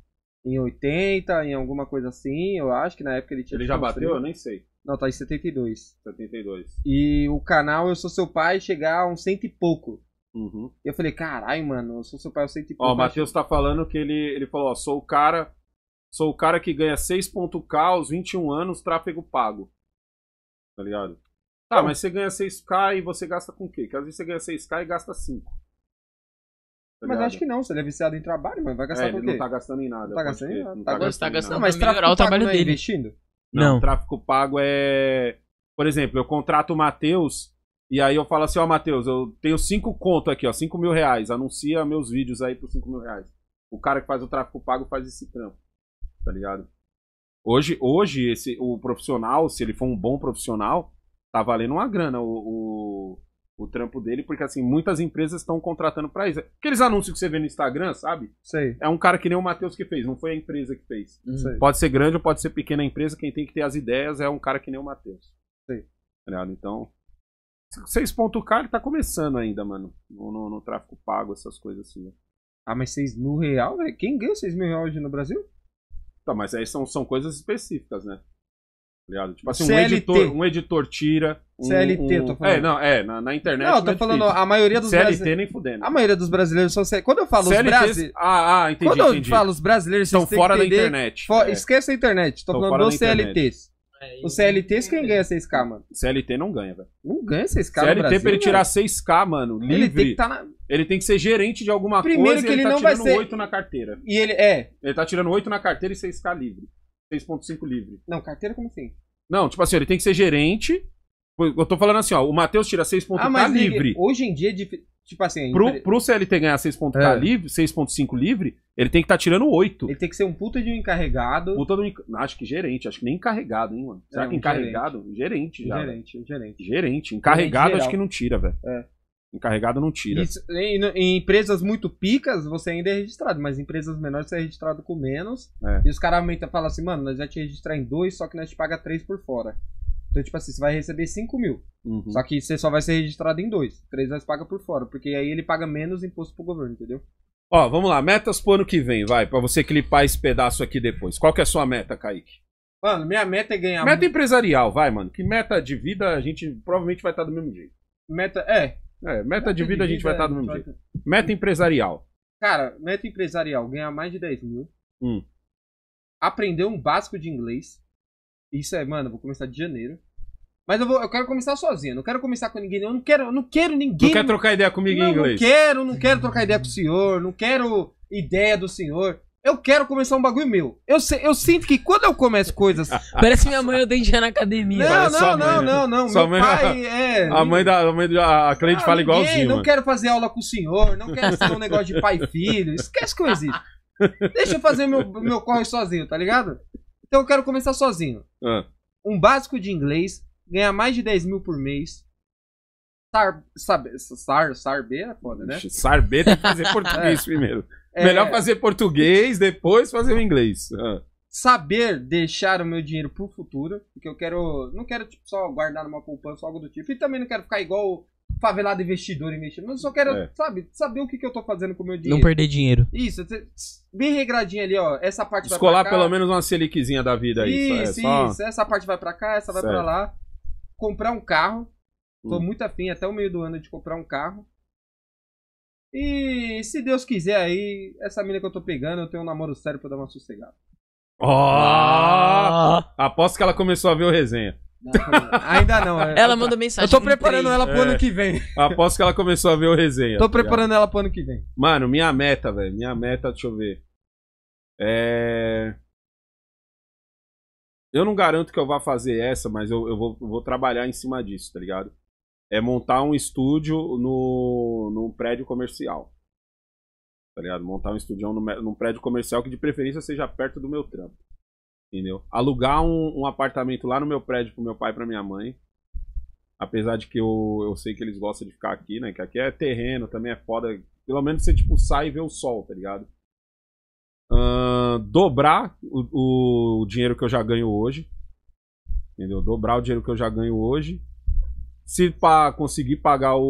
em 80, em alguma coisa assim, eu acho que na época ele tinha. Ele já bateu? Eu nem sei. Não, tá em 72. 72. E o canal Eu Sou Seu Pai chegar a um cento e pouco. Uhum. E eu falei, caralho, mano, eu sou seu pai, eu cento e pouco. Ó, o Matheus tá falando que ele, ele falou, ó, sou o cara. Sou o cara que ganha 6.k aos 21 anos, tráfego pago. Tá ligado? Tá, mas você ganha 6k e você gasta com o quê? Porque às vezes você ganha 6k e gasta 5. Tá mas acho que não, se ele é viciado em trabalho, mano, vai gastar é, quê? não tá gastando em nada. Não tá gastando em nada. Não tá, tá gastando, tá gastando mas melhorar o trabalho dele. investindo? Não, não, tráfico pago é. Por exemplo, eu contrato o Matheus e aí eu falo assim, ó, Matheus, eu tenho cinco conto aqui, ó, cinco mil reais. Anuncia meus vídeos aí por cinco mil reais. O cara que faz o tráfico pago faz esse trampo. Tá ligado? Hoje, hoje esse, o profissional, se ele for um bom profissional, tá valendo uma grana o, o o trampo dele, porque assim, muitas empresas estão contratando para isso. Aqueles anúncios que você vê no Instagram, sabe? Sei. É um cara que nem o Matheus que fez, não foi a empresa que fez. Uhum. Sei. Pode ser grande ou pode ser pequena a empresa, quem tem que ter as ideias é um cara que nem o Matheus. Sei. Tá então então, 6.k ele tá começando ainda, mano. No, no, no, tráfico pago, essas coisas assim, né? Ah, mas 6 mil real, velho? Quem ganha 6 mil real hoje no Brasil? Tá, mas aí são, são coisas específicas, né? Tá ligado? Tipo assim, CLT. um editor, um editor tira. CLT, um... tô falando. É, não, é, na, na internet. Não, eu tô é falando, difícil. a maioria dos brasileiros. CLT brasile... nem fudendo. A maioria dos brasileiros são CLT. Quando eu falo CLT... os brasileiros. Ah, ah, entendi. Quando eu entendi. falo os brasileiros, estão fora da internet. For... É. Esquece a internet, tô, tô falando dos CLTs. É, os CLTs quem ganha 6K, mano? CLT não ganha, velho. Não ganha 6K, CLT no Brasil, pra ele tirar mano. 6K, mano, livre. Ele tem que tá na... Ele tem que ser gerente de alguma Primeiro coisa que ele, ele tá não tirando vai ser... 8 na carteira. E ele é. Ele tá tirando 8 na carteira e 6K livre. 6.5 livre. Não, carteira como assim? Não, tipo assim, ele tem que ser gerente. Eu tô falando assim, ó, o Matheus tira 6.5 ah, tá mas livre. Hoje em dia é Tipo assim, pro, empre... pro CLT ganhar 6.5 tá é. livre, livre, ele tem que estar tá tirando 8. Ele tem que ser um puta de um encarregado. Puta de um, acho que gerente, acho que nem encarregado, hein, mano. É, Será é, que um encarregado? Gerente, gerente já. Gerente, um gerente. Gerente, encarregado gerente acho que não tira, velho. É. Encarregado não tira. Isso, em, em, empresas muito picas, você ainda é registrado, mas em empresas menores você é registrado com menos. É. E os caras aumentam e falam assim, mano, nós já te registrar em dois, só que nós te paga três por fora. Então, tipo assim, você vai receber 5 mil. Uhum. Só que você só vai ser registrado em dois. Três nós paga por fora, porque aí ele paga menos imposto pro governo, entendeu? Ó, vamos lá, metas pro ano que vem, vai, para você clipar esse pedaço aqui depois. Qual que é a sua meta, Kaique? Mano, minha meta é ganhar. Meta empresarial, vai, mano. Que meta de vida a gente provavelmente vai estar do mesmo jeito. Meta, é, é, meta, de vida a gente vai estar é, do mesmo jeito. Meta empresarial. Cara, meta empresarial, ganhar mais de 10 mil. Hum. Aprender um básico de inglês. Isso é, mano, vou começar de janeiro. Mas eu, vou, eu quero começar sozinho, não quero começar com ninguém. Eu não quero, eu não quero ninguém. Não quer trocar ideia comigo não, em inglês? Não quero, não quero trocar ideia com o senhor, não quero ideia do senhor. Eu quero começar um bagulho meu. Eu, se, eu sinto que quando eu começo coisas. Parece minha mãe, eu dei já na academia. Não, não, não, né? não, não. Sua Meu mãe, pai é. A mãe da. A, mãe a ah, cliente ah, fala ninguém, igualzinho. Não mano. quero fazer aula com o senhor, não quero ser um negócio de pai e filho. Esquece que eu existo. Deixa eu fazer meu, meu corre sozinho, tá ligado? Então eu quero começar sozinho. Ah. Um básico de inglês, ganhar mais de 10 mil por mês, Sar, sab, sar, sarber é foda, né? Ixi, sarber tem que fazer português é. primeiro. É... Melhor fazer português, depois fazer o inglês. Ah. Saber deixar o meu dinheiro pro futuro, porque eu quero. Não quero tipo, só guardar numa poupança algo do tipo. E também não quero ficar igual favelado investidor investindo. Mas eu só quero, é. sabe, saber o que, que eu tô fazendo com o meu dinheiro. Não perder dinheiro. Isso, bem regradinho ali, ó. Essa parte escolar vai pra cá. pelo menos uma seliczinha da vida aí. É isso, é, isso. Essa parte vai pra cá, essa vai certo. pra lá. Comprar um carro Tô hum. muito afim até o meio do ano de comprar um carro. E se Deus quiser aí, essa mina que eu tô pegando, eu tenho um namoro sério pra dar uma sossegada. Oh! Ah! Aposto que ela começou a ver o resenha. Não, ainda não. É. Ela mandou mensagem. Eu tô preparando ela pro é. ano que vem. Aposto que ela começou a ver o resenha. Tô tá preparando ela pro ano que vem. Mano, minha meta, velho. Minha meta, deixa eu ver. É. Eu não garanto que eu vá fazer essa, mas eu, eu, vou, eu vou trabalhar em cima disso, tá ligado? é montar um estúdio no, num prédio comercial. Tá ligado? Montar um estúdio num, num, prédio comercial que de preferência seja perto do meu trampo. Entendeu? Alugar um, um apartamento lá no meu prédio pro meu pai e pra minha mãe. Apesar de que eu, eu sei que eles gostam de ficar aqui, né? Que aqui é terreno, também é foda. Pelo menos você, tipo, sai e vê o sol, tá ligado? Uh, dobrar o, o dinheiro que eu já ganho hoje. Entendeu? Dobrar o dinheiro que eu já ganho hoje se para conseguir pagar o,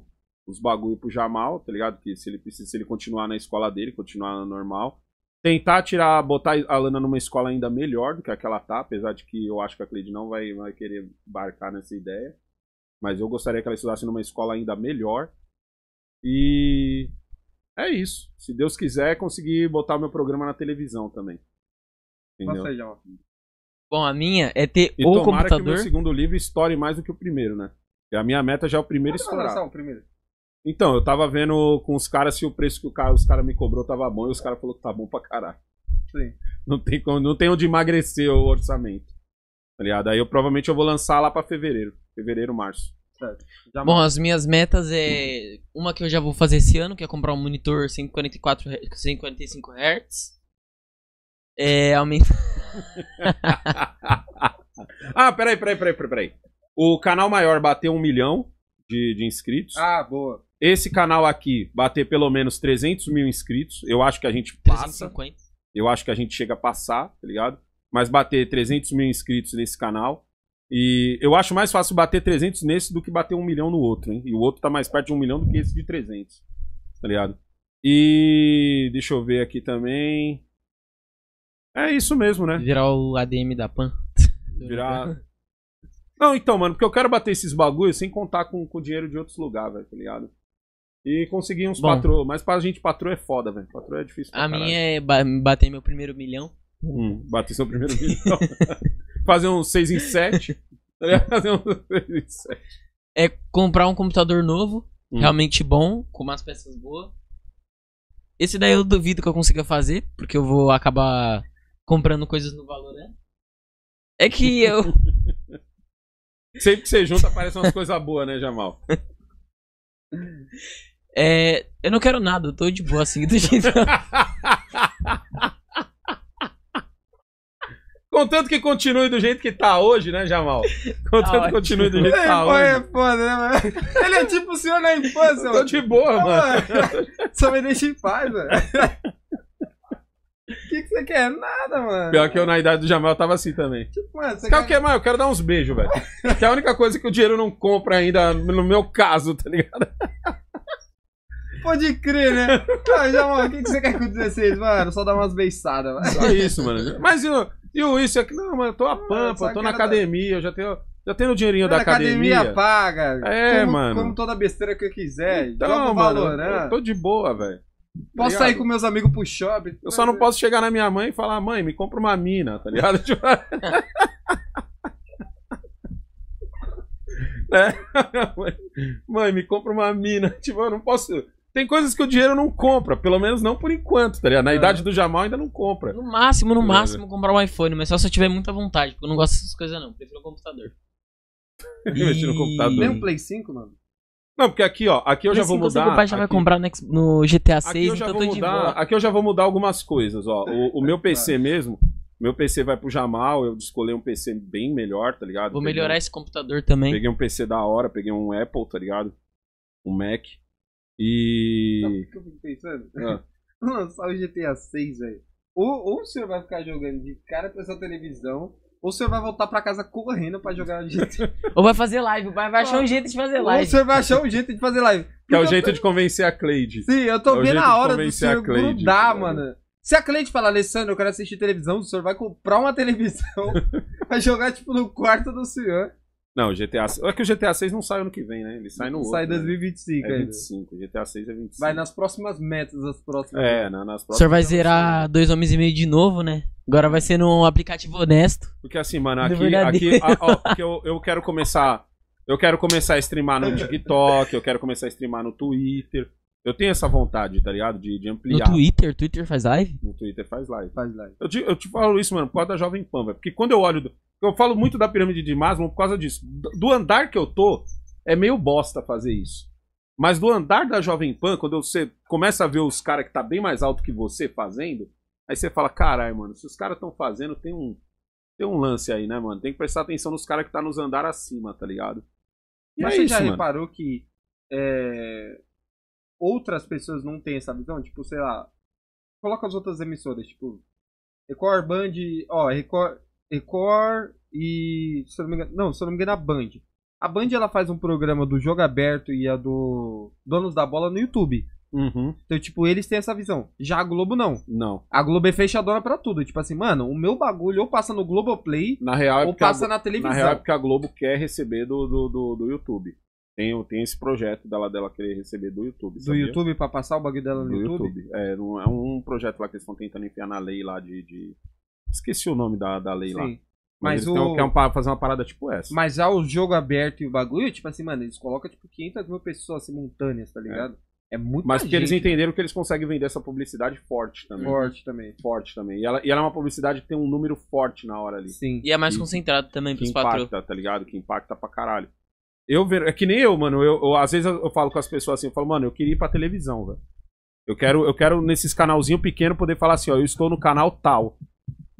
o os bagulho pro Jamal, tá ligado? Que se ele precisa, se ele continuar na escola dele, continuar normal. Tentar tirar, botar a Lana numa escola ainda melhor do que aquela tá, apesar de que eu acho que a Cleide não vai, vai querer embarcar nessa ideia. Mas eu gostaria que ela estudasse numa escola ainda melhor. E é isso. Se Deus quiser, conseguir botar o meu programa na televisão também. Entendeu? Passa Bom, a minha é ter e o computador. que o segundo livro estoure mais do que o primeiro, né? E a minha meta já é o primeiro é estourar. o primeiro? Então, eu tava vendo com os caras se o preço que o cara, os caras me cobrou tava bom e os caras falaram que tá bom pra caralho. Sim. Não tem, não tem onde emagrecer o orçamento. Tá ligado? Aí eu provavelmente eu vou lançar lá pra fevereiro. Fevereiro, março. Certo. Já bom, as minhas metas é. Uma que eu já vou fazer esse ano, que é comprar um monitor 144, 145 Hz. É aumentar. ah, peraí, peraí, peraí, peraí. O canal maior bateu um milhão de, de inscritos. Ah, boa. Esse canal aqui bater pelo menos 300 mil inscritos. Eu acho que a gente passa. 350. Eu acho que a gente chega a passar, tá ligado? Mas bater 300 mil inscritos nesse canal. E eu acho mais fácil bater 300 nesse do que bater um milhão no outro, hein? E o outro tá mais perto de um milhão do que esse de 300. Tá ligado? E deixa eu ver aqui também. É isso mesmo, né? Virar o ADM da PAN. Virar. Não, então, mano, porque eu quero bater esses bagulhos sem contar com o dinheiro de outros lugares, velho, tá ligado? E conseguir uns Bom. patrô. Mas pra gente, patrô é foda, velho. Patrô é difícil. Pra a minha é ba bater meu primeiro milhão. Hum, bater seu primeiro milhão. Fazer um 6 em 7. Tá fazer uns 6 em 7. É comprar um computador novo, hum. realmente bom, com umas peças boas. Esse daí eu duvido que eu consiga fazer, porque eu vou acabar comprando coisas no né? É que eu. Sempre que você junta aparecem umas coisas boas, né, Jamal? É, eu não quero nada, eu tô de boa assim do jeito. Contanto que continue do jeito que tá hoje, né, Jamal? Contanto tá que continue do jeito que tá é hoje. É foda, né, mano? Ele é tipo o senhor na infância, mano. Tô de boa, é, mano. Só me deixa em paz, velho. O que, que você quer? Nada, mano. Pior que eu, na idade do Jamal, tava assim também. Tipo, mano, você quer o quer... que, é, mais? Eu quero dar uns beijos, velho. que é a única coisa que o dinheiro não compra ainda, no meu caso, tá ligado? Pode crer, né? Ah, Jamal, o que, que você quer com 16, mano? Só dar umas beiçadas, mano. Só isso, mano. Mas e o, e o isso aqui? Não, mano, eu tô a pampa, eu tô na academia, eu já tenho. Já tem o dinheirinho mano, da academia. academia paga. É, como, mano. Como toda besteira que eu quiser. Então, mano, eu tô de boa, velho. Tá posso sair com meus amigos pro shopping. Eu só não posso chegar na minha mãe e falar, mãe, me compra uma mina, tá ligado? mãe, tipo, né? mãe, me compra uma mina. Tipo, eu não posso. Tem coisas que o dinheiro não compra, pelo menos não por enquanto, tá ligado? Na é. idade do Jamal ainda não compra. No máximo, no máximo, comprar um iPhone, mas só se eu tiver muita vontade, porque eu não gosto dessas coisas, não. Prefiro o computador. E... Investir no computador. Nem um Play 5, mano? Não, porque aqui, ó, aqui eu já vou mudar. Meu pai já vai comprar no, no GTA 6, então eu tô mudar, de boa. Aqui eu já vou mudar algumas coisas, ó. O, o meu é PC mesmo, meu PC vai pro Jamal, eu escolhi um PC bem melhor, tá ligado? Vou peguei melhorar um, esse computador também. Peguei um PC da hora, peguei um Apple, tá ligado? Um Mac. E. Não, o que eu fico pensando? Ah. Lançar o GTA 6, velho. Ou, ou o senhor vai ficar jogando de cara pra essa televisão ou você vai voltar pra casa correndo pra jogar GTA. Ou vai fazer live, vai, achar um jeito de fazer live. Ou você vai achar um jeito de fazer live. Que é o jeito tô... de convencer a Cleide. Sim, eu tô é vendo na hora do senhor Cleide, grudar, mano. Se a Cleide falar, Alessandro, eu quero assistir televisão, o senhor vai comprar uma televisão, vai jogar, tipo, no quarto do senhor. Não, GTA É que o GTA 6 não sai ano que vem, né? Ele sai no outro. Sai em 2025, né? é 25. Ainda. GTA 6 é 25. Vai nas próximas metas, as próximas. É, na, nas próximas. O senhor vai zerar dois homens e meio de novo, né? Agora vai ser num aplicativo honesto. Porque assim, mano, aqui. aqui a, porque eu, eu quero começar. Eu quero começar a streamar no TikTok, eu quero começar a streamar no Twitter. Eu tenho essa vontade, tá ligado? De, de ampliar. No Twitter? Twitter faz live? No Twitter faz live. Faz live. Eu te, eu te falo isso, mano, por causa da Jovem Pan, velho. Porque quando eu olho. Do... Eu falo muito da pirâmide de Maslow por causa disso. Do andar que eu tô, é meio bosta fazer isso. Mas do andar da Jovem Pan, quando você começa a ver os caras que tá bem mais alto que você fazendo, aí você fala, caralho, mano, se os caras estão fazendo, tem um, tem um lance aí, né, mano? Tem que prestar atenção nos caras que tá nos andar acima, tá ligado? E Mas é você isso, já mano. reparou que é, outras pessoas não têm essa visão, tipo, sei lá, coloca as outras emissoras, tipo, Record, Band, ó, Record, Record e, se eu não me engano, não, se eu não me engano, a Band. A Band, ela faz um programa do Jogo Aberto e a do Donos da Bola no YouTube. Uhum. Então, tipo, eles têm essa visão. Já a Globo não. Não. A Globo é fechadora para tudo. Tipo assim, mano, o meu bagulho ou passa no Globoplay na real, é ou passa a, na televisão. Na real, é porque a Globo quer receber do, do, do, do YouTube tem, tem esse projeto dela dela querer receber do YouTube. Do sabia? YouTube para passar o bagulho dela no do YouTube? YouTube. É, é um, é um projeto lá que eles estão tentando enfiar na lei lá de. de... Esqueci o nome da, da lei Sim. lá. Mas, mas o... fazer uma parada tipo essa. Mas há o jogo aberto e o bagulho, tipo assim, mano, eles colocam tipo 500 mil pessoas simultâneas, tá é. ligado? É. É muito Mas que eles entenderam que eles conseguem vender essa publicidade forte também. Forte também. Forte também. E ela, e ela é uma publicidade que tem um número forte na hora ali. Sim. E é mais e, concentrado também pros patrões. Que impacta, tá ligado? Que impacta pra caralho. Eu ver, é que nem eu, mano. Eu, eu, às vezes eu, falo com as pessoas assim, eu falo, mano, eu queria ir pra televisão, velho. Eu quero, eu quero nesses canalzinho pequeno poder falar assim, ó, eu estou no canal tal,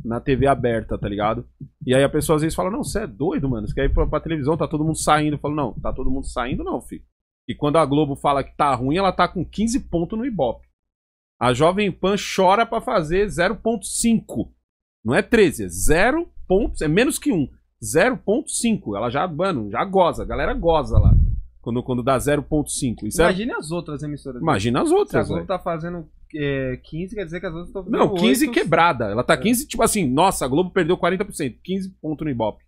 na TV aberta, tá ligado? E aí a pessoa às vezes fala, não, você é doido, mano, você quer ir pra, pra televisão, tá todo mundo saindo. Eu falo, não, tá todo mundo saindo não, filho. E quando a Globo fala que tá ruim, ela tá com 15 pontos no Ibope. A Jovem Pan chora para fazer 0.5. Não é 13, é 0 pontos, é menos que 1. 0.5. Ela já, mano, já goza. A galera goza lá. Quando, quando dá 0.5. Imagina é... as outras emissoras. Imagina as outras. Se a Globo tá fazendo é, 15, quer dizer que as outras estão fazendo. Não, 15 8, quebrada. Ela tá 15, é. tipo assim, nossa, a Globo perdeu 40%. 15 pontos no Ibope.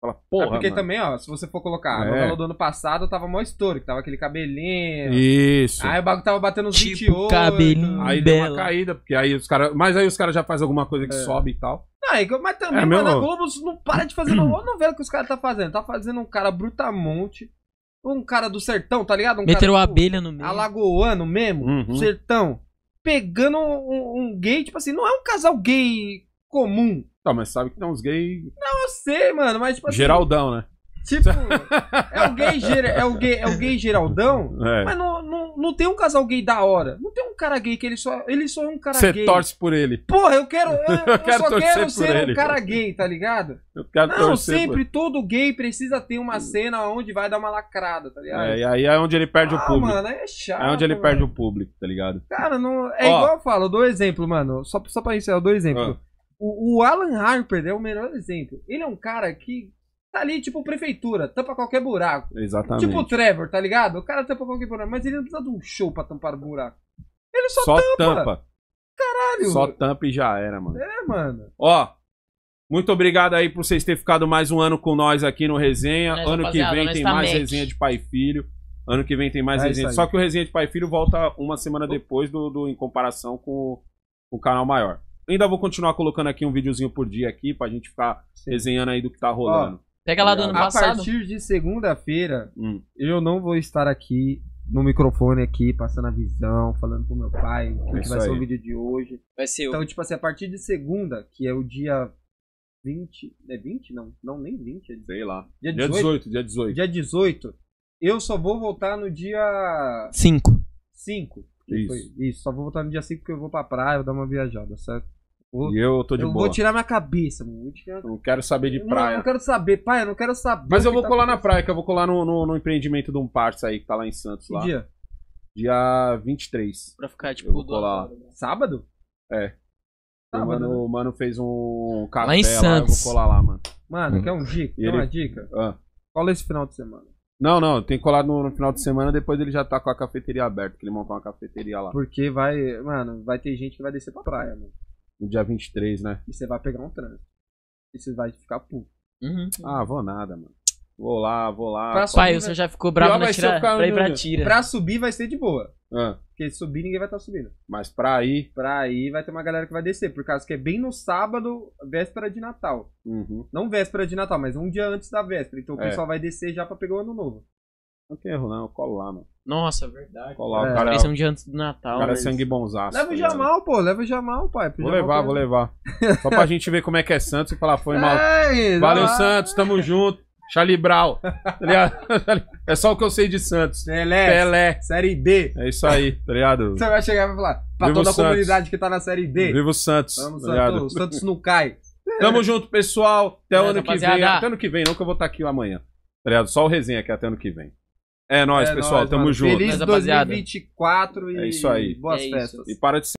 Fala, é porra. É porque mano. também, ó, se você for colocar, é. a novela do ano passado tava mó estouro, que tava aquele cabelinho. Isso. Aí o bagulho tava batendo os tipo 28. Cabelinho. Aí deu uma caída, porque aí os caras. Mas aí os caras já fazem alguma coisa que é. sobe e tal. Ah, mas também, é mano, a Globo não para de fazer uma novela que os caras tá fazendo. Tá fazendo um cara brutamonte, um cara do sertão, tá ligado? Um Meteram cara, tipo, abelha no meio. Alagoano mesmo, uhum. sertão. Pegando um, um, gay, tipo assim, não é um casal gay comum. Tá, mas sabe que tem uns gays. Não, eu sei, mano, mas tipo assim. Geraldão, né? Tipo, é o gay, é o gay, é o gay Geraldão, é. mas não, não não tem um casal gay da hora. Não tem um cara gay que ele só. Ele só é um cara Cê gay. Você torce por ele. Porra, eu quero. Eu, eu, eu quero só quero ser ele. um cara gay, tá ligado? Eu quero não, sempre todo gay precisa ter uma cena onde vai dar uma lacrada, tá ligado? É, e aí é onde ele perde ah, o público. Mano, é chato. É onde ele mano. perde o público, tá ligado? Cara, não. É Ó, igual eu falo, eu dou exemplo, mano. Só, só pra isso, eu dou exemplo. Ah. O, o Alan Harper é o melhor exemplo. Ele é um cara que tá ali, tipo, prefeitura, tampa qualquer buraco. Exatamente. Tipo o Trevor, tá ligado? O cara tampa qualquer buraco, mas ele não precisa de um show pra tampar o buraco. Ele só, só tampa. tampa. Caralho. Só tampa e já era, mano. É, mano. Ó, muito obrigado aí por vocês terem ficado mais um ano com nós aqui no Resenha. Nós, ano que vem tem tá mais Resenha de Pai e Filho. Ano que vem tem mais é Resenha. Só que o Resenha de Pai e Filho volta uma semana depois do, do em comparação com o canal maior ainda vou continuar colocando aqui um videozinho por dia aqui pra gente ficar Sim. resenhando aí do que tá rolando. Ó, Pega lá do ano a passado. A partir de segunda-feira, hum. eu não vou estar aqui no microfone aqui, passando a visão, falando pro meu pai o que, é vai aí. ser o vídeo de hoje. Vai ser Então, eu. tipo assim, a partir de segunda, que é o dia 20. É 20? Não, não, nem 20. É Sei lá. Dia 18, dia 18, dia 18. Dia 18. Eu só vou voltar no dia. 5. 5. Isso. isso, só vou voltar no dia 5 porque eu vou pra praia, vou dar uma viajada, certo? e eu tô de eu boa. Eu vou tirar minha cabeça, mano. Tirar... Não quero saber de praia. Não, não quero saber, pai, eu não quero saber. Mas eu vou tá colar na praia, que eu vou colar no, no, no empreendimento de um parça aí que tá lá em Santos. Que lá. dia? Dia 23. Pra ficar, tipo, eu vou colar. Hora, né? Sábado? É. Sábado, ah, o mano, né? mano fez um café lá, em Santos. Lá, eu vou colar lá, mano. Mano, hum. quer um dica? Quer ele... uma dica? Ah. é esse final de semana. Não, não, tem que colar no, no, final de semana, depois ele já tá com a cafeteria aberta, que ele montou uma cafeteria lá. Porque vai, mano, vai ter gente que vai descer pra praia, mano no dia 23, né? E você vai pegar um trânsito. E você vai ficar puto. Uhum. Ah, vou nada, mano. Vou lá, vou lá. Pra Pai, você já ficou bravo na tira, pra ir pra tira. Pra subir vai ser de boa. Ah. Porque subir ninguém vai estar tá subindo. Mas pra ir? Pra ir vai ter uma galera que vai descer. Por causa que é bem no sábado, véspera de Natal. Uhum. Não véspera de Natal, mas um dia antes da véspera. Então o é. pessoal vai descer já pra pegar o ano novo. Não tem erro, não. Eu colo lá, mano. Nossa, é verdade. Colar, é. o cara. antes do Natal. O cara é mas... é sangue bonzaço. Leva o tá Jamal, pô. Leva o Jamal, pai. vou levar, é vou levar. Só pra gente ver como é que é Santos e falar, foi mal. Ei, Valeu, lá. Santos. Tamo junto. Chalibral tá É só o que eu sei de Santos. Pelé. Pelé. Série D. É isso aí, tá ligado? Você vai chegar e vai falar pra Vivo toda a Santos. comunidade que tá na Série D. Vivo Santos. Vamos, tá Santos. Santos não cai. Tamo junto, pessoal. Até o é, ano que vem. Até ano que vem, não que eu vou estar tá aqui amanhã. Tá ligado? Só o resenha aqui até ano que vem. É nóis, é pessoal. Nóis, tamo mano. junto. Feliz 2024 e é isso aí. boas é festas. Isso. E para de ser